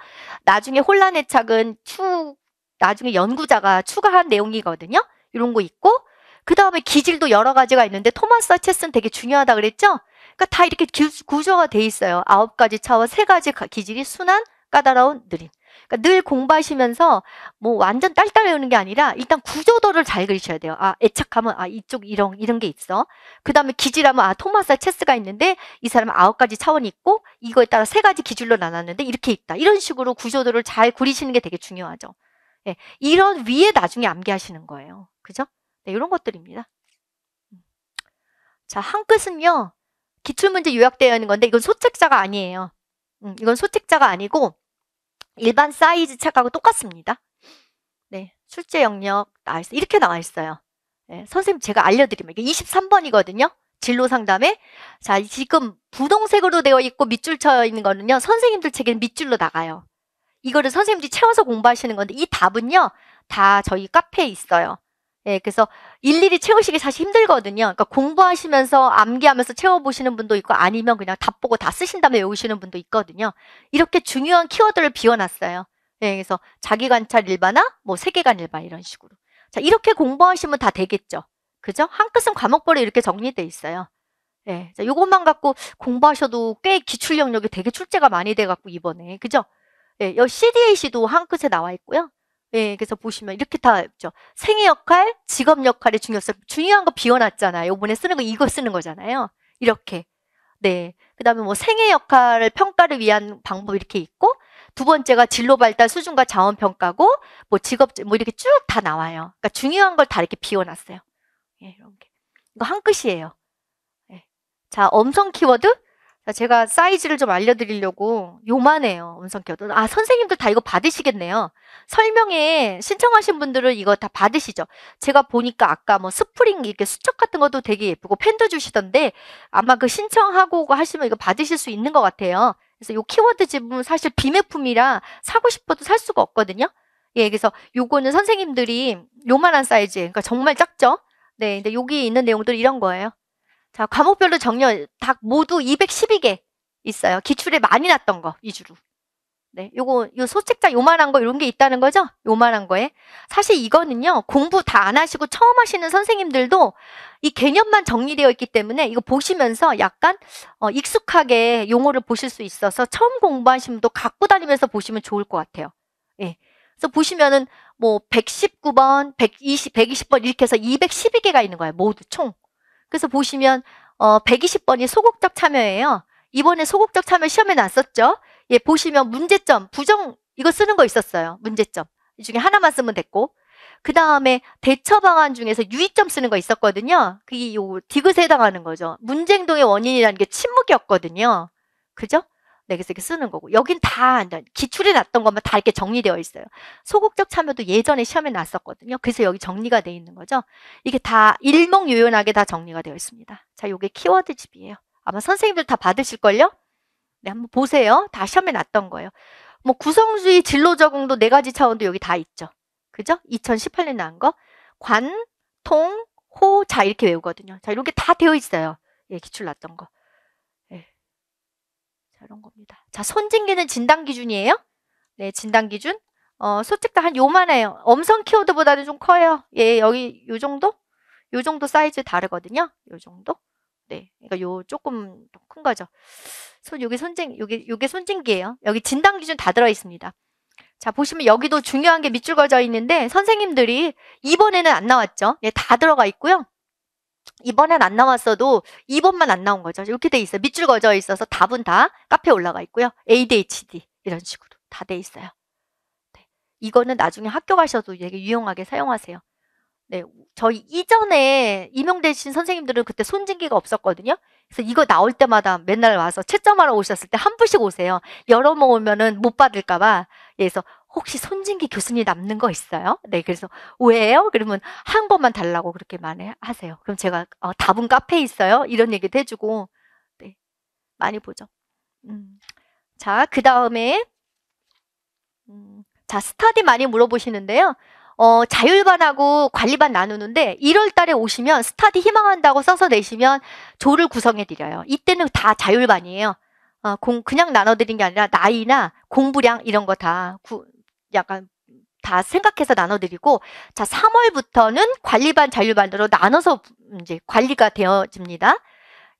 나중에 혼란 애착은 추 나중에 연구자가 추가한 내용이거든요. 이런 거 있고 그 다음에 기질도 여러 가지가 있는데 토마스 체스는 되게 중요하다 그랬죠? 그러니까 다 이렇게 구조가 돼 있어요. 아홉 가지 차와 세 가지 기질이 순한, 까다로운, 느린. 그러니까 늘 공부하시면서 뭐 완전 딸딸 외우는 게 아니라 일단 구조도를 잘 그리셔야 돼요. 아 애착하면 아 이쪽 이런 이런 게 있어. 그 다음에 기질하면 아 토마스 체스가 있는데 이 사람은 아홉 가지 차원이 있고 이거에 따라 세 가지 기질로 나눴는데 이렇게 있다. 이런 식으로 구조도를 잘 그리시는 게 되게 중요하죠. 예, 이런 위에 나중에 암기하시는 거예요. 그죠? 네, 이런 것들입니다. 자, 한 끝은요. 기출문제 요약되어 있는 건데 이건 소책자가 아니에요. 음, 이건 소책자가 아니고 일반 사이즈 책하고 똑같습니다. 네, 출제 영역 나와 있어요. 이렇게 나와 있어요. 네, 선생님 제가 알려드리면 이게 23번이거든요. 진로 상담에 자 지금 부동색으로 되어 있고 밑줄 쳐 있는 거는요. 선생님들 책에는 밑줄로 나가요. 이거를 선생님들이 채워서 공부하시는 건데 이 답은요. 다 저희 카페에 있어요. 예, 그래서 일일이 채우시기 사실 힘들거든요. 그러니까 공부하시면서 암기하면서 채워보시는 분도 있고 아니면 그냥 답 보고 다 쓰신 다음에 외우시는 분도 있거든요. 이렇게 중요한 키워드를 비워놨어요. 예, 그래서 자기 관찰 일반화, 뭐 세계관 일반 이런 식으로. 자, 이렇게 공부하시면 다 되겠죠. 그죠? 한끗은 과목별로 이렇게 정리돼 있어요. 예, 자, 요것만 갖고 공부하셔도 꽤 기출 영역이 되게 출제가 많이 돼갖고 이번에. 그죠? 예, 여 CDAC도 한끗에 나와 있고요. 예, 그래서 보시면 이렇게 다 있죠. 생애 역할, 직업 역할의 중요성. 중요한 거 비워놨잖아요. 요번에 쓰는 거 이거 쓰는 거잖아요. 이렇게. 네. 그 다음에 뭐 생애 역할을 평가를 위한 방법 이렇게 있고, 두 번째가 진로 발달 수준과 자원 평가고, 뭐 직업, 뭐 이렇게 쭉 다 나와요. 그러니까 중요한 걸 다 이렇게 비워놨어요. 예, 이런 게. 이거 한 끝이에요. 예. 자, 엄성 키워드. 그러니까 제가 사이즈를 좀 알려드리려고 요만해요. 음성표도. 아 선생님들 다 이거 받으시겠네요. 설명에 신청하신 분들은 이거 다 받으시죠. 제가 보니까 아까 뭐 스프링 이렇게 수첩 같은 것도 되게 예쁘고 펜도 주시던데 아마 그 신청하고 하시면 이거 받으실 수 있는 것 같아요. 그래서 요 키워드 집은 사실 비매품이라 사고 싶어도 살 수가 없거든요. 예, 그래서 요거는 선생님들이 요만한 사이즈, 그러니까 정말 작죠? 네, 근데 여기 있는 내용들 이런 거예요. 자, 과목별로 정렬 닭 모두 212개 있어요. 기출에 많이 났던 거 위주로. 네, 요거 요 소책자 요만한 거 이런 게 있다는 거죠? 요만한 거에 사실 이거는요 공부 다 안 하시고 처음 하시는 선생님들도 이 개념만 정리되어 있기 때문에 이거 보시면서 약간 어, 익숙하게 용어를 보실 수 있어서 처음 공부하신 분도 갖고 다니면서 보시면 좋을 것 같아요. 예. 그래서 보시면은 뭐 119번, 120, 120번 이렇게 해서 212개가 있는 거예요. 모두 총. 그래서 보시면 어 120번이 소극적 참여예요. 이번에 소극적 참여 시험에 났었죠. 예, 보시면 문제점, 부정 이거 쓰는 거 있었어요. 문제점. 이 중에 하나만 쓰면 됐고. 그 다음에 대처 방안 중에서 유의점 쓰는 거 있었거든요. 그게 요 디귿에 해당하는 거죠. 문제행동의 원인이라는 게 침묵이었거든요. 그죠? 내게 서이렇게 쓰는 거고 여긴 다 기출에 났던 것만 다 이렇게 정리되어 있어요. 소극적 참여도 예전에 시험에 났었거든요. 그래서 여기 정리가 돼 있는 거죠. 이게 다 일목요연하게 다 정리가 되어 있습니다. 자, 요게 키워드 집이에요. 아마 선생님들 다 받으실걸요? 네, 한번 보세요. 다 시험에 났던 거예요. 뭐 구성주의 진로 적응도 네 가지 차원도 여기 다 있죠. 그죠? 2018년 에 나온 거. 관, 통, 호, 자 이렇게 외우거든요. 자, 이렇게 다 되어 있어요. 예, 기출 났던 거. 자, 이런 겁니다. 자, 손진기는 진단 기준이에요. 네, 진단 기준. 어, 솔직히 한 요만해요. 엄선 키워드보다는 좀 커요. 예, 여기 요 정도? 요 정도 사이즈 다르거든요. 요 정도? 네. 그러니까 요 조금 큰 거죠. 손 여기 손진 여기 요게 손진기예요. 여기 진단 기준 다 들어 있습니다. 자, 보시면 여기도 중요한 게 밑줄 그져 있는데 선생님들이 이번에는 안 나왔죠. 예, 다 들어가 있고요. 2번은 안 나왔어도 2번만 안 나온 거죠. 이렇게 돼 있어요. 밑줄 거져 있어서 답은 다 카페에 올라가 있고요. ADHD 이런 식으로 다 돼 있어요. 네. 이거는 나중에 학교 가셔도 되게 유용하게 사용하세요. 네, 저희 이전에 임용되신 선생님들은 그때 손진기가 없었거든요. 그래서 이거 나올 때마다 맨날 와서 채점하러 오셨을 때 한 분씩 오세요. 열어 먹으면은못 받을까봐. 예, 그래서 혹시 손진기 교수님 남는 거 있어요? 네, 그래서 왜요? 그러면 한 번만 달라고 그렇게 말하세요. 그럼 제가 어, 답은 카페에 있어요. 이런 얘기도 해주고 네, 많이 보죠. 음. 자, 그 다음에 음, 자 스타디 많이 물어보시는데요. 어, 자율반하고 관리반 나누는데 1월 달에 오시면 스타디 희망한다고 써서 내시면 조를 구성해 드려요. 이때는 다 자율반이에요. 어, 공, 그냥 나눠드린 게 아니라 나이나 공부량 이런 거다 약간 다 생각해서 나눠드리고 자 3월부터는 관리반 자율반으로 나눠서 이제 관리가 되어집니다.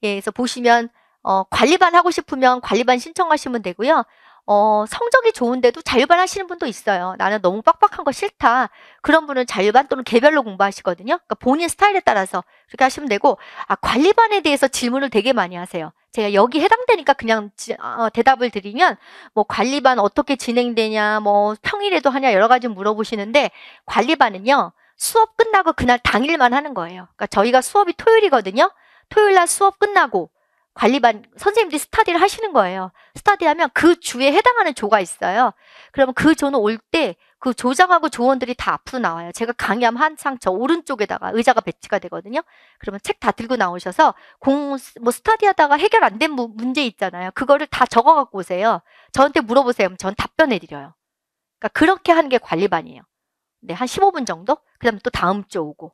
예, 그래서 보시면 어, 관리반 하고 싶으면 관리반 신청하시면 되고요. 어, 성적이 좋은데도 자율반 하시는 분도 있어요. 나는 너무 빡빡한 거 싫다. 그런 분은 자율반 또는 개별로 공부하시거든요. 그러니까 본인 스타일에 따라서 그렇게 하시면 되고, 아, 관리반에 대해서 질문을 되게 많이 하세요. 제가 여기 해당되니까 그냥 지, 어, 어, 대답을 드리면 뭐 관리반 어떻게 진행되냐, 뭐 평일에도 하냐 여러 가지 물어보시는데 관리반은요 수업 끝나고 그날 당일만 하는 거예요. 그러니까 저희가 수업이 토요일이거든요. 토요일 날 수업 끝나고 관리반 선생님들이 스타디를 하시는 거예요. 스타디하면 그 주에 해당하는 조가 있어요. 그러면 그 조는 올 때 그 조장하고 조원들이 다 앞으로 나와요. 제가 강의하면 한창 저 오른쪽에다가 의자가 배치가 되거든요. 그러면 책 다 들고 나오셔서 공 뭐 스타디하다가 해결 안 된 문제 있잖아요. 그거를 다 적어 갖고 오세요. 저한테 물어보세요. 전 답변해 드려요. 그러니까 그렇게 하는 게 관리반이에요. 네, 한 15분 정도? 그다음에 또 다음 주 오고.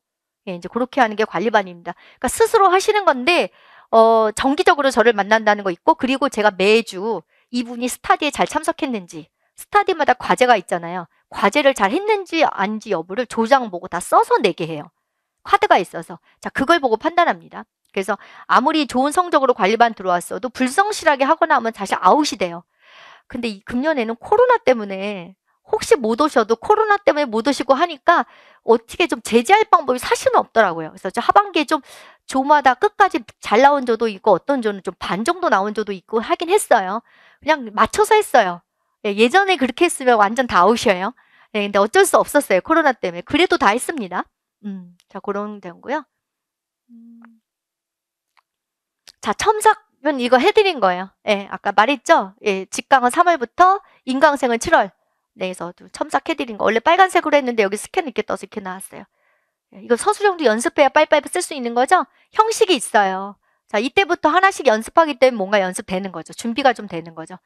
예, 이제 그렇게 하는 게 관리반입니다. 그러니까 스스로 하시는 건데 어, 정기적으로 저를 만난다는 거 있고 그리고 제가 매주 이분이 스타디에 잘 참석했는지 스타디마다 과제가 있잖아요. 과제를 잘 했는지 안지 여부를 조장 보고 다 써서 내게 해요. 카드가 있어서. 자, 그걸 보고 판단합니다. 그래서 아무리 좋은 성적으로 관리반 들어왔어도 불성실하게 하거나 하면 사실 아웃이 돼요. 근데 이 금년에는 코로나 때문에 혹시 못 오셔도 코로나 때문에 못 오시고 하니까 어떻게 좀 제재할 방법이 사실은 없더라고요. 그래서 저 하반기에 좀 조마다 끝까지 잘 나온 조도 있고 어떤 조는 좀 반 정도 나온 조도 있고 하긴 했어요. 그냥 맞춰서 했어요. 예, 전에 그렇게 했으면 완전 다아웃이요 예, 근데 어쩔 수 없었어요. 코로나 때문에. 그래도 다 했습니다. 음, 자, 그런 된고요 음. 자, 첨삭은 이거 해드린 거예요. 예, 아까 말했죠? 예, 직강은 3월부터 인강생은 7월. 네, 그래서 첨삭해드린 거. 원래 빨간색으로 했는데 여기 스캔 이렇게 떠서 이렇게 나왔어요. 예, 이거 서술형도 연습해야 빨리빨리 쓸 수 있는 거죠? 형식이 있어요. 자, 이때부터 하나씩 연습하기 때문에 뭔가 연습되는 거죠. 준비가 좀 되는 거죠.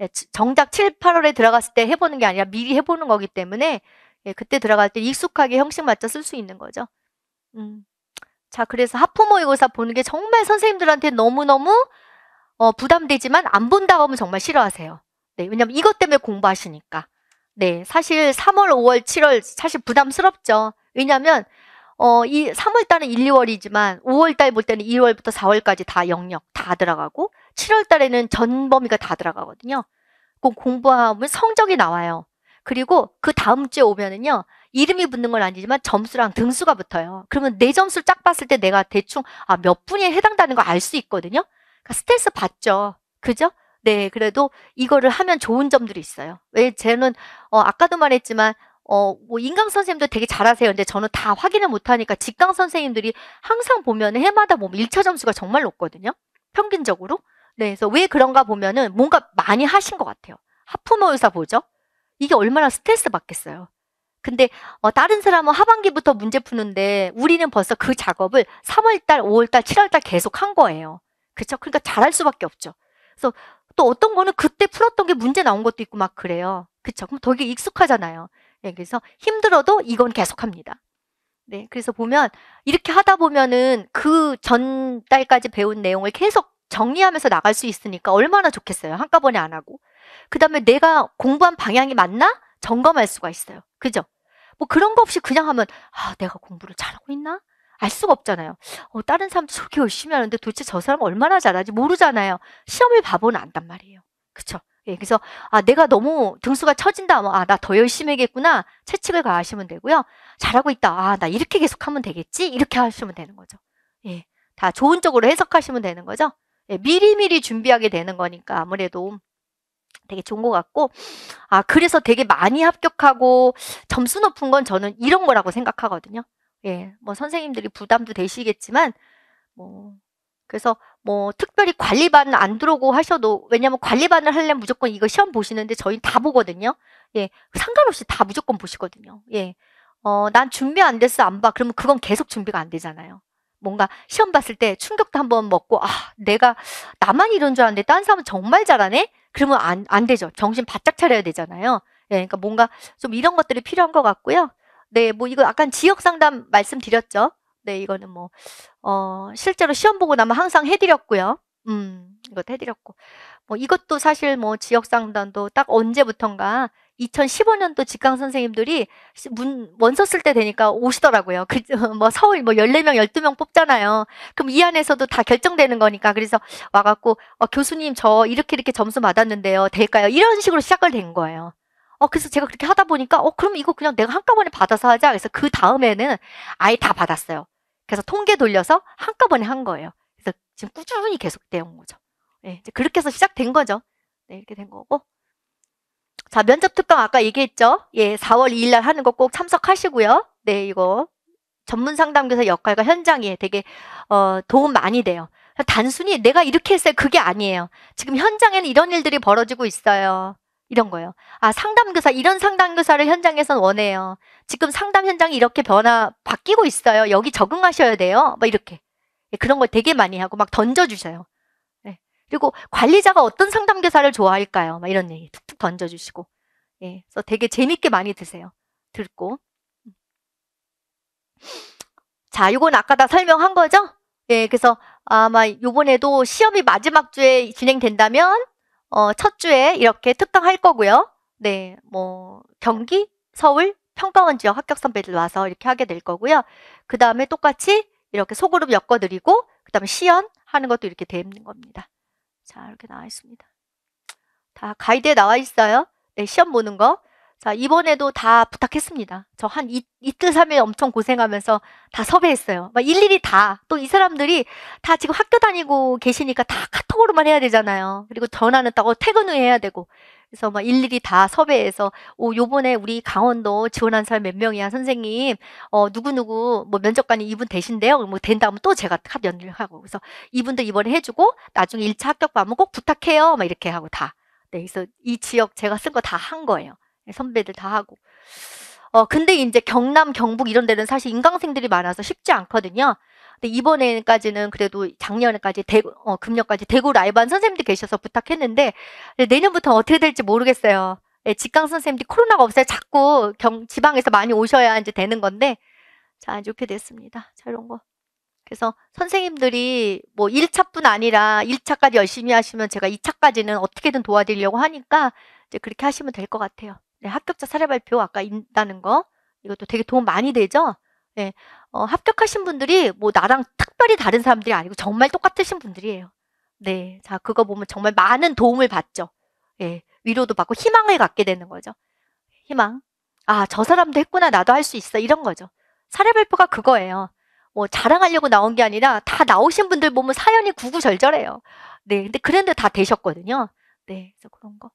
예, 정작 7, 8월에 들어갔을 때 해보는 게 아니라 미리 해보는 거기 때문에 예, 그때 들어갈 때 익숙하게 형식 맞춰 쓸 수 있는 거죠. 음. 자, 그래서 하포모의고사 보는 게 정말 선생님들한테 너무너무 어, 부담되지만 안 본다고 하면 정말 싫어하세요. 네, 왜냐면 이것 때문에 공부하시니까. 네, 사실 3월, 5월, 7월 사실 부담스럽죠. 왜냐면 어, 이 3월 달은 1, 2월이지만 5월 달 볼 때는 2월부터 4월까지 다 영역 다 들어가고 7월 달에는 전 범위가 다 들어가거든요. 꼭 공부하면 성적이 나와요. 그리고 그 다음 주에 오면은요. 이름이 붙는 건 아니지만 점수랑 등수가 붙어요. 그러면 내 점수를 쫙 봤을 때 내가 대충 아, 몇 분에 해당되는 거 알 수 있거든요. 그러니까 스트레스 받죠. 그죠? 네, 그래도 이거를 하면 좋은 점들이 있어요. 왜 쟤는 어, 아까도 말했지만 어, 뭐 인강 선생님도 되게 잘하세요. 근데 저는 다 확인을 못하니까 직강 선생님들이 항상 보면 해마다 보면 뭐 1차 점수가 정말 높거든요. 평균적으로. 네, 그래서 왜 그런가 보면은 뭔가 많이 하신 것 같아요. 하프모 의사 보죠. 이게 얼마나 스트레스 받겠어요. 근데 어, 다른 사람은 하반기부터 문제 푸는데 우리는 벌써 그 작업을 3월달, 5월달, 7월달 계속 한 거예요. 그쵸 그러니까 잘할 수밖에 없죠. 그래서 또 어떤 거는 그때 풀었던 게 문제 나온 것도 있고 막 그래요. 그쵸 그럼 되게 익숙하잖아요. 네, 그래서 힘들어도 이건 계속합니다. 네, 그래서 보면 이렇게 하다 보면은 그 전달까지 배운 내용을 계속 정리하면서 나갈 수 있으니까 얼마나 좋겠어요. 한꺼번에 안 하고. 그 다음에 내가 공부한 방향이 맞나? 점검할 수가 있어요. 그죠? 뭐 그런 거 없이 그냥 하면, 아, 내가 공부를 잘하고 있나? 알 수가 없잖아요. 어, 다른 사람도 저렇게 열심히 하는데 도대체 저 사람 얼마나 잘하지 모르잖아요. 시험을 봐보는 안단 말이에요. 그쵸? 예, 그래서 아 내가 너무 등수가 처진다. 뭐, 아 나 더 열심히 하겠구나. 채찍을 가하시면 되고요. 잘하고 있다. 아 나 이렇게 계속하면 되겠지. 이렇게 하시면 되는 거죠. 예, 다 좋은 쪽으로 해석하시면 되는 거죠. 예, 미리미리 준비하게 되는 거니까 아무래도 되게 좋은 것 같고 아 그래서 되게 많이 합격하고 점수 높은 건 저는 이런 거라고 생각하거든요. 예, 뭐 선생님들이 부담도 되시겠지만 뭐 그래서 뭐 특별히 관리반 안 들어오고 하셔도 왜냐면 관리반을 하려면 무조건 이거 시험 보시는데 저희 다 보거든요. 예, 상관없이 다 무조건 보시거든요. 예, 어, 난 준비 안 됐어 안 봐. 그러면 그건 계속 준비가 안 되잖아요. 뭔가 시험 봤을 때 충격도 한번 먹고 아 내가 나만 이런 줄 알았는데 딴 사람은 정말 잘하네. 그러면 안 안 되죠. 정신 바짝 차려야 되잖아요. 예, 그러니까 뭔가 좀 이런 것들이 필요한 것 같고요. 네, 뭐 이거 약간 지역 상담 말씀드렸죠. 네, 이거는 뭐, 어, 실제로 시험 보고 나면 항상 해드렸고요. 음, 이것 해드렸고. 뭐, 이것도 사실 뭐, 지역상담도 딱 언제부턴가 2015년도 직강 선생님들이 문, 원서 쓸때 되니까 오시더라고요. 그, 뭐, 서울 뭐 14명, 12명 뽑잖아요. 그럼 이 안에서도 다 결정되는 거니까. 그래서 와갖고, 어, 교수님, 저 이렇게 이렇게 점수 받았는데요. 될까요? 이런 식으로 시작을 된 거예요. 어, 그래서 제가 그렇게 하다 보니까, 어, 그럼 이거 그냥 내가 한꺼번에 받아서 하자. 그래서 그 다음에는 아예 다 받았어요. 그래서 통계 돌려서 한꺼번에 한 거예요. 그래서 지금 꾸준히 계속되온 거죠. 네, 이제 그렇게 해서 시작된 거죠. 네, 이렇게 된 거고. 자, 면접 특강 아까 얘기했죠? 예, 4월 2일 날 하는 거 꼭 참석하시고요. 네, 이거 전문 상담교사 역할과 현장이 되게 어, 도움 많이 돼요. 단순히 내가 이렇게 했어요. 그게 아니에요. 지금 현장에는 이런 일들이 벌어지고 있어요. 이런 거예요. 아, 상담교사, 이런 상담교사를 현장에선 원해요. 지금 상담 현장이 이렇게 변화 바뀌고 있어요. 여기 적응하셔야 돼요. 막 이렇게 예, 그런 걸 되게 많이 하고 막 던져주셔요. 예. 그리고 관리자가 어떤 상담교사를 좋아할까요? 막 이런 얘기 툭툭 던져주시고 예. 그래서 되게 재밌게 많이 드세요. 듣고 자, 이건 아까 다 설명한 거죠? 예, 그래서 아마 요번에도 시험이 마지막 주에 진행된다면 어, 첫 주에 이렇게 특강할 거고요. 네, 뭐 경기, 서울, 평가원 지역 합격 선배들 와서 이렇게 하게 될 거고요. 그 다음에 똑같이 이렇게 소그룹 엮어드리고 그 다음에 시연하는 것도 이렇게 되는 겁니다. 자 이렇게 나와 있습니다. 다 가이드에 나와 있어요. 네, 시험 보는 거. 자 이번에도 다 부탁했습니다. 저 한 이틀 삼일 엄청 고생하면서 다 섭외했어요. 막 일일이 다 또 이 사람들이 다 지금 학교 다니고 계시니까 다 카톡으로만 해야 되잖아요. 그리고 전화는 따고 어, 퇴근 후에 해야 되고 그래서 막 일일이 다 섭외해서 오 요번에 우리 강원도 지원한 사람 몇 명이야 선생님 어 누구누구 뭐 면접관이 이분 되신대요뭐 된다면 또 제가 탑 연결하고 그래서 이분도 이번에 해주고 나중에 일차 합격 받으면 꼭 부탁해요 막 이렇게 하고 다 네, 그래서 이 지역 제가 쓴 거 다 한 거예요 네, 선배들 다 하고 어 근데 이제 경남 경북 이런 데는 사실 인강생들이 많아서 쉽지 않거든요 근데 이번에까지는 그래도 작년까지 대구, 어, 금년까지 대구 라이브한 선생님도 계셔서 부탁했는데 내년부터 어떻게 될지 모르겠어요. 예, 직강 선생님들이 코로나가 없어요. 자꾸 경, 지방에서 많이 오셔야 이제 되는 건데 자 이렇게 됐습니다. 자 이런 거. 그래서 선생님들이 뭐 1차뿐 아니라 1차까지 열심히 하시면 제가 2차까지는 어떻게든 도와드리려고 하니까 이제 그렇게 하시면 될 것 같아요. 네, 합격자 사례 발표 아까 있다는 거 이것도 되게 도움 많이 되죠? 네, 어, 합격하신 분들이 뭐 나랑 특별히 다른 사람들이 아니고 정말 똑같으신 분들이에요. 네, 자 그거 보면 정말 많은 도움을 받죠. 예, 위로도 받고 희망을 갖게 되는 거죠. 희망. 아, 저 사람도 했구나. 나도 할 수 있어. 이런 거죠. 사례 발표가 그거예요. 뭐 자랑하려고 나온 게 아니라 다 나오신 분들 보면 사연이 구구절절해요. 네, 근데 그런데 다 되셨거든요. 네, 그래서 그런 거.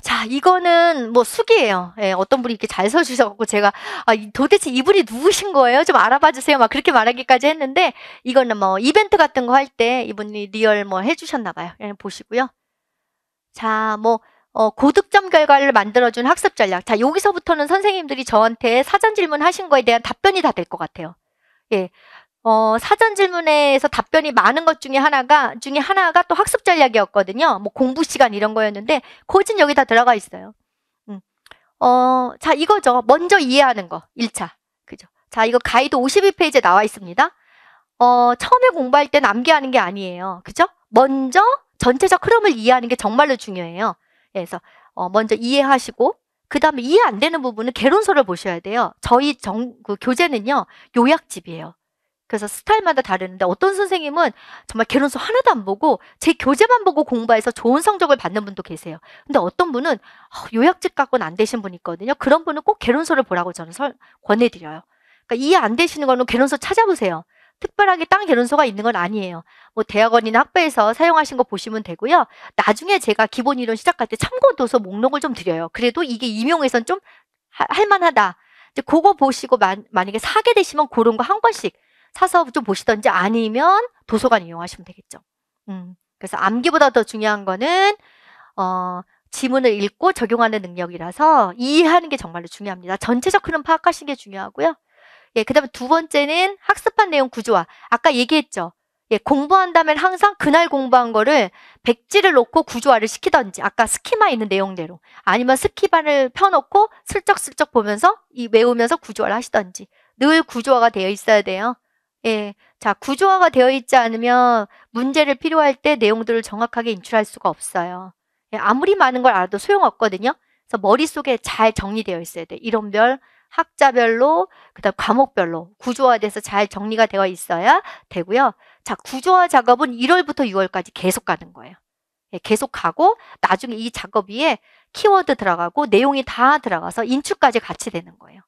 자, 이거는 뭐 숙이에요. 예, 어떤 분이 이렇게 잘 써주셔갖고 제가, 아, 도대체 이분이 누구신 거예요? 좀 알아봐 주세요. 막 그렇게 말하기까지 했는데, 이거는 뭐 이벤트 같은 거 할 때 이분이 리얼 뭐 해주셨나봐요. 예, 보시고요. 자, 뭐, 어, 고득점 결과를 만들어준 학습 전략. 자, 여기서부터는 선생님들이 저한테 사전 질문하신 거에 대한 답변이 다 될 것 같아요. 예. 어, 사전 질문에서 답변이 많은 것 중에 하나가 중에 하나가 또 학습 전략이었거든요. 뭐 공부 시간 이런 거였는데 코진 여기 다 들어가 있어요. 음. 어, 자 이거죠. 먼저 이해하는 거 1차. 그죠? 자, 이거 가이드 52페이지에 나와 있습니다. 어, 처음에 공부할 때남기하는게 아니에요. 그죠? 먼저 전체적 흐름을 이해하는 게 정말로 중요해요. 그래서 어, 먼저 이해하시고 그 다음에 이해 안 되는 부분은 개론서를 보셔야 돼요. 저희 정, 그 교재는요, 요약집이에요. 그래서 스타일마다 다르는데 어떤 선생님은 정말 개론서 하나도 안 보고 제 교재만 보고 공부해서 좋은 성적을 받는 분도 계세요. 근데 어떤 분은 어, 요약집 갖고는 안 되신 분이 있거든요. 그런 분은 꼭 개론서를 보라고 저는 설, 권해드려요. 그러니까 이해 안 되시는 거는 개론서 찾아보세요. 특별하게 딴 개론서가 있는 건 아니에요. 뭐 대학원이나 학부에서 사용하신 거 보시면 되고요. 나중에 제가 기본 이론 시작할 때 참고 도서 목록을 좀 드려요. 그래도 이게 임용에선 좀 할만하다. 이제 그거 보시고 만, 만약에 사게 되시면 그런 거한 권씩 사서 좀 보시던지 아니면 도서관 이용하시면 되겠죠. 음. 그래서 암기보다 더 중요한 거는 어, 지문을 읽고 적용하는 능력이라서 이해하는 게 정말로 중요합니다. 전체적 흐름 파악하시는 게 중요하고요. 예, 그다음에 두 번째는 학습한 내용 구조화. 아까 얘기했죠. 예, 공부한다면 항상 그날 공부한 거를 백지를 놓고 구조화를 시키던지 아까 스키마 있는 내용대로 아니면 스키반을 펴놓고 슬쩍슬쩍 보면서 이 외우면서 구조화를 하시던지 늘 구조화가 되어 있어야 돼요. 예. 자, 구조화가 되어 있지 않으면 문제를 필요할 때 내용들을 정확하게 인출할 수가 없어요. 예, 아무리 많은 걸 알아도 소용없거든요. 그래서 머릿속에 잘 정리되어 있어야 돼. 이론별, 학자별로, 그다음 과목별로 구조화돼서 잘 정리가 되어 있어야 되고요. 자, 구조화 작업은 1월부터 6월까지 계속 가는 거예요. 예, 계속 가고 나중에 이 작업 위에 키워드 들어가고 내용이 다 들어가서 인출까지 같이 되는 거예요.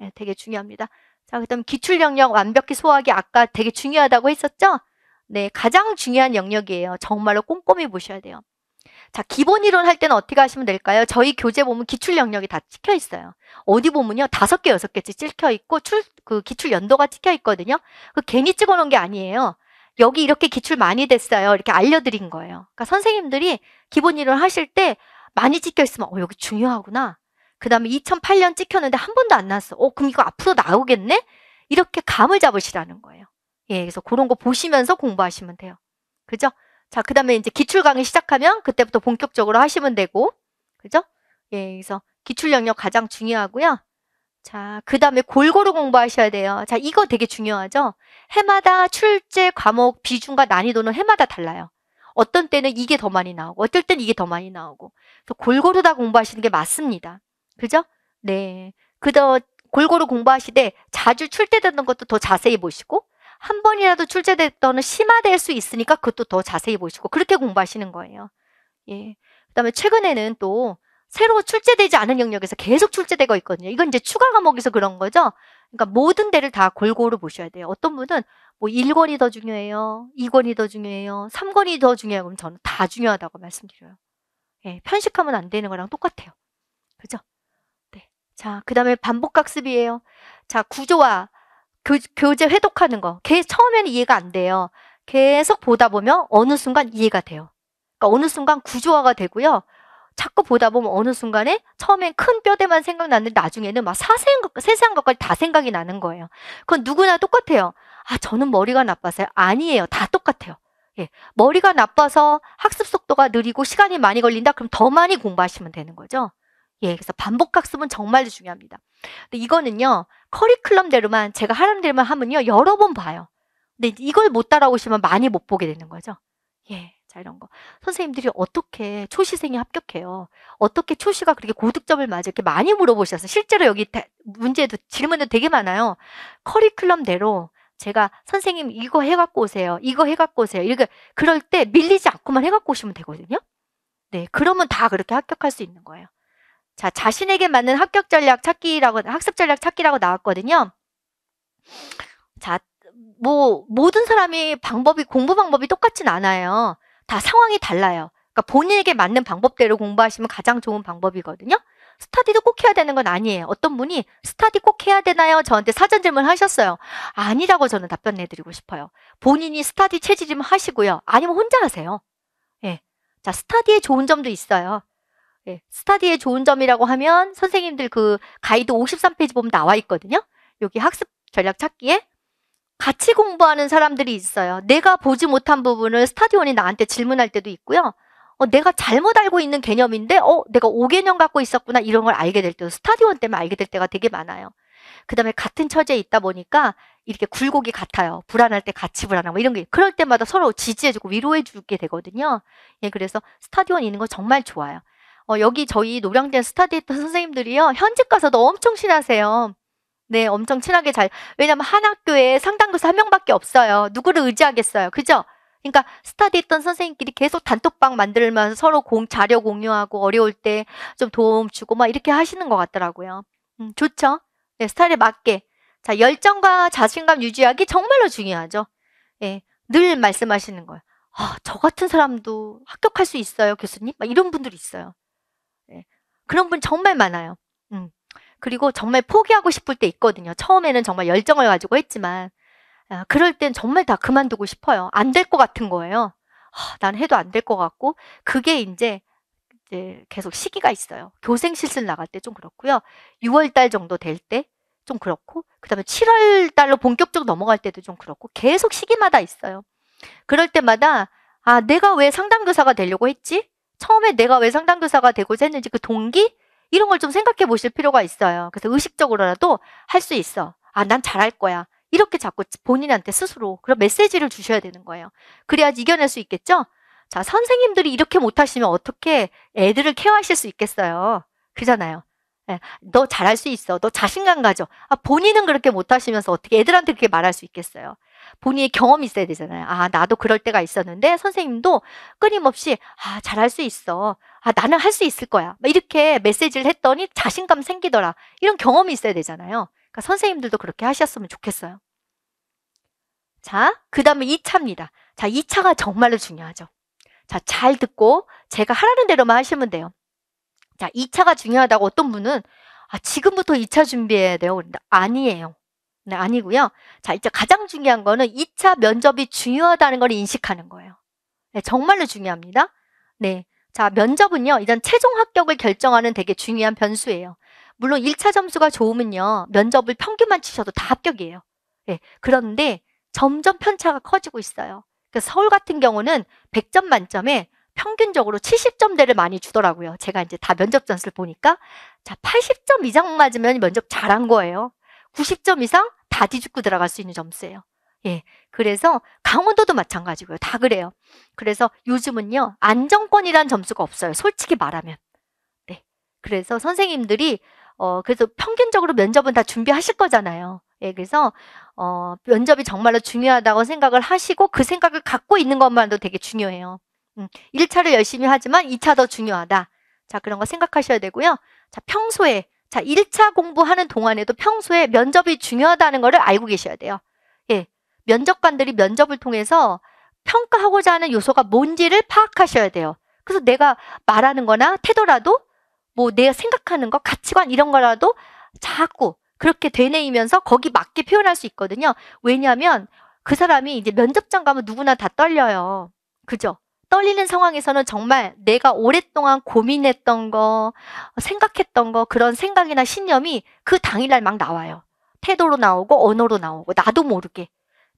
예, 되게 중요합니다. 자, 그다음 기출 영역 완벽히 소화하기 아까 되게 중요하다고 했었죠? 네, 가장 중요한 영역이에요. 정말로 꼼꼼히 보셔야 돼요. 자, 기본 이론 할 때는 어떻게 하시면 될까요? 저희 교재 보면 기출 영역이 다 찍혀 있어요. 어디 보면요. 다섯 개, 여섯 개씩 찍혀 있고 출 그 기출 연도가 찍혀 있거든요. 그 괜히 찍어 놓은 게 아니에요. 여기 이렇게 기출 많이 됐어요. 이렇게 알려 드린 거예요. 그러니까 선생님들이 기본 이론 하실 때 많이 찍혀 있으면 어, 여기 중요하구나. 그 다음에 2008년 찍혔는데 한 번도 안 나왔어. 어, 그럼 이거 앞으로 나오겠네? 이렇게 감을 잡으시라는 거예요. 예, 그래서 그런 거 보시면서 공부하시면 돼요. 그죠? 자, 그 다음에 이제 기출 강의 시작하면 그때부터 본격적으로 하시면 되고, 그죠? 예, 그래서 기출 영역 가장 중요하고요. 자, 그 다음에 골고루 공부하셔야 돼요. 자, 이거 되게 중요하죠? 해마다 출제 과목 비중과 난이도는 해마다 달라요. 어떤 때는 이게 더 많이 나오고, 어떨 땐 이게 더 많이 나오고. 골고루 다 공부하시는 게 맞습니다. 그죠? 네. 그 더 골고루 공부하시되 자주 출제되던 것도 더 자세히 보시고 한 번이라도 출제됐던 심화될 수 있으니까 그것도 더 자세히 보시고 그렇게 공부하시는 거예요. 예. 그다음에 최근에는 또 새로 출제되지 않은 영역에서 계속 출제되고 있거든요. 이건 이제 추가 과목에서 그런 거죠. 그러니까 모든 데를 다 골고루 보셔야 돼요. 어떤 분은 뭐 1권이 더 중요해요. 2권이 더 중요해요. 3권이 더 중요해요. 그럼 저는 다 중요하다고 말씀드려요. 예, 편식하면 안 되는 거랑 똑같아요. 그죠? 자, 그 다음에 반복학습이에요. 자, 구조와 교, 재 회독하는 거. 걔 처음에는 이해가 안 돼요. 계속 보다 보면 어느 순간 이해가 돼요. 그러니까 어느 순간 구조화가 되고요. 자꾸 보다 보면 어느 순간에 처음엔 큰 뼈대만 생각났는데 나중에는 막사생 세세한 것까지 다 생각이 나는 거예요. 그건 누구나 똑같아요. 아, 저는 머리가 나빠서요. 아니에요. 다 똑같아요. 예. 머리가 나빠서 학습 속도가 느리고 시간이 많이 걸린다? 그럼 더 많이 공부하시면 되는 거죠. 예, 그래서 반복학습은 정말 중요합니다. 근데 이거는요, 커리큘럼대로만 제가 하는 대로만 하면요, 여러 번 봐요. 근데 이걸 못 따라오시면 많이 못 보게 되는 거죠. 예, 자 이런 거. 선생님들이 어떻게 초시생이 합격해요? 어떻게 초시가 그렇게 고득점을 맞아? 이렇게 많이 물어보셔서 실제로 여기 대, 문제도 질문도 되게 많아요. 커리큘럼대로 제가 선생님 이거 해갖고 오세요. 이거 해갖고 오세요. 이렇게 그럴 때 밀리지 않고만 해갖고 오시면 되거든요. 네, 그러면 다 그렇게 합격할 수 있는 거예요. 자, 자신에게 맞는 합격 전략 찾기라고, 학습 전략 찾기라고 나왔거든요. 자, 뭐, 모든 사람이 방법이, 공부 방법이 똑같진 않아요. 다 상황이 달라요. 그러니까 본인에게 맞는 방법대로 공부하시면 가장 좋은 방법이거든요. 스타디도 꼭 해야 되는 건 아니에요. 어떤 분이 스타디 꼭 해야 되나요? 저한테 사전 질문을 하셨어요. 아니라고 저는 답변해드리고 싶어요. 본인이 스타디 체질이면 하시고요. 아니면 혼자 하세요. 예. 자, 스타디의 좋은 점도 있어요. 예, 스타디의 좋은 점이라고 하면 선생님들 그 가이드 53페이지 보면 나와 있거든요. 여기 학습 전략 찾기에 같이 공부하는 사람들이 있어요. 내가 보지 못한 부분을 스타디원이 나한테 질문할 때도 있고요. 어, 내가 잘못 알고 있는 개념인데 어 내가 5개념 갖고 있었구나 이런 걸 알게 될 때도 스타디원 때문에 알게 될 때가 되게 많아요. 그다음에 같은 처지에 있다 보니까 이렇게 굴곡이 같아요. 불안할 때 같이 불안하고 뭐 이런 게 그럴 때마다 서로 지지해주고 위로해주게 되거든요. 예, 그래서 스타디온 있는 거 정말 좋아요. 어, 여기 저희 노량진 스타디에이터 선생님들이요. 현직 가서도 엄청 친하세요. 네, 엄청 친하게 잘. 왜냐면 한 학교에 상담교사 한 명밖에 없어요. 누구를 의지하겠어요. 그죠? 그러니까 스타디 했던 선생님끼리 계속 단톡방 만들면서 서로 공, 자료 공유하고 어려울 때 좀 도움 주고 막 이렇게 하시는 것 같더라고요. 음, 좋죠? 네, 스타일에 맞게. 자, 열정과 자신감 유지하기 정말로 중요하죠. 예, 늘 말씀하시는 거예요. 아, 저 같은 사람도 합격할 수 있어요, 교수님? 막 이런 분들 이 있어요. 그런 분 정말 많아요. 음. 그리고 정말 포기하고 싶을 때 있거든요. 처음에는 정말 열정을 가지고 했지만 아, 그럴 땐 정말 다 그만두고 싶어요. 안 될 것 같은 거예요. 아, 난 해도 안 될 것 같고 그게 이제 이제 계속 시기가 있어요. 교생 실습 나갈 때 좀 그렇고요. 6월 달 정도 될 때 좀 그렇고 그다음에 7월 달로 본격적으로 넘어갈 때도 좀 그렇고 계속 시기마다 있어요. 그럴 때마다 아 내가 왜 상담 교사가 되려고 했지? 처음에 내가 왜 상담교사가 되고자 했는지 그 동기? 이런 걸 좀 생각해 보실 필요가 있어요. 그래서 의식적으로라도 할 수 있어. 아, 난 잘할 거야. 이렇게 자꾸 본인한테 스스로 그런 메시지를 주셔야 되는 거예요. 그래야지 이겨낼 수 있겠죠? 자, 선생님들이 이렇게 못하시면 어떻게 애들을 케어하실 수 있겠어요? 그잖아요. 네, 너 잘할 수 있어. 너 자신감 가져. 아, 본인은 그렇게 못하시면서 어떻게 애들한테 그렇게 말할 수 있겠어요? 본인의 경험이 있어야 되잖아요. 아, 나도 그럴 때가 있었는데 선생님도 끊임없이 아, 잘할 수 있어. 아, 나는 할 수 있을 거야. 이렇게 메시지를 했더니 자신감 생기더라. 이런 경험이 있어야 되잖아요. 그러니까 선생님들도 그렇게 하셨으면 좋겠어요. 자, 그 다음에 2차입니다. 자, 2차가 정말로 중요하죠. 자, 잘 듣고 제가 하라는 대로만 하시면 돼요. 자, 2차가 중요하다고 어떤 분은 아, 지금부터 2차 준비해야 돼요. 아니에요. 네, 아니고요. 자, 이제 가장 중요한 거는 2차 면접이 중요하다는 걸 인식하는 거예요. 네, 정말로 중요합니다. 네. 자, 면접은요. 일단 최종 합격을 결정하는 되게 중요한 변수예요. 물론 1차 점수가 좋으면요. 면접을 평균만 치셔도 다 합격이에요. 네, 그런데 점점 편차가 커지고 있어요. 그러니 서울 같은 경우는 100점 만점에 평균적으로 70점대를 많이 주더라고요. 제가 이제 다 면접 점수를 보니까 자 80점 이상 맞으면 면접 잘한 거예요. 90점 이상 다 뒤집고 들어갈 수 있는 점수예요. 예. 그래서 강원도도 마찬가지고요. 다 그래요. 그래서 요즘은요. 안정권이란 점수가 없어요. 솔직히 말하면. 네. 그래서 선생님들이 어 그래서 평균적으로 면접은 다 준비하실 거잖아요. 예. 그래서 어 면접이 정말로 중요하다고 생각을 하시고 그 생각을 갖고 있는 것만도 되게 중요해요. 음. 1차를 열심히 하지만 2차 더 중요하다. 자, 그런 거 생각하셔야 되고요. 자, 평소에 자, 1차 공부하는 동안에도 평소에 면접이 중요하다는 것을 알고 계셔야 돼요. 예. 면접관들이 면접을 통해서 평가하고자 하는 요소가 뭔지를 파악하셔야 돼요. 그래서 내가 말하는 거나 태도라도 뭐 내가 생각하는 거, 가치관 이런 거라도 자꾸 그렇게 되뇌이면서 거기 맞게 표현할 수 있거든요. 왜냐하면 그 사람이 이제 면접장 가면 누구나 다 떨려요. 그죠? 떨리는 상황에서는 정말 내가 오랫동안 고민했던 거, 생각했던 거, 그런 생각이나 신념이 그 당일날 막 나와요. 태도로 나오고 언어로 나오고 나도 모르게.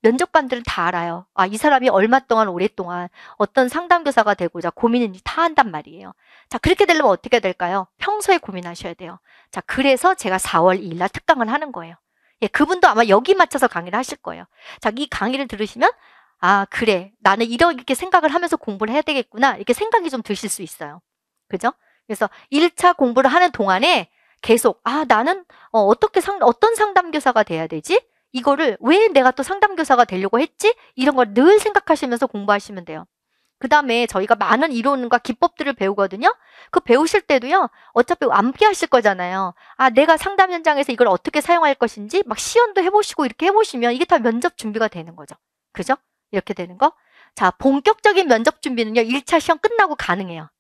면접관들은 다 알아요. 아, 이 사람이 얼마 동안 오랫동안 어떤 상담교사가 되고자 고민인지 다 한단 말이에요. 자, 그렇게 되려면 어떻게 될까요? 평소에 고민하셔야 돼요. 자, 그래서 제가 4월 2일 날 특강을 하는 거예요. 예, 그분도 아마 여기 맞춰서 강의를 하실 거예요. 자, 이 강의를 들으시면 아, 그래. 나는 이렇게 생각을 하면서 공부를 해야 되겠구나. 이렇게 생각이 좀 드실 수 있어요. 그죠? 그래서 1차 공부를 하는 동안에 계속, 아, 나는 어, 떻게 상, 어떤 상담교사가 돼야 되지? 이거를 왜 내가 또 상담교사가 되려고 했지? 이런 걸 늘 생각하시면서 공부하시면 돼요. 그 다음에 저희가 많은 이론과 기법들을 배우거든요. 그 배우실 때도요. 어차피 암기하실 거잖아요. 아 내가 상담 현장에서 이걸 어떻게 사용할 것인지 막 시연도 해보시고 이렇게 해보시면 이게 다 면접 준비가 되는 거죠. 그죠? 이렇게 되는 거. 자, 본격적인 면접 준비는요. 1차 시험 끝나고 가능해요.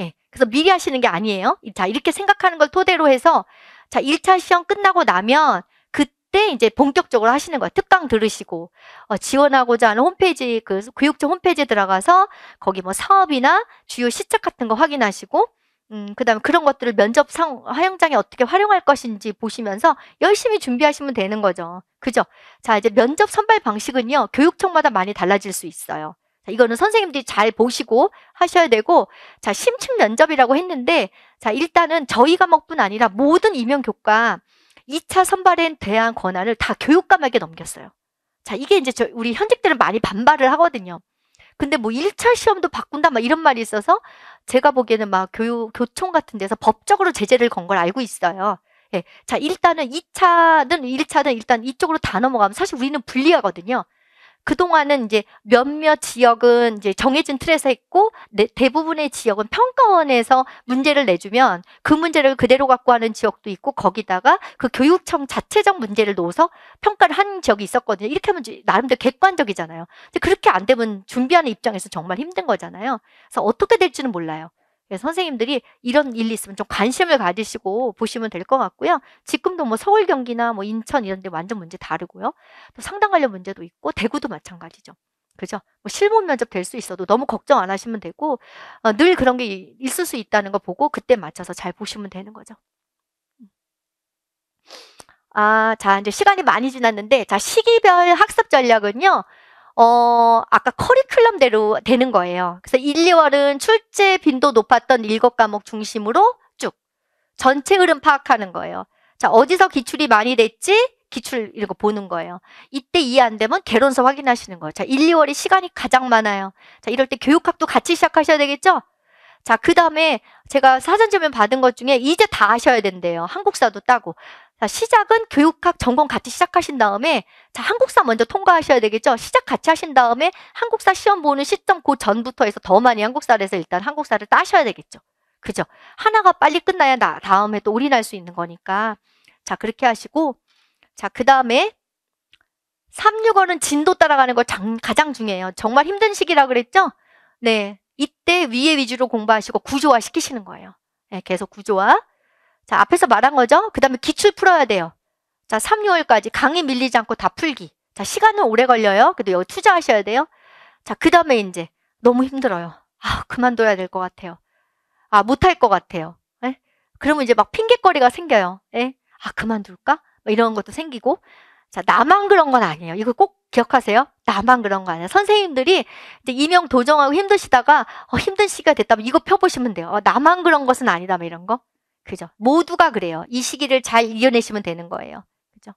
예. 그래서 미리 하시는 게 아니에요. 자, 이렇게 생각하는 걸 토대로 해서 자, 1차 시험 끝나고 나면 그때 이제 본격적으로 하시는 거예요. 특강 들으시고 어, 지원하고자 하는 홈페이지 그 교육청 홈페이지에 들어가서 거기 뭐 사업이나 주요 시책 같은 거 확인하시고 음, 그다음에 그런 것들을 면접 상 화영장에 어떻게 활용할 것인지 보시면서 열심히 준비하시면 되는 거죠. 그죠? 자, 이제 면접 선발 방식은요. 교육청마다 많이 달라질 수 있어요. 자, 이거는 선생님들이 잘 보시고 하셔야 되고 자, 심층 면접이라고 했는데 자, 일단은 저희 과목뿐 아니라 모든 임용 교과 2차 선발에 대한 권한을 다 교육감에게 넘겼어요. 자, 이게 이제 저 우리 현직들은 많이 반발을 하거든요. 근데 뭐 1차 시험도 바꾼다 막 이런 말이 있어서 제가 보기에는 막 교, 육 교총 같은 데서 법적으로 제재를 건 걸 알고 있어요. 예. 자, 일단은 2차는1차는 일단 이쪽으로 다 넘어가면 사실 우리는 불리하거든요. 그동안은 이제 몇몇 지역은 이제 정해진 틀에서 했고 네, 대부분의 지역은 평가원에서 문제를 내주면 그 문제를 그대로 갖고 하는 지역도 있고 거기다가 그 교육청 자체적 문제를 넣어서 평가를 한적이 있었거든요. 이렇게 하면 나름대로 객관적이잖아요. 근데 그렇게 안 되면 준비하는 입장에서 정말 힘든 거잖아요. 그래서 어떻게 될지는 몰라요. 예, 선생님들이 이런 일이 있으면 좀 관심을 가지시고 보시면 될 것 같고요. 지금도 뭐 서울, 경기나 뭐 인천 이런 데 완전 문제 다르고요. 또 상담 관련 문제도 있고 대구도 마찬가지죠. 그죠? 뭐 실무 면접 될 수 있어도 너무 걱정 안 하시면 되고 어, 늘 그런 게 있을 수 있다는 거 보고 그때 맞춰서 잘 보시면 되는 거죠. 음. 아, 자, 이제 시간이 많이 지났는데 자, 시기별 학습 전략은요. 어, 아까 커리큘럼대로 되는 거예요. 그래서 1, 2월은 출제 빈도 높았던 7과목 중심으로 쭉 전체 흐름 파악하는 거예요. 자, 어디서 기출이 많이 됐지? 기출 이런 거 보는 거예요. 이때 이해 안 되면 개론서 확인하시는 거예요. 자, 1, 2월이 시간이 가장 많아요. 자, 이럴 때 교육학도 같이 시작하셔야 되겠죠? 자, 그 다음에 제가 사전지면 받은 것 중에 이제 다 하셔야 된대요. 한국사도 따고. 자, 그러니까 시작은 교육학 전공 같이 시작하신 다음에 자, 한국사 먼저 통과하셔야 되겠죠. 시작 같이 하신 다음에 한국사 시험 보는 시점 그 전부터 해서 더 많이 한국사를 해서 일단 한국사를 따셔야 되겠죠. 그죠? 하나가 빨리 끝나야 나, 다음에 또 올인할 수 있는 거니까. 자, 그렇게 하시고 자, 그다음에 3, 6어는 진도 따라가는 거 장, 가장 중요해요. 정말 힘든 시기라 그랬죠? 네. 이때 위에 위주로 공부하시고 구조화 시키시는 거예요. 네, 계속 구조화. 자, 앞에서 말한 거죠? 그 다음에 기출 풀어야 돼요. 자, 3, 6월까지 강의 밀리지 않고 다 풀기. 자, 시간은 오래 걸려요. 그래도 여기 투자하셔야 돼요. 자, 그 다음에 이제 너무 힘들어요. 아, 그만둬야 될 것 같아요. 아, 못할 것 같아요. 에? 예? 그러면 이제 막 핑계거리가 생겨요. 에? 예? 아, 그만둘까? 이런 것도 생기고. 자, 나만 그런 건 아니에요. 이거 꼭 기억하세요. 나만 그런 거 아니에요. 선생님들이 이제 임용 도정하고 힘드시다가 어, 힘든 시기가 됐다면 이거 펴보시면 돼요. 어, 나만 그런 것은 아니다. 뭐 이런 거. 그죠? 모두가 그래요. 이 시기를 잘 이겨내시면 되는 거예요. 그죠?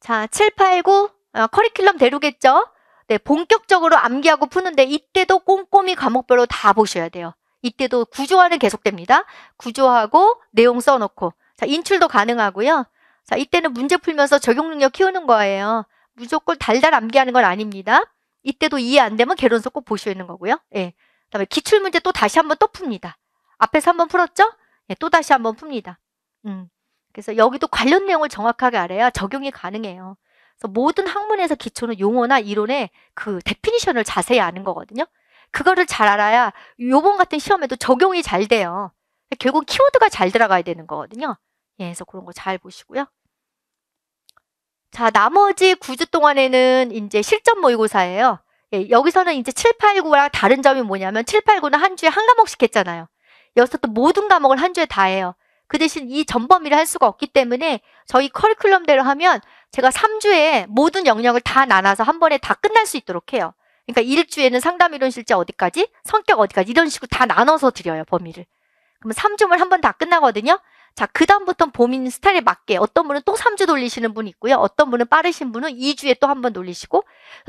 자, 7, 8, 9 어, 커리큘럼 대로겠죠? 네, 본격적으로 암기하고 푸는데 이때도 꼼꼼히 과목별로 다 보셔야 돼요. 이때도 구조화는 계속됩니다. 구조하고 내용 써놓고 자, 인출도 가능하고요. 자, 이때는 문제 풀면서 적용 능력 키우는 거예요. 무조건 달달 암기하는 건 아닙니다. 이때도 이해 안 되면 개론서 꼭 보셔야 되는 거고요. 예. 네. 그다음에 기출 문제 또 다시 한번 또 풉니다. 앞에서 한 번 풀었죠? 예, 또 다시 한 번 풉니다. 음. 그래서 여기도 관련 내용을 정확하게 알아야 적용이 가능해요. 그래서 모든 학문에서 기초는 용어나 이론의 그 데피니션을 자세히 아는 거거든요. 그거를 잘 알아야 요번 같은 시험에도 적용이 잘 돼요. 결국 키워드가 잘 들어가야 되는 거거든요. 예, 그래서 그런 거 잘 보시고요. 자, 나머지 9주 동안에는 이제 실전 모의고사예요. 예, 여기서는 이제 7, 8, 9랑 다른 점이 뭐냐면 7, 8, 9는 한 주에 한 과목씩 했잖아요. 여기서 또 모든 과목을 한 주에 다 해요. 그 대신 이 전범위를 할 수가 없기 때문에 저희 커리큘럼대로 하면 제가 3주에 모든 영역을 다 나눠서 한 번에 다 끝날 수 있도록 해요. 그러니까 1주에는 상담 이론 실제 어디까지, 성격 어디까지 이런 식으로 다 나눠서 드려요, 범위를. 그러면 3주면 한 번 다 끝나거든요. 자, 그다음부터는 본인 스타일에 맞게 어떤 분은 또 3주 돌리시는 분이 있고요. 어떤 분은 빠르신 분은 2주에 또 한 번 돌리시고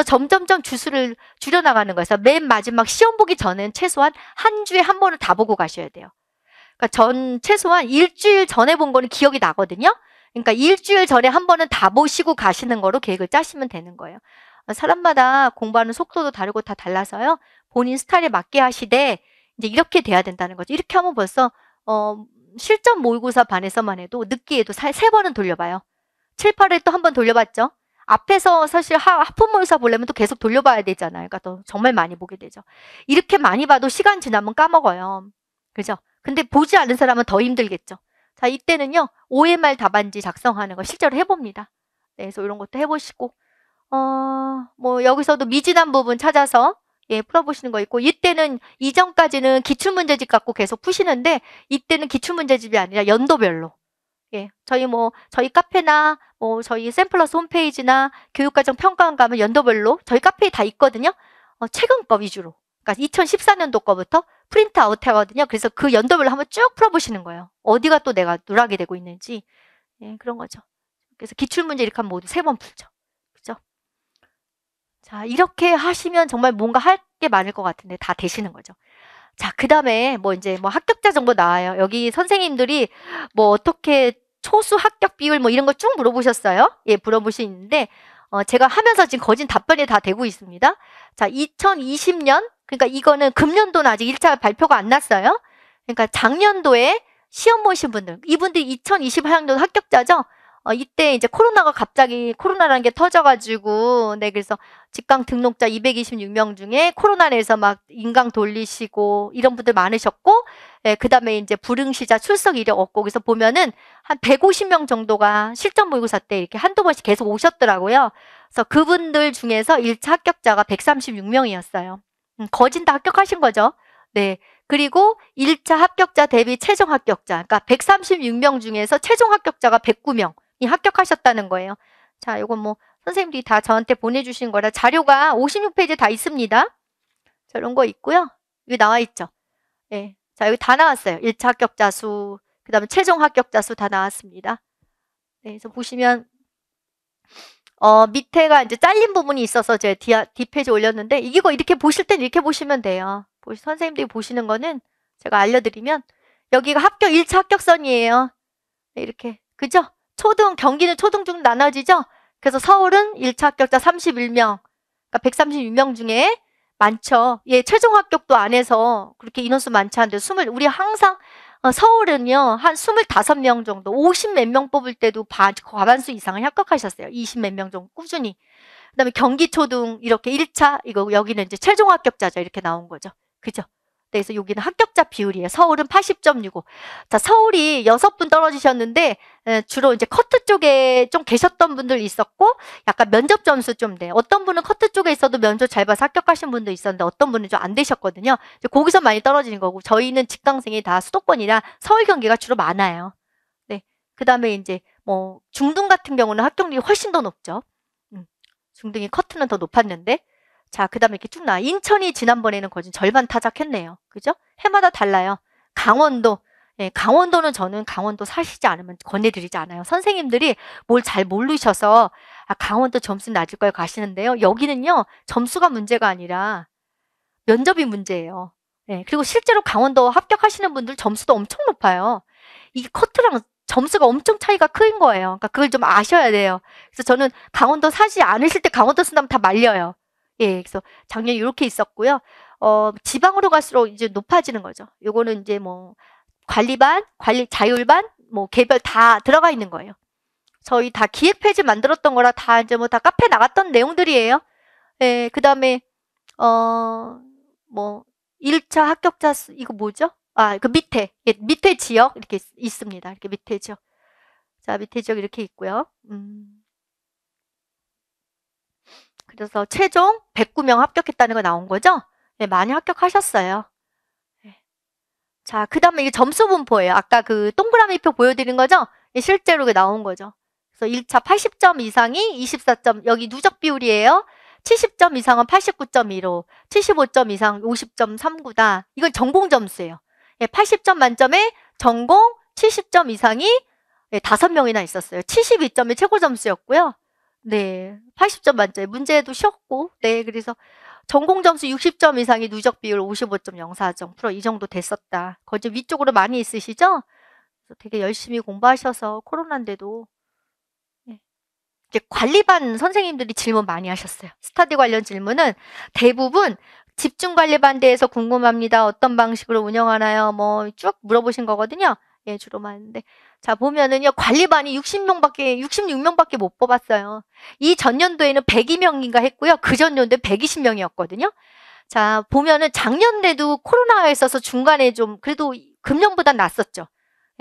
점점점 주수를 줄여나가는 거예요. 그래서 맨 마지막 시험 보기 전엔 최소한 한 주에 한번은다 보고 가셔야 돼요. 그러니까 전 최소한 일주일 전에 본 거는 기억이 나거든요. 그러니까 일주일 전에 한 번은 다 보시고 가시는 거로 계획을 짜시면 되는 거예요. 사람마다 공부하는 속도도 다르고 다 달라서요. 본인 스타일에 맞게 하시되 이제 이렇게 돼야 된다는 거죠. 이렇게 하면 벌써 어 실전 모의고사 반에서만 해도 늦기에도 세 번은 돌려봐요. 7, 8회 또한 번 돌려봤죠. 앞에서 사실 하, 하품 모의사 보려면 또 계속 돌려봐야 되잖아요. 그러니까 또 정말 많이 보게 되죠. 이렇게 많이 봐도 시간 지나면 까먹어요. 그죠? 근데 보지 않은 사람은 더 힘들겠죠. 자, 이때는요. OMR 답안지 작성하는 거 실제로 해봅니다. 네, 그래서 이런 것도 해보시고 어, 뭐 여기서도 미진한 부분 찾아서 예, 풀어보시는 거 있고 이때는 이전까지는 기출문제집 갖고 계속 푸시는데 이때는 기출문제집이 아니라 연도별로 예, 저희 뭐 저희 카페나 뭐 저희 샘플러스 홈페이지나 교육과정 평가원 가면 연도별로 저희 카페에 다 있거든요. 어, 최근 거 위주로. 그러니까 2014년도 거부터 프린트아웃 하거든요. 그래서 그 연도별로 한번 쭉 풀어보시는 거예요. 어디가 또 내가 누락이 되고 있는지 예, 그런 거죠. 그래서 기출문제 이렇게 하면 모두 세 번 풀죠. 자, 이렇게 하시면 정말 뭔가 할 게 많을 것 같은데 다 되시는 거죠. 자, 그 다음에 뭐 이제 뭐 합격자 정보 나와요. 여기 선생님들이 뭐 어떻게 초수 합격 비율 뭐 이런 거 쭉 물어보셨어요? 예, 물어보시는데 어, 제가 하면서 지금 거진 답변이 다 되고 있습니다. 자, 2020년 그러니까 이거는 금년도는 아직 일차 발표가 안 났어요. 그러니까 작년도에 시험 보신 분들, 이분들이 2020학년도 합격자죠? 어, 이때 이제 코로나가 갑자기 코로나라는 게 터져가지고, 네, 그래서 직강 등록자 226명 중에 코로나 내에서 막 인강 돌리시고, 이런 분들 많으셨고, 예, 네, 그 다음에 이제 불응시자 출석 이력 없고, 그래서 보면은 한 150명 정도가 실전 모의고사 때 이렇게 한두 번씩 계속 오셨더라고요. 그래서 그분들 중에서 1차 합격자가 136명이었어요. 음, 거진 다 합격하신 거죠. 네. 그리고 1차 합격자 대비 최종 합격자, 그러니까 136명 중에서 최종 합격자가 109명, 이 합격하셨다는 거예요. 자, 이건 뭐 선생님들이 다 저한테 보내주신 거라 자료가 5 6페이지다 있습니다. 자, 이런 거 있고요. 여기 나와 있죠. 예. 네. 자, 여기 다 나왔어요. 1차 합격자 수, 그 다음에 최종 합격자 수 다 나왔습니다. 네, 그래서 보시면 어, 밑에가 이제 잘린 부분이 있어서 제 뒤, 뒷페이지 올렸는데 이거 이렇게 보실 땐 이렇게 보시면 돼요. 보시, 선생님들이 보시는 거는 제가 알려드리면 여기가 합격 1차 합격선이에요. 네, 이렇게. 그죠? 초등 경기는 초등 중 나눠지죠. 그래서 서울은 1차 합격자 31명, 그러니까 136명 중에 많죠. 예, 최종 합격도 안 해서 그렇게 인원수 많지 않은데 20 우리 항상 어, 서울은요. 한 25명 정도, 50 몇 명 뽑을 때도 반, 과반수 이상을 합격하셨어요. 20 몇 명 정도 꾸준히. 그다음에 경기 초등 이렇게 1차 이거 여기는 이제 최종 합격자죠. 이렇게 나온 거죠. 그죠? 그래서 여기는 합격자 비율이에요. 서울은 80.65. 자, 서울이 6분 떨어지셨는데 주로 이제 커트 쪽에 좀 계셨던 분들 있었고 약간 면접 점수 좀 돼. 네. 어떤 분은 커트 쪽에 있어도 면접 잘 봐서 합격하신 분도 있었는데 어떤 분은 좀 안 되셨거든요. 거기서 많이 떨어지는 거고 저희는 직강생이 다 수도권이라 서울 경기가 주로 많아요. 네. 그다음에 이제 뭐 중등 같은 경우는 합격률이 훨씬 더 높죠. 음. 중등이 커트는 더 높았는데 자, 그 다음에 이렇게 쭉 나와. 인천이 지난번에는 거진 절반 타작했네요. 그죠? 해마다 달라요. 강원도. 예, 강원도는 저는 강원도 사시지 않으면 권해드리지 않아요. 선생님들이 뭘 잘 모르셔서 아, 강원도 점수 낮을 거예요 가시는데요. 여기는요. 점수가 문제가 아니라 면접이 문제예요. 예, 그리고 실제로 강원도 합격하시는 분들 점수도 엄청 높아요. 이 커트랑 점수가 엄청 차이가 큰 거예요. 그러니까 그걸 좀 아셔야 돼요. 그래서 저는 강원도 사지 않으실 때 강원도 쓴다면 다 말려요. 예, 그래서 작년에 이렇게 있었고요. 어, 지방으로 갈수록 이제 높아지는 거죠. 요거는 이제 뭐 관리반, 관리 자율반, 뭐 개별 다 들어가 있는 거예요. 저희 다 기획 페이지 만들었던 거라 다 이제 뭐다 카페 나갔던 내용들이에요. 예, 그다음에 어, 뭐 1차 합격자 수, 이거 뭐죠? 아, 그 밑에. 예, 밑에 지역 이렇게 있, 습니다 이렇게 밑에 지역. 자, 밑에 지역 이렇게 있고요. 음. 그래서 최종 109명 합격했다는 거 나온 거죠? 네, 많이 합격하셨어요. 네. 자, 그 다음에 이게 점수 분포예요. 아까 그 동그라미표 보여드린 거죠? 실제로 그 나온 거죠. 그래서 1차 80점 이상이 24점, 여기 누적 비율이에요. 70점 이상은 89.15, 75점 이상 50.39다. 이건 전공 점수예요. 80점 예, 만점에 전공 70점 이상이 5명이나 예, 있었어요. 72점이 최고 점수였고요. 네. 80점 만점에 문제도 쉬웠고 네. 그래서 전공 점수 60점 이상이 누적 비율 55.04점 프로 이 정도 됐었다. 거기 위쪽으로 많이 있으시죠? 되게 열심히 공부하셔서 코로나인데도 네. 이제 관리반 선생님들이 질문 많이 하셨어요. 스터디 관련 질문은 대부분 집중 관리반 대해서 궁금합니다. 어떤 방식으로 운영하나요? 뭐 쭉 물어보신 거거든요. 예, 주로 많은데. 자, 보면은요, 관리반이 60명밖에, 66명밖에 못 뽑았어요. 이 전년도에는 102명인가 했고요. 그 전년도에 120명이었거든요. 자, 보면은 작년에도 코로나에 있어서 중간에 좀, 그래도 금년보다 낫었죠.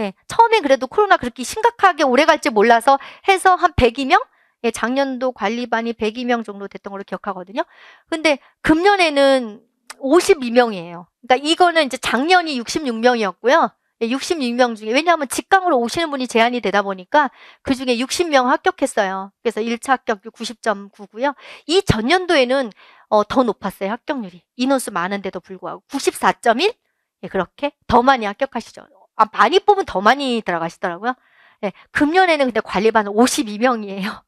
예, 처음엔 그래도 코로나 그렇게 심각하게 오래 갈지 몰라서 해서 한 102명? 예, 작년도 관리반이 102명 정도 됐던 걸로 기억하거든요. 근데 금년에는 52명이에요. 그러니까 이거는 이제 작년이 66명이었고요. 66명 예, 중에 왜냐하면 직강으로 오시는 분이 제한이 되다 보니까 그중에 60명 합격했어요. 그래서 1차 합격률 90.9고요. 이 전년도에는 어, 더 높았어요. 합격률이. 인원수 많은데도 불구하고 94.1? 예, 그렇게 더 많이 합격하시죠. 아, 많이 뽑으면 더 많이 들어가시더라고요. 예, 금년에는 근데 관리반은 52명이에요.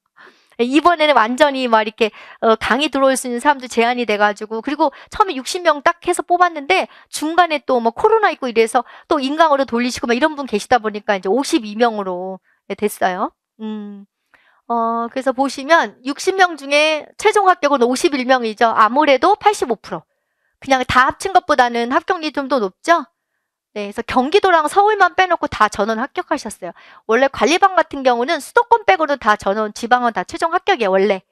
이번에는 완전히 막 이렇게 어, 강의 들어올 수 있는 사람도 제한이 돼가지고 그리고 처음에 60명 딱 해서 뽑았는데 중간에 또 뭐 코로나 있고 이래서 또 인강으로 돌리시고 막 이런 분 계시다 보니까 이제 52명으로 예, 됐어요. 음. 어, 그래서 보시면 60명 중에 최종 합격은 51명이죠. 아무래도 85%. 그냥 다 합친 것보다는 합격률이 좀 더 높죠? 네, 그래서 경기도랑 서울만 빼놓고 다 전원 합격하셨어요. 원래 관리반 같은 경우는 수도권 빼고는 다 전원, 지방은 다 최종 합격이에요, 원래.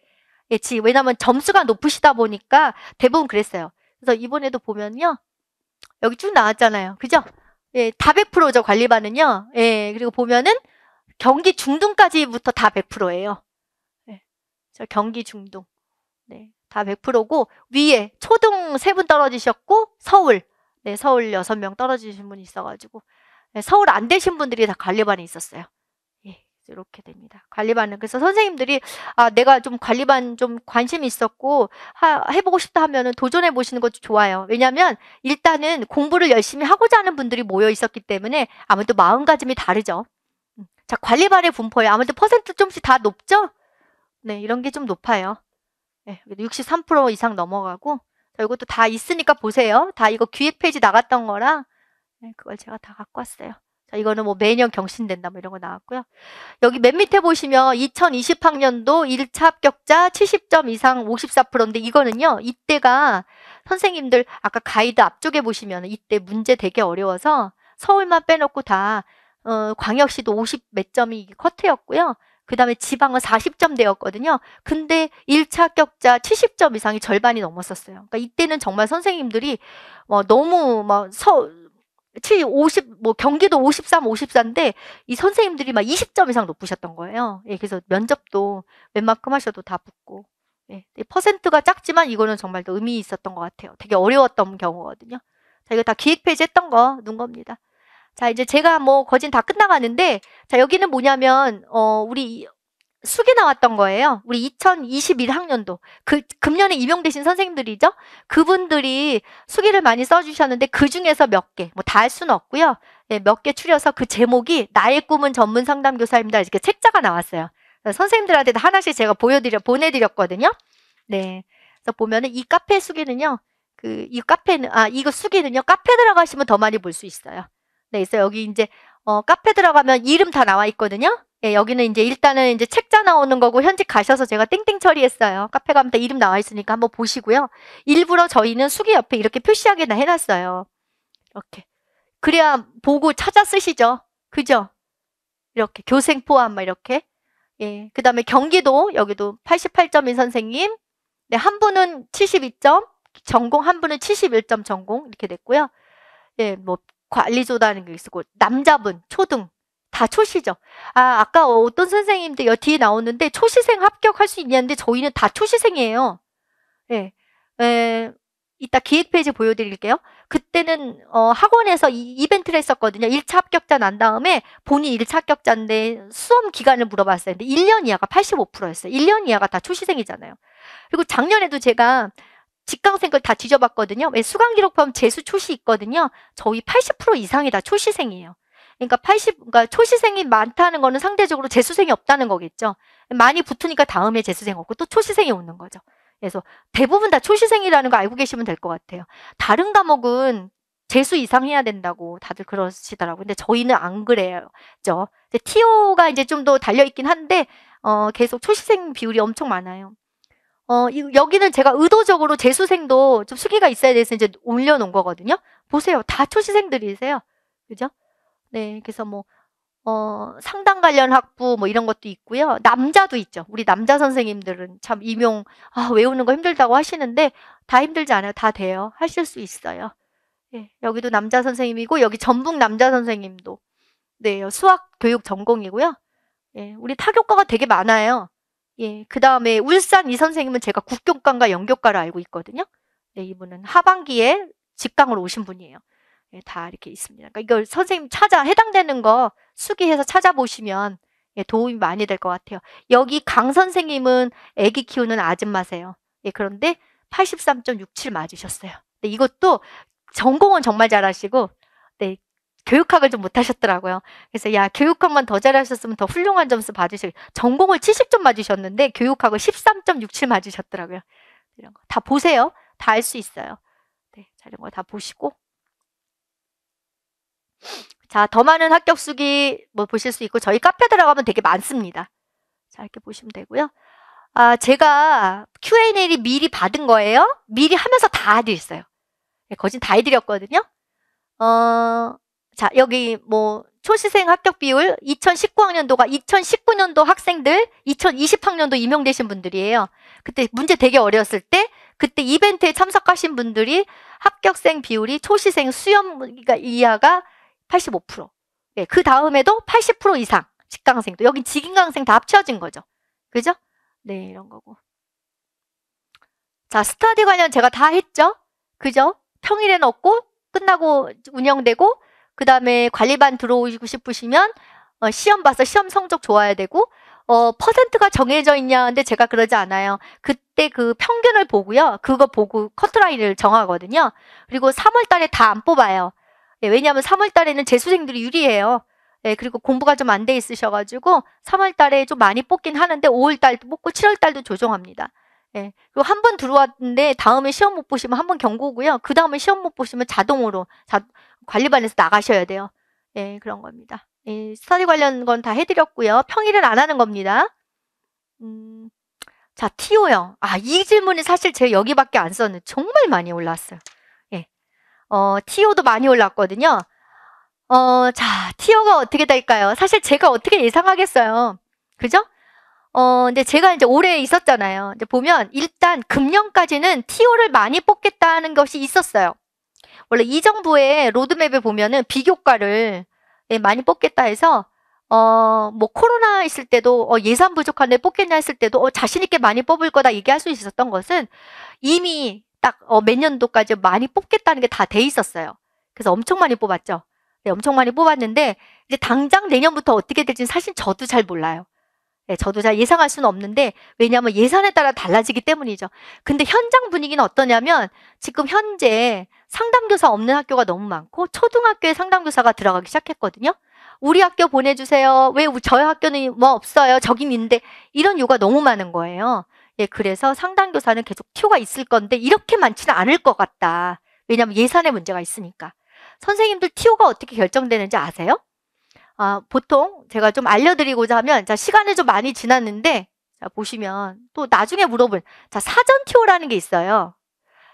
예, 지, 왜냐면 점수가 높으시다 보니까 대부분 그랬어요. 그래서 이번에도 보면요. 여기 쭉 나왔잖아요. 그죠? 예, 다 100%죠, 관리반은요. 예, 그리고 보면은 경기 중등까지부터 다 100%예요. 예, 저 경기 중등. 네, 다 100%고, 위에 초등 세 분 떨어지셨고, 서울. 네, 서울 여섯 명 떨어지신 분이 있어가지고 네, 서울 안 되신 분들이 다 관리반에 있었어요. 예, 이렇게 됩니다. 관리반은 그래서 선생님들이 아 내가 좀 관리반 좀 관심이 있었고 하, 해보고 싶다 하면은 도전해 보시는 것도 좋아요. 왜냐하면 일단은 공부를 열심히 하고자 하는 분들이 모여 있었기 때문에 아무래도 마음가짐이 다르죠. 음, 자 관리반의 분포에 아무래도 퍼센트 좀씩 다 높죠. 네 이런 게 좀 높아요. 네, 예, 63% 이상 넘어가고 이것도 다 있으니까 보세요. 다 이거 기획 페이지 나갔던 거라 네, 그걸 제가 다 갖고 왔어요. 자, 이거는 뭐 매년 경신된다 뭐 이런 거 나왔고요. 여기 맨 밑에 보시면 2020학년도 1차 합격자 70점 이상 54%인데 이거는요. 이때가 선생님들 아까 가이드 앞쪽에 보시면 이때 문제 되게 어려워서 서울만 빼놓고 다 어, 광역시도 50 몇 점이 커트였고요. 그 다음에 지방은 4 0점되었거든요 근데 1차 합격자 70점 이상이 절반이 넘었었어요. 그러니까 이때는 정말 선생님들이 뭐 너무 막 서, 7, 50, 뭐 경기도 53, 54인데 이 선생님들이 막 20점 이상 높으셨던 거예요. 예, 그래서 면접도 웬만큼 하셔도 다 붙고. 예, 퍼센트가 작지만 이거는 정말 더 의미 있었던 것 같아요. 되게 어려웠던 경우거든요. 자, 이거 다 기획 페이지 했던 거눈 겁니다. 자, 이제 제가 뭐 거진 다 끝나가는데, 자, 여기는 뭐냐면, 어, 우리 숙이 나왔던 거예요. 우리 2021학년도. 그, 금년에 임용되신 선생님들이죠? 그분들이 수기를 많이 써주셨는데, 그 중에서 몇 개, 뭐 다할 수는 없고요. 예, 몇 개 추려서 그 제목이 나의 꿈은 전문 상담교사입니다. 이렇게 책자가 나왔어요. 선생님들한테 하나씩 제가 보여드려, 보내드렸거든요. 네. 그래서 보면은 이 카페 수기는요, 그, 이 카페는, 아, 이거 수기는요, 카페 들어가시면 더 많이 볼 수 있어요. 네, 있어요. 여기 이제 어, 카페 들어가면 이름 다 나와 있거든요. 예, 여기는 이제 일단은 이제 책자 나오는 거고 현직 가셔서 제가 땡땡 처리했어요. 카페 가면 다 이름 나와 있으니까 한번 보시고요. 일부러 저희는 수기 옆에 이렇게 표시하게 다 해놨어요. 이렇게. 그래야 보고 찾아 쓰시죠. 그죠? 이렇게 교생 포함 막 이렇게. 예. 그다음에 경기도 여기도 88점인 선생님. 네, 한 분은 72점 전공, 한 분은 71점 전공 이렇게 됐고요. 예, 뭐 관리조단는게 있었고 남자분 초등 다 초시죠. 아 아까 어떤 선생님들여 뒤에 나오는데 초시생 합격할 수 있냐는데 저희는 다 초시생이에요. 예, 에 예, 이따 기획 페이지 보여드릴게요. 그때는 어, 학원에서 이, 이벤트를 했었거든요. 1차 합격자 난 다음에 본인 1차 합격자인데 수험 기간을 물어봤어요. 근데 1년 이하가 85%였어요. 1년 이하가 다 초시생이잖아요. 그리고 작년에도 제가 직강생걸다 뒤져봤거든요. 왜 수강 기록 보면 재수 초시 있거든요. 저희 80% 이상이 다 초시생이에요. 그러니까 80, 그러니까 초시생이 많다는 거는 상대적으로 재수생이 없다는 거겠죠. 많이 붙으니까 다음에 재수생 없고 또 초시생이 오는 거죠. 그래서 대부분 다 초시생이라는 거 알고 계시면 될 것 같아요. 다른 과목은 재수 이상 해야 된다고 다들 그러시더라고요. 근데 저희는 안 그래요. 죠. TO가 이제 좀 더 달려있긴 한데, 어, 계속 초시생 비율이 엄청 많아요. 어, 여기는 제가 의도적으로 재수생도 좀 수기가 있어야 돼서 이제 올려놓은 거거든요. 보세요. 다 초시생들이세요. 그죠? 네, 그래서 뭐, 어, 상담 관련 학부 뭐 이런 것도 있고요. 남자도 있죠. 우리 남자 선생님들은 참 임용, 아, 외우는 거 힘들다고 하시는데 다 힘들지 않아요. 다 돼요. 하실 수 있어요. 예, 여기도 남자 선생님이고 여기 전북 남자 선생님도 네, 수학 교육 전공이고요. 예, 우리 타교과가 되게 많아요. 예, 그 다음에 울산 이 선생님은 제가 국경과과 영교과를 알고 있거든요. 네, 이분은 하반기에 직강으로 오신 분이에요. 예, 다 이렇게 있습니다. 그러니까 이걸 선생님 찾아 해당되는 거 수기해서 찾아보시면 예, 도움이 많이 될 것 같아요. 여기 강 선생님은 아기 키우는 아줌마세요. 예, 그런데 83.67 맞으셨어요. 네, 이것도 전공은 정말 잘하시고 네, 교육학을 좀 못하셨더라고요. 그래서 야 교육학만 더 잘하셨으면 더 훌륭한 점수 받으실 전공을 70점 맞으셨는데 교육학을 13.67 맞으셨더라고요. 이런 거 다 보세요. 다 할 수 있어요. 네, 자, 이런 거다 보시고 자 더 많은 합격 수기 뭐 보실 수 있고 저희 카페 들어가면 되게 많습니다. 자 이렇게 보시면 되고요. 아 제가 Q&A를 미리 받은 거예요. 미리 하면서 다 해드렸어요. 네, 거진 다 해드렸거든요. 어, 자, 여기 뭐 초시생 합격 비율 2019학년도가 2019년도 학생들 2020학년도 임용되신 분들이에요. 그때 문제 되게 어려웠을 때 그때 이벤트에 참석하신 분들이 합격생 비율이 초시생 수염 그러니까 이하가 85%. 예, 그 다음에도 80% 이상 직강생도 여기 직인강생 다 합쳐진 거죠. 그죠? 네, 이런 거고. 자, 스터디 관련 제가 다 했죠? 그죠? 평일에는 없고 끝나고 운영되고 그 다음에 관리반 들어오고 시 싶으시면 어, 시험 봐서 시험 성적 좋아야 되고 어, 퍼센트가 정해져 있냐 근데 제가 그러지 않아요. 그때 그 평균을 보고요. 그거 보고 커트라인을 정하거든요. 그리고 3월 달에 다 안 뽑아요. 예, 왜냐하면 3월 달에는 재수생들이 유리해요. 예, 그리고 공부가 좀 안 돼 있으셔가지고 3월 달에 좀 많이 뽑긴 하는데 5월 달도 뽑고 7월 달도 조정합니다. 예. 그리고 한 번 들어왔는데 다음에 시험 못 보시면 한 번 경고고요. 그 다음에 시험 못 보시면 자동으로 자, 관리반에서 나가셔야 돼요. 예, 그런 겁니다. 예, 스터디 관련 건 다 해드렸고요. 평일은 안 하는 겁니다. 음, 자, TO형. 아, 이 질문이 사실 제가 여기밖에 안 썼는데 정말 많이 올랐어요. 예. 어, TO도 많이 올랐거든요. 어, 자, TO가 어떻게 될까요? 사실 제가 어떻게 예상하겠어요. 그죠? 어, 근데 제가 이제 올해 있었잖아요. 이제 보면 일단 금년까지는 TO를 많이 뽑겠다는 것이 있었어요. 원래 이 정부의 로드맵에 보면은 비교과를 예, 많이 뽑겠다 해서 어, 뭐 코로나 있을 때도 어, 예산 부족한데 뽑겠냐 했을 때도 어, 자신 있게 많이 뽑을 거다 얘기할 수 있었던 것은 이미 딱몇 어, 년도까지 많이 뽑겠다는 게 다 돼 있었어요. 그래서 엄청 많이 뽑았죠. 네, 엄청 많이 뽑았는데 이제 당장 내년부터 어떻게 될지는 사실 저도 잘 몰라요. 예, 저도 잘 예상할 수는 없는데 왜냐하면 예산에 따라 달라지기 때문이죠. 근데 현장 분위기는 어떠냐면 지금 현재 상담교사 없는 학교가 너무 많고 초등학교에 상담교사가 들어가기 시작했거든요. 우리 학교 보내주세요. 왜 저희 학교는 뭐 없어요. 저긴 있는데 이런 요가 너무 많은 거예요. 예, 그래서 상담교사는 계속 튀어가 있을 건데 이렇게 많지는 않을 것 같다. 왜냐하면 예산에 문제가 있으니까. 선생님들 티오가 어떻게 결정되는지 아세요? 아, 보통 제가 좀 알려드리고자 하면 자 시간이 좀 많이 지났는데 자 보시면 또 나중에 물어볼 자 사전 티오라는 게 있어요.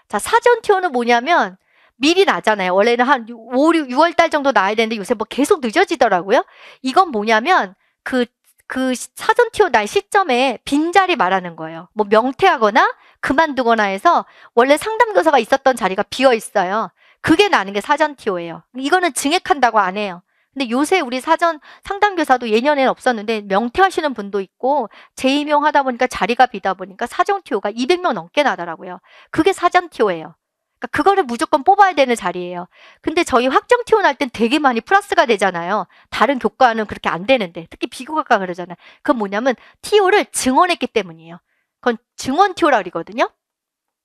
자 사전 티오는 뭐냐면 미리 나잖아요. 원래는 한 5, 6, 6월 달 정도 나야 되는데 요새 뭐 계속 늦어지더라고요. 이건 뭐냐면 그, 그 사전 티오 날 시점에 빈자리 말하는 거예요. 뭐 명퇴하거나 그만두거나 해서 원래 상담교사가 있었던 자리가 비어 있어요. 그게 나는 게 사전 티오예요. 이거는 증액한다고 안 해요. 근데 요새 우리 사전 상담 교사도 예년에는 없었는데 명퇴하시는 분도 있고 재임용 하다 보니까 자리가 비다 보니까 사전 티오가 200명 넘게 나더라고요. 그게 사전 티오예요. 그 그거를 무조건 뽑아야 되는 자리예요. 근데 저희 확정 티오 날 땐 되게 많이 플러스가 되잖아요. 다른 교과는 그렇게 안 되는데 특히 비교과가 그러잖아요. 그건 뭐냐면 티오를 증언했기 때문이에요. 그건 증언 티오라 그러거든요.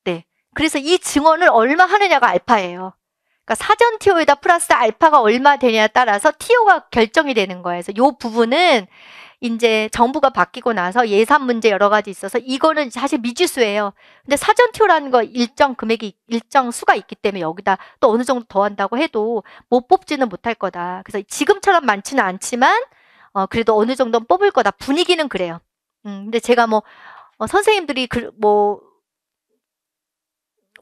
네. 그래서 이 증언을 얼마 하느냐가 알파예요. 그러니까 사전 TO에다 플러스 알파가 얼마 되냐에 따라서 TO가 결정이 되는 거예요. 그래서 요 부분은 이제 정부가 바뀌고 나서 예산 문제 여러 가지 있어서 이거는 사실 미지수예요. 근데 사전 TO라는 거 일정 금액이 일정 수가 있기 때문에 여기다 또 어느 정도 더한다고 해도 못 뽑지는 못할 거다. 그래서 지금처럼 많지는 않지만 어 그래도 어느 정도는 뽑을 거다. 분위기는 그래요. 음 근데 제가 뭐 어, 선생님들이 그, 뭐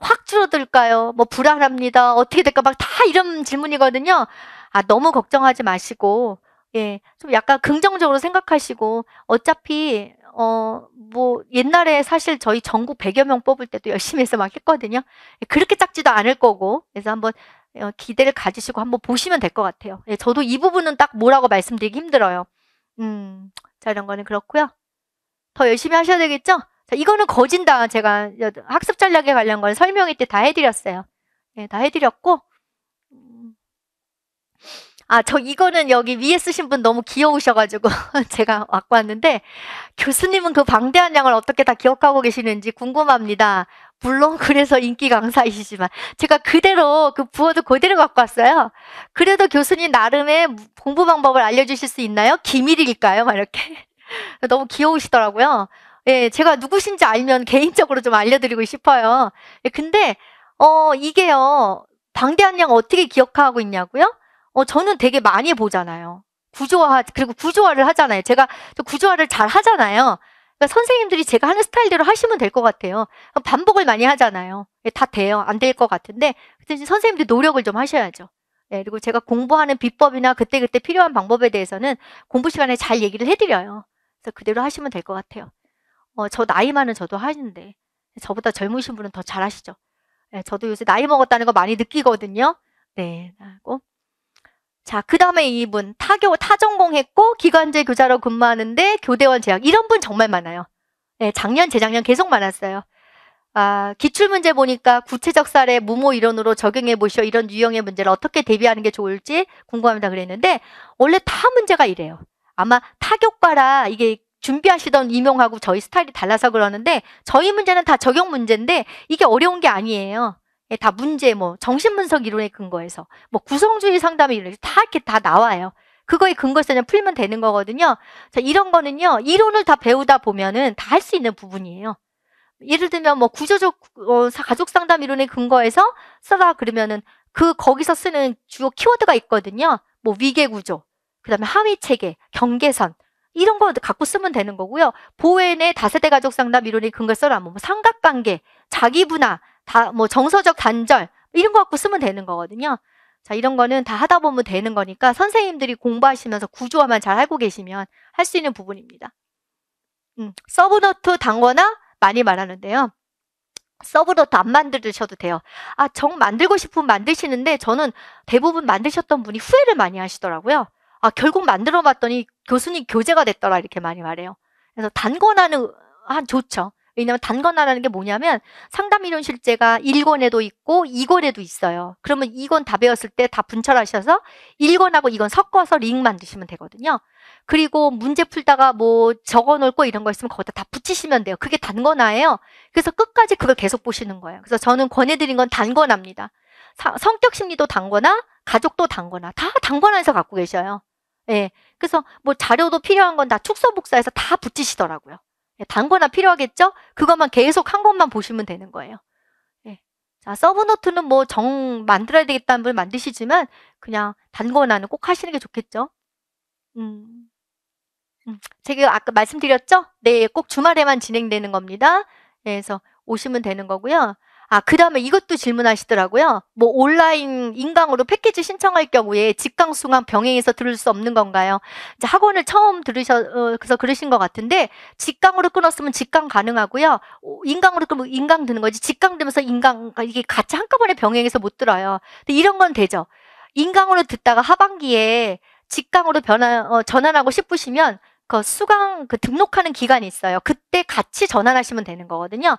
확 줄어들까요? 뭐 불안합니다. 어떻게 될까? 막 다 이런 질문이거든요. 아, 너무 걱정하지 마시고, 예, 좀 약간 긍정적으로 생각하시고, 어차피, 어, 뭐, 옛날에 사실 저희 전국 100여 명 뽑을 때도 열심히 해서 막 했거든요. 예, 그렇게 작지도 않을 거고, 그래서 한번 어, 기대를 가지시고 한번 보시면 될 것 같아요. 예, 저도 이 부분은 딱 뭐라고 말씀드리기 힘들어요. 음, 자, 이런 거는 그렇고요. 더 열심히 하셔야 되겠죠? 자, 이거는 거진다. 제가 학습 전략에 관련 건 설명회 때 다 해드렸어요. 네, 다 해드렸고. 음. 아, 저 이거는 여기 위에 쓰신 분 너무 귀여우셔가지고 제가 왔고 왔는데 교수님은 그 방대한 양을 어떻게 다 기억하고 계시는지 궁금합니다. 물론 그래서 인기 강사이시지만 제가 그대로 그 부어도 그대로 갖고 왔어요. 그래도 교수님 나름의 공부 방법을 알려주실 수 있나요? 기밀일까요? 막 이렇게 너무 귀여우시더라고요. 예, 제가 누구신지 알면 개인적으로 좀 알려드리고 싶어요. 예, 근데 어 이게요 방대한 양 어떻게 기억하고 있냐고요? 어 저는 되게 많이 보잖아요. 구조화 그리고 구조화를 하잖아요. 제가 구조화를 잘 하잖아요. 그러니까 선생님들이 제가 하는 스타일대로 하시면 될 것 같아요. 반복을 많이 하잖아요. 예, 다 돼요. 안 될 것 같은데 그때 선생님들 노력을 좀 하셔야죠. 예, 그리고 제가 공부하는 비법이나 그때그때 필요한 방법에 대해서는 공부 시간에 잘 얘기를 해드려요. 그래서 그대로 하시면 될 것 같아요. 어, 저 나이 많은 저도 하는데 저보다 젊으신 분은 더 잘하시죠. 네, 저도 요새 나이 먹었다는 거 많이 느끼거든요. 네, 하고 자, 그 다음에 이분 타교 타전공했고 기간제 교사로 근무하는데 교대원 재학 이런 분 정말 많아요. 네, 작년 재작년 계속 많았어요. 아, 기출문제 보니까 구체적 사례, 무모 이론으로 적용해 보시오. 이런 유형의 문제를 어떻게 대비하는 게 좋을지 궁금합니다. 그랬는데, 원래 다 문제가 이래요. 아마 타격과라 이게 준비하시던 임용하고 저희 스타일이 달라서 그러는데 저희 문제는 다 적용 문제인데 이게 어려운 게 아니에요. 예, 다 문제 뭐 정신분석 이론에 근거해서 뭐 구성주의 상담의 이론 다 이렇게 다 나와요. 그거에 근거해서 그냥 풀면 되는 거거든요. 자, 이런 거는요. 이론을 다 배우다 보면은 다 할 수 있는 부분이에요. 예를 들면 뭐 구조적 어, 가족 상담 이론에 근거해서 써라 그러면은 그 거기서 쓰는 주요 키워드가 있거든요. 뭐 위계 구조, 그다음에 하위 체계, 경계선 이런 거 갖고 쓰면 되는 거고요. 보웬의 다세대 가족 상담 이론이 근거 써라. 뭐, 뭐 삼각관계, 자기분화, 다뭐 정서적 단절 이런 거 갖고 쓰면 되는 거거든요. 자 이런 거는 다 하다 보면 되는 거니까 선생님들이 공부하시면서 구조화만 잘하고 계시면 할 수 있는 부분입니다. 음, 서브노트 단거나 많이 말하는데요. 서브노트 안 만드셔도 돼요. 아, 정 만들고 싶으면 만드시는데 저는 대부분 만드셨던 분이 후회를 많이 하시더라고요. 아, 결국 만들어 봤더니 교수님 교재가 됐더라 이렇게 많이 말해요. 그래서 단권하는 한 좋죠. 왜냐하면 단권하라는게 뭐냐면 상담 이론 실제가 1권에도 있고 2권에도 있어요. 그러면 2권 다 배웠을 때 다 분철하셔서 1권하고 2권 섞어서 링 만드시면 되거든요. 그리고 문제 풀다가 뭐 적어 놓을 거 이런 거 있으면 거기다 다 붙이시면 돼요. 그게 단권화예요. 그래서 끝까지 그걸 계속 보시는 거예요. 그래서 저는 권해드린 건단권합니다 성격 심리도 단권화, 가족도 단권화, 다 단권화에서 갖고 계셔요. 예. 그래서 뭐 자료도 필요한 건 다 축소복사해서 다 붙이시더라고요. 예, 단거나 필요하겠죠? 그것만 계속 한 것만 보시면 되는 거예요. 예. 자, 서브노트는 뭐 정 만들어야 되겠다는 분 만드시지만 그냥 단거나는 꼭 하시는 게 좋겠죠? 음. 음. 제가 아까 말씀드렸죠? 네, 꼭 주말에만 진행되는 겁니다. 예, 그래서 오시면 되는 거고요. 아, 그 다음에 이것도 질문하시더라고요. 뭐 온라인 인강으로 패키지 신청할 경우에 직강 수강 병행해서 들을 수 없는 건가요? 이제 학원을 처음 들으셔서 어, 그러신 것 같은데 직강으로 끊었으면 직강 가능하고요. 인강으로 끊으면 인강 드는 거지 직강 되면서 인강 그러니까 이게 같이 한꺼번에 병행해서 못 들어요. 근데 이런 건 되죠. 인강으로 듣다가 하반기에 직강으로 변화, 어, 전환하고 싶으시면 그 수강 그 등록하는 기간이 있어요. 그때 같이 전환하시면 되는 거거든요.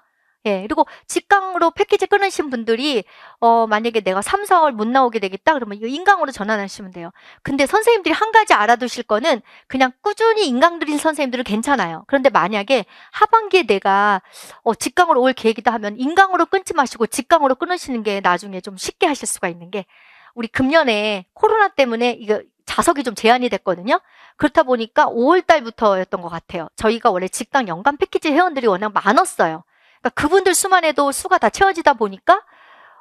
예, 그리고 직강으로 패키지 끊으신 분들이 어 만약에 내가 3, 4월 못 나오게 되겠다 그러면 이거 인강으로 전환하시면 돼요. 근데 선생님들이 한 가지 알아두실 거는 그냥 꾸준히 인강 들인 선생님들은 괜찮아요. 그런데 만약에 하반기에 내가 어 직강으로 올 계획이다 하면 인강으로 끊지 마시고 직강으로 끊으시는 게 나중에 좀 쉽게 하실 수가 있는 게 우리 금년에 코로나 때문에 이거 자석이 좀 제한이 됐거든요. 그렇다 보니까 5월 달부터였던 것 같아요. 저희가 원래 직강 연간 패키지 회원들이 워낙 많았어요. 그러니까 그분들 수만 해도 수가 다 채워지다 보니까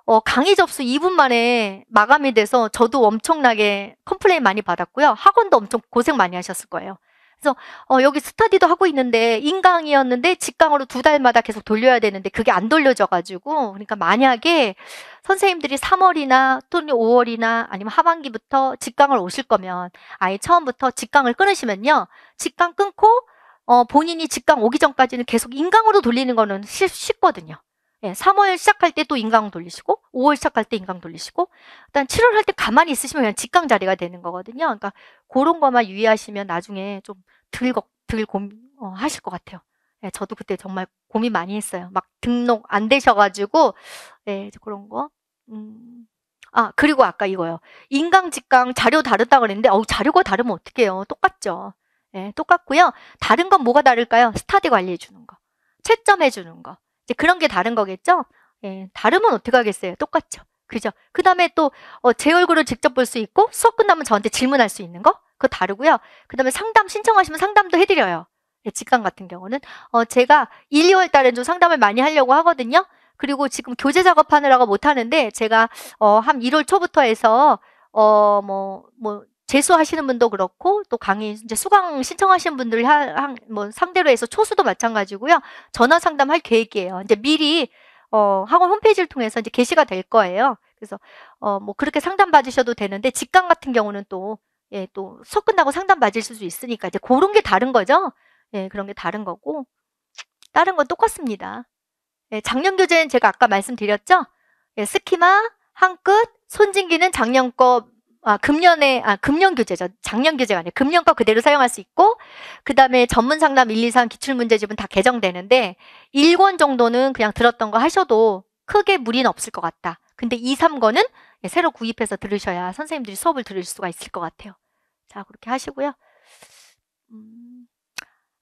어, 강의 접수 2분 만에 마감이 돼서 저도 엄청나게 컴플레인 많이 받았고요. 학원도 엄청 고생 많이 하셨을 거예요. 그래서 어, 여기 스터디도 하고 있는데 인강이었는데 직강으로 두 달마다 계속 돌려야 되는데 그게 안 돌려져 가지고 그러니까 만약에 선생님들이 3월이나 또는 5월이나 아니면 하반기부터 직강을 오실 거면 아예 처음부터 직강을 끊으시면요. 직강 끊고 어, 본인이 직강 오기 전까지는 계속 인강으로 돌리는 거는 쉽, 거든요 예, 3월 시작할 때 또 인강 돌리시고 5월 시작할 때 인강 돌리시고 일단 7월 할 때 가만히 있으시면 그냥 직강 자리가 되는 거거든요. 그러니까 그런 것만 유의하시면 나중에 좀 들걱 들곰 어, 하실 것 같아요. 예, 저도 그때 정말 고민 많이 했어요. 막 등록 안 되셔가지고 예, 그런 거. 음. 아 그리고 아까 이거요. 인강 직강 자료 다르다 고 그랬는데 어 자료가 다르면 어떡해요. 똑같죠. 예, 똑같고요. 다른 건 뭐가 다를까요? 스타디 관리해 주는 거, 채점해 주는 거. 이제 그런 게 다른 거겠죠? 예, 다르면 어떻게 하겠어요? 똑같죠. 그죠? 그 다음에 또, 어, 제 얼굴을 직접 볼 수 있고, 수업 끝나면 저한테 질문할 수 있는 거? 그거 다르고요. 그 다음에 상담 신청하시면 상담도 해드려요. 예, 직강 같은 경우는. 어, 제가 1, 2월 달엔 좀 상담을 많이 하려고 하거든요. 그리고 지금 교재 작업하느라고 못하는데, 제가, 어, 한 1월 초부터 해서, 어, 뭐, 뭐, 재수하시는 분도 그렇고 또 강의 이제 수강 신청하시는 분들 한뭐 상대로 해서 초수도 마찬가지고요. 전화 상담할 계획이에요. 이제 미리 어 학원 홈페이지를 통해서 이제 게시가 될 거예요. 그래서 어뭐 그렇게 상담 받으셔도 되는데 직강 같은 경우는 또 예, 또 수업 끝나고 상담 받을 수 있으니까 이제 그런 게 다른 거죠. 예, 그런 게 다른 거고 다른 건 똑같습니다. 예, 작년 교재는 제가 아까 말씀드렸죠. 예, 스키마 한 끗 손진기는 작년 거 아, 금년에, 아, 금년 교재죠. 작년 교재가 아니에요. 금년 거 그대로 사용할 수 있고, 그 다음에 전문 상담 1, 2, 3 기출문제집은 다 개정되는데, 1권 정도는 그냥 들었던 거 하셔도 크게 무리는 없을 것 같다. 근데 2, 3권은 예, 새로 구입해서 들으셔야 선생님들이 수업을 들을 수가 있을 것 같아요. 자, 그렇게 하시고요. 음...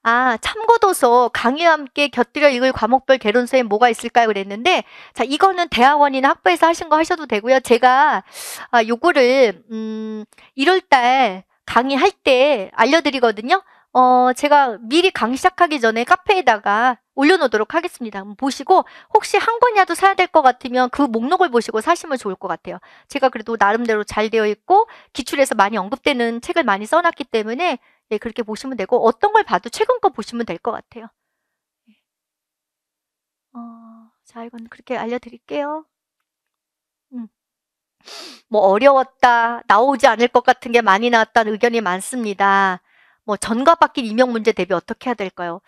아, 참고도서 강의와 함께 곁들여 읽을 과목별 개론서에 뭐가 있을까요? 그랬는데, 자, 이거는 대학원이나 학부에서 하신 거 하셔도 되고요. 제가, 아, 요거를, 음, 1월달 강의할 때 알려드리거든요. 어, 제가 미리 강의 시작하기 전에 카페에다가 올려놓도록 하겠습니다. 보시고 혹시 한 권이라도 사야 될 것 같으면 그 목록을 보시고 사시면 좋을 것 같아요. 제가 그래도 나름대로 잘 되어 있고 기출에서 많이 언급되는 책을 많이 써놨기 때문에 네, 그렇게 보시면 되고 어떤 걸 봐도 최근 거 보시면 될 것 같아요. 네. 어, 자, 이건 그렇게 알려드릴게요. 음. 뭐 어려웠다, 나오지 않을 것 같은 게 많이 나왔다는 의견이 많습니다. 뭐 전과 바뀐 임용 문제 대비 어떻게 해야 될까요?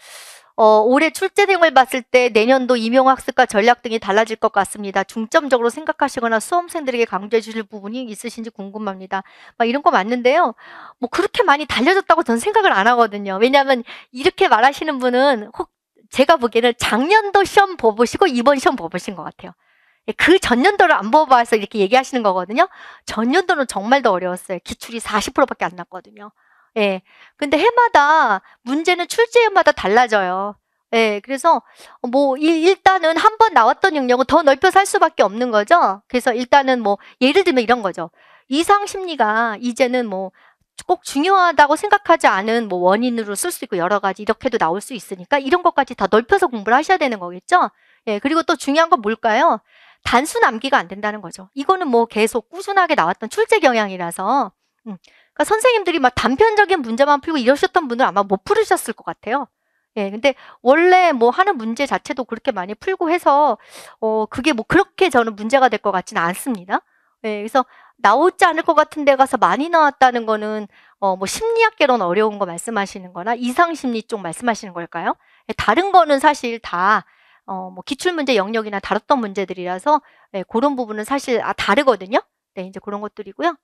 어, 올해 출제생을 봤을 때 내년도 임용학습과 전략 등이 달라질 것 같습니다. 중점적으로 생각하시거나 수험생들에게 강조해 주실 부분이 있으신지 궁금합니다. 막 이런 거 맞는데요. 뭐 그렇게 많이 달려졌다고 저는 생각을 안 하거든요. 왜냐하면 이렇게 말하시는 분은 혹 제가 보기에는 작년도 시험 보보시고 이번 시험 보보신 것 같아요. 예, 그 전년도를 안 뽑아서 이렇게 얘기하시는 거거든요. 전년도는 정말 더 어려웠어요. 기출이 40%밖에 안 났거든요. 예. 근데 해마다 문제는 출제마다 해 달라져요. 예. 그래서 뭐 일단은 한 번 나왔던 영역은 더넓혀살 수밖에 없는 거죠. 그래서 일단은 뭐 예를 들면 이런 거죠. 이상 심리가 이제는 뭐 꼭 중요하다고 생각하지 않은 뭐 원인으로 쓸 수 있고 여러 가지 이렇게도 나올 수 있으니까 이런 것까지 다 넓혀서 공부를 하셔야 되는 거겠죠. 예. 그리고 또 중요한 건 뭘까요? 단순 암기가 안 된다는 거죠. 이거는 뭐 계속 꾸준하게 나왔던 출제 경향이라서 음. 그러니까 선생님들이 막 단편적인 문제만 풀고 이러셨던 분들 아마 못 풀으셨을 것 같아요. 예, 근데 원래 뭐 하는 문제 자체도 그렇게 많이 풀고 해서 어 그게 뭐 그렇게 저는 문제가 될 것 같지는 않습니다. 예, 그래서 나오지 않을 것 같은 데 가서 많이 나왔다는 거는 어 뭐 심리학계론 어려운 거 말씀하시는 거나 이상 심리 쪽 말씀하시는 걸까요? 예, 다른 거는 사실 다 어, 뭐 기출문제 영역이나 다뤘던 문제들이라서 예, 그런 부분은 사실 아, 다르거든요. 네, 이제 그런 것들이고요.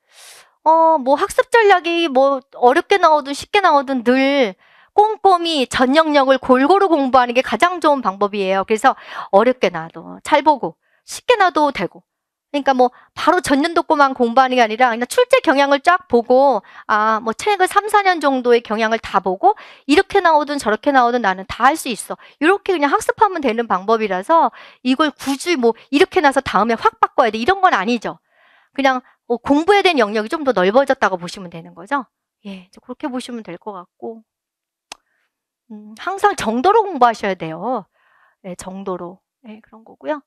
어, 뭐 학습 전략이 뭐 어렵게 나오든 쉽게 나오든 늘 꼼꼼히 전 영역을 골고루 공부하는 게 가장 좋은 방법이에요. 그래서 어렵게 나도 잘 보고 쉽게 나도 되고 그러니까 뭐 바로 전년도것만 공부하는 게 아니라 그냥 출제 경향을 쫙 보고 아뭐 책을 3, 4년 정도의 경향을 다 보고 이렇게 나오든 저렇게 나오든 나는 다 할 수 있어. 이렇게 그냥 학습하면 되는 방법이라서 이걸 굳이 뭐 이렇게 나서 다음에 확 바꿔야 돼 이런 건 아니죠. 그냥 어, 공부에 대한 영역이 좀 더 넓어졌다고 보시면 되는 거죠. 예, 그렇게 보시면 될 것 같고 음, 항상 정도로 공부하셔야 돼요. 예, 정도로 예, 그런 거고요.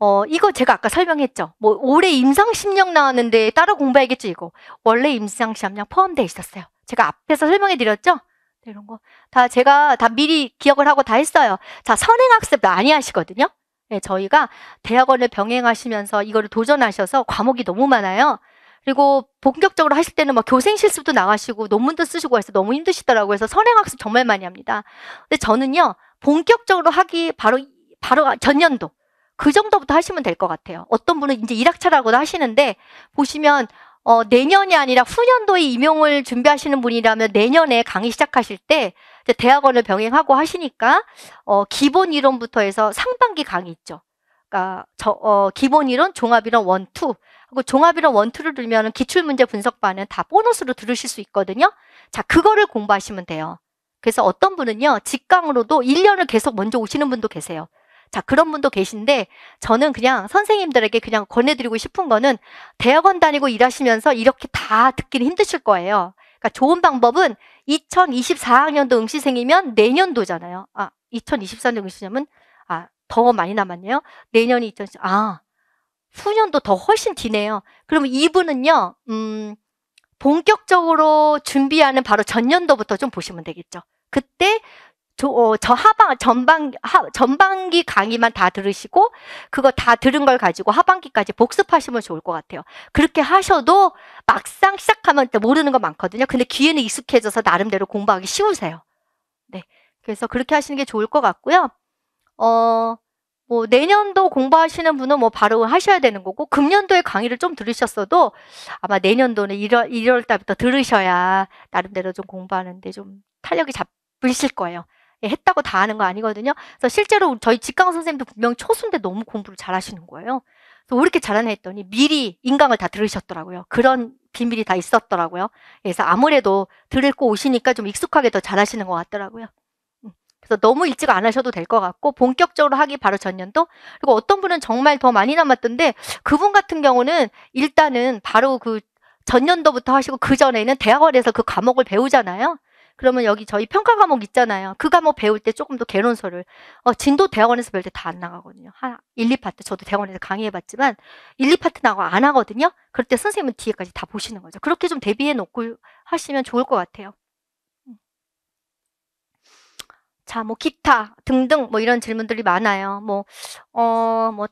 어, 이거 제가 아까 설명했죠. 뭐 올해 임상 심령 나왔는데 따로 공부해야겠죠 이거. 원래 임상 심령 포함되어 있었어요. 제가 앞에서 설명해 드렸죠. 네, 이런 거 다 제가 다 미리 기억을 하고 다 했어요. 자 선행학습 많이 하시거든요. 네, 저희가 대학원을 병행하시면서 이거를 도전하셔서 과목이 너무 많아요. 그리고 본격적으로 하실 때는 막 교생 실습도 나가시고 논문도 쓰시고 해서 너무 힘드시더라고요. 그래서 선행학습 정말 많이 합니다. 근데 저는요, 본격적으로 하기 바로, 바로 아, 전년도. 그 정도부터 하시면 될 것 같아요. 어떤 분은 이제 일학차라고도 하시는데, 보시면, 어, 내년이 아니라 후년도에 임용을 준비하시는 분이라면 내년에 강의 시작하실 때 대학원을 병행하고 하시니까 어, 기본 이론부터 해서 상반기 강의 있죠. 그러니까 저, 어, 기본 이론, 종합 이론 원투 하고 종합 이론 원투를 들면 기출 문제 분석반은 다 보너스로 들으실 수 있거든요. 자, 그거를 공부하시면 돼요. 그래서 어떤 분은요, 직강으로도 1년을 계속 먼저 오시는 분도 계세요. 자, 그런 분도 계신데 저는 그냥 선생님들에게 그냥 권해드리고 싶은 거는 대학원 다니고 일하시면서 이렇게 다 듣기는 힘드실 거예요. 그러니까 좋은 방법은 2024학년도 응시생이면 내년도잖아요. 아, 2024년 응시생이면 아, 더 많이 남았네요. 내년이 2000, 아, 후년도 더 훨씬 뒤네요. 그러면 이분은요, 음, 본격적으로 준비하는 바로 전년도부터 좀 보시면 되겠죠. 그때 어, 저, 어, 저하방전방 하, 전반기 강의만 다 들으시고 그거 다 들은 걸 가지고 하반기까지 복습하시면 좋을 것 같아요. 그렇게 하셔도 막상 시작하면 모르는 거 많거든요. 근데 귀에는 익숙해져서 나름대로 공부하기 쉬우세요. 네, 그래서 그렇게 하시는 게 좋을 것 같고요. 어, 뭐 내년도 공부하시는 분은 뭐 바로 하셔야 되는 거고 금년도에 강의를 좀 들으셨어도 아마 내년도는 1월 1월 달부터 들으셔야 나름대로 좀 공부하는데 좀 탄력이 잡. 으실 거예요. 예, 했다고 다 아는 거 아니거든요. 그래서 실제로 저희 직강 선생님도 분명 초순인 너무 공부를 잘하시는 거예요. 그래서 왜 이렇게 잘하냐 했더니 미리 인강을 다 들으셨더라고요. 그런 비밀이 다 있었더라고요. 그래서 아무래도 들고 을 오시니까 좀 익숙하게 더 잘하시는 것 같더라고요. 음, 그래서 너무 일찍 안 하셔도 될 것 같고 본격적으로 하기 바로 전년도 그리고 어떤 분은 정말 더 많이 남았던데 그분 같은 경우는 일단은 바로 그 전년도부터 하시고 그 전에는 대학원에서 그 과목을 배우잖아요. 그러면 여기 저희 평가 과목 있잖아요. 그 과목 배울 때 조금 더 개론서를 어, 진도 대학원에서 배울 때 다 안 나가거든요. 한 1, 2파트 저도 대학원에서 강의해봤지만 1, 2파트 나고 안 하거든요. 그럴 때 선생님은 뒤에까지 다 보시는 거죠. 그렇게 좀 대비해 놓고 하시면 좋을 것 같아요. 음. 자, 뭐 기타 등등 뭐 이런 질문들이 많아요. 뭐 어, 뭐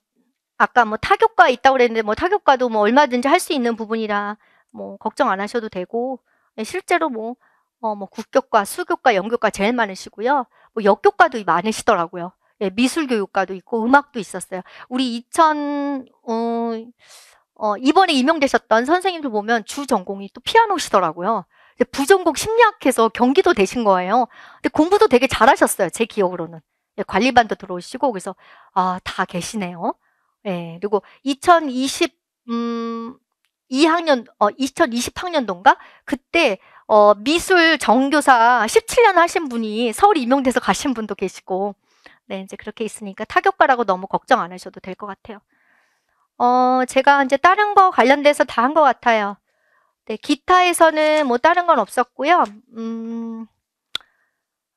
아까 뭐 타격과 있다고 그랬는데 뭐 타격과도 뭐 얼마든지 할 수 있는 부분이라 뭐 걱정 안 하셔도 되고 예, 실제로 뭐 어, 뭐 국교과, 수교과, 연교과 제일 많으시고요. 뭐 역교과도 많으시더라고요. 예, 미술 교육과도 있고 음악도 있었어요. 우리 2000 어, 어 이번에 임용되셨던 선생님들 보면 주 전공이 또 피아노시더라고요. 부전공 심리학해서 경기도 되신 거예요. 근데 공부도 되게 잘하셨어요. 제 기억으로는 예, 관리반도 들어오시고 그래서 아다 계시네요. 예, 그리고 2020 음, 2학년 어 2020학년도인가 그때 어, 미술 정교사 17년 하신 분이 서울 임용돼서 가신 분도 계시고 네, 이제 그렇게 있으니까 타격과라고 너무 걱정 안 하셔도 될 것 같아요. 어, 제가 이제 다른 거 관련돼서 다 한 것 같아요. 네, 기타에서는 뭐 다른 건 없었고요. 음,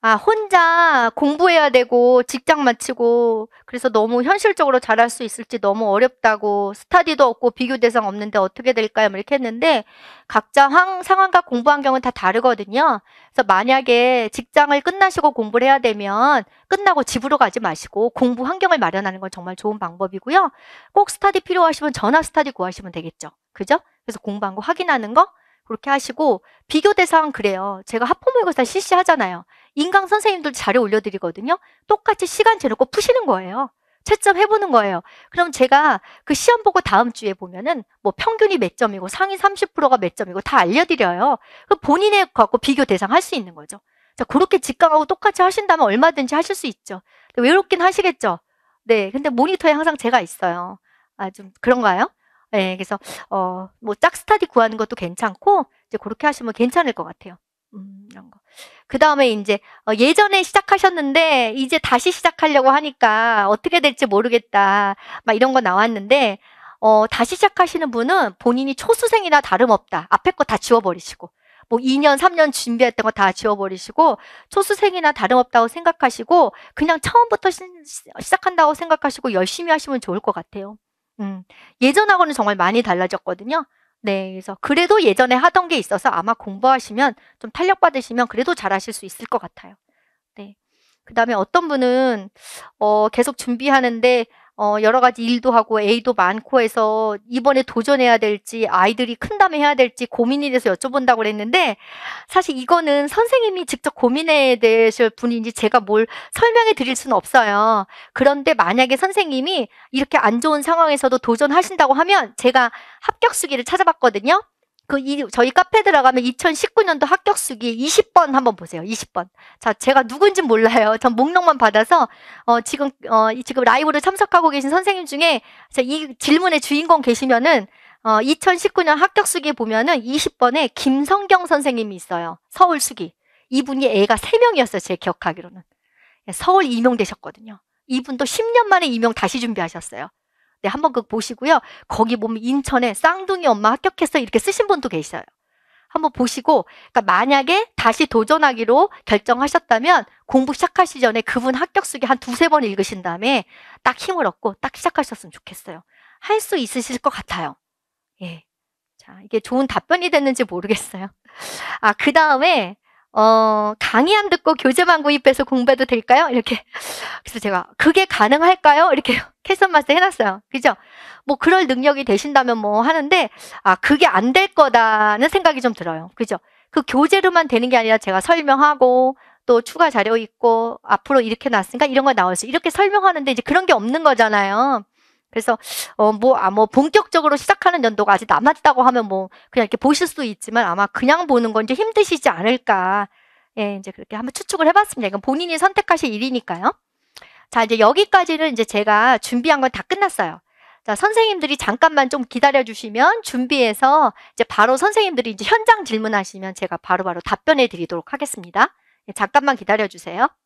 아, 혼자 공부해야 되고 직장 마치고 그래서 너무 현실적으로 잘할 수 있을지 너무 어렵다고 스타디도 없고 비교 대상 없는데 어떻게 될까요? 이렇게 했는데 각자 황, 상황과 공부 환경은 다 다르거든요. 그래서 만약에 직장을 끝나시고 공부를 해야 되면 끝나고 집으로 가지 마시고 공부 환경을 마련하는 건 정말 좋은 방법이고요. 꼭 스타디 필요하시면 전화 스타디 구하시면 되겠죠. 그죠? 그래서 공부한 거 확인하는 거 그렇게 하시고 비교 대상 그래요. 제가 합포모의고사 실시하잖아요. 인강 선생님들 자료 올려드리거든요. 똑같이 시간 재놓고 푸시는 거예요. 채점 해보는 거예요. 그럼 제가 그 시험 보고 다음 주에 보면은 뭐 평균이 몇 점이고 상위 30%가 몇 점이고 다 알려드려요. 그 본인의 갖고 비교 대상 할 수 있는 거죠. 자, 그렇게 직강하고 똑같이 하신다면 얼마든지 하실 수 있죠. 외롭긴 하시겠죠. 네. 근데 모니터에 항상 제가 있어요. 아, 좀 그런가요? 네. 그래서, 어, 뭐 짝스타디 구하는 것도 괜찮고, 이제 그렇게 하시면 괜찮을 것 같아요. 음, 이런 거. 그 다음에 이제 어, 예전에 시작하셨는데 이제 다시 시작하려고 하니까 어떻게 될지 모르겠다. 막 이런 거 나왔는데 어, 다시 시작하시는 분은 본인이 초수생이나 다름없다. 앞에 거 다 지워버리시고 뭐 2년, 3년 준비했던 거 다 지워버리시고 초수생이나 다름없다고 생각하시고 그냥 처음부터 시, 시작한다고 생각하시고 열심히 하시면 좋을 것 같아요. 음, 예전하고는 정말 많이 달라졌거든요. 네, 그래서 그래도 예전에 하던 게 있어서 아마 공부하시면 좀 탄력 받으시면 그래도 잘하실 수 있을 것 같아요. 네. 그 다음에 어떤 분은 어, 계속 준비하는데 어, 여러 가지 일도 하고 A도 많고 해서 이번에 도전해야 될지 아이들이 큰 다음에 해야 될지 고민이 돼서 여쭤본다고 그랬는데 사실 이거는 선생님이 직접 고민해 되실 분인지 제가 뭘 설명해 드릴 수는 없어요. 그런데 만약에 선생님이 이렇게 안 좋은 상황에서도 도전하신다고 하면 제가 합격 수기를 찾아봤거든요. 그 이, 저희 카페 들어가면 2019년도 합격수기 20번 한번 보세요. 20번. 자, 제가 누군지 몰라요. 전 목록만 받아서 어, 지금 어, 지금 라이브로 참석하고 계신 선생님 중에 이 질문의 주인공 계시면은 어, 2019년 합격수기에 보면은 20번에 김성경 선생님이 있어요. 서울 수기. 이분이 애가 3명이었어요. 제 기억하기로는. 예, 서울 임용되셨거든요. 이분도 10년 만에 임용 다시 준비하셨어요. 네, 한번 그 보시고요. 거기 보면 인천에 쌍둥이 엄마 합격해서 이렇게 쓰신 분도 계셔요. 한번 보시고 그러니까 만약에 다시 도전하기로 결정하셨다면 공부 시작하시 전에 그분 합격 수기 한 두세 번 읽으신 다음에 딱 힘을 얻고 딱 시작하셨으면 좋겠어요. 할 수 있으실 것 같아요. 예. 자, 이게 좋은 답변이 됐는지 모르겠어요. 아, 그 다음에 어, 강의 안 듣고 교재만 구입해서 공부해도 될까요? 이렇게. 그래서 제가 그게 가능할까요? 이렇게 캐선 마스 해놨어요. 그죠? 뭐 그럴 능력이 되신다면 뭐 하는데 아 그게 안 될 거다는 생각이 좀 들어요. 그죠? 그 교재로만 되는 게 아니라 제가 설명하고 또 추가 자료 있고 앞으로 이렇게 나왔으니까 이런 거 나올 수 이렇게 설명하는데 이제 그런 게 없는 거잖아요. 그래서 어뭐 아, 뭐 본격적으로 시작하는 연도가 아직 남았다고 하면 뭐 그냥 이렇게 보실 수도 있지만 아마 그냥 보는 건 이제 힘드시지 않을까. 예, 이제 그렇게 한번 추측을 해봤습니다. 이건 본인이 선택하실 일이니까요. 자, 이제 여기까지는 이제 제가 준비한 건 다 끝났어요. 자, 선생님들이 잠깐만 좀 기다려주시면 준비해서 이제 바로 선생님들이 이제 현장 질문하시면 제가 바로바로 바로 답변해 드리도록 하겠습니다. 예, 잠깐만 기다려주세요.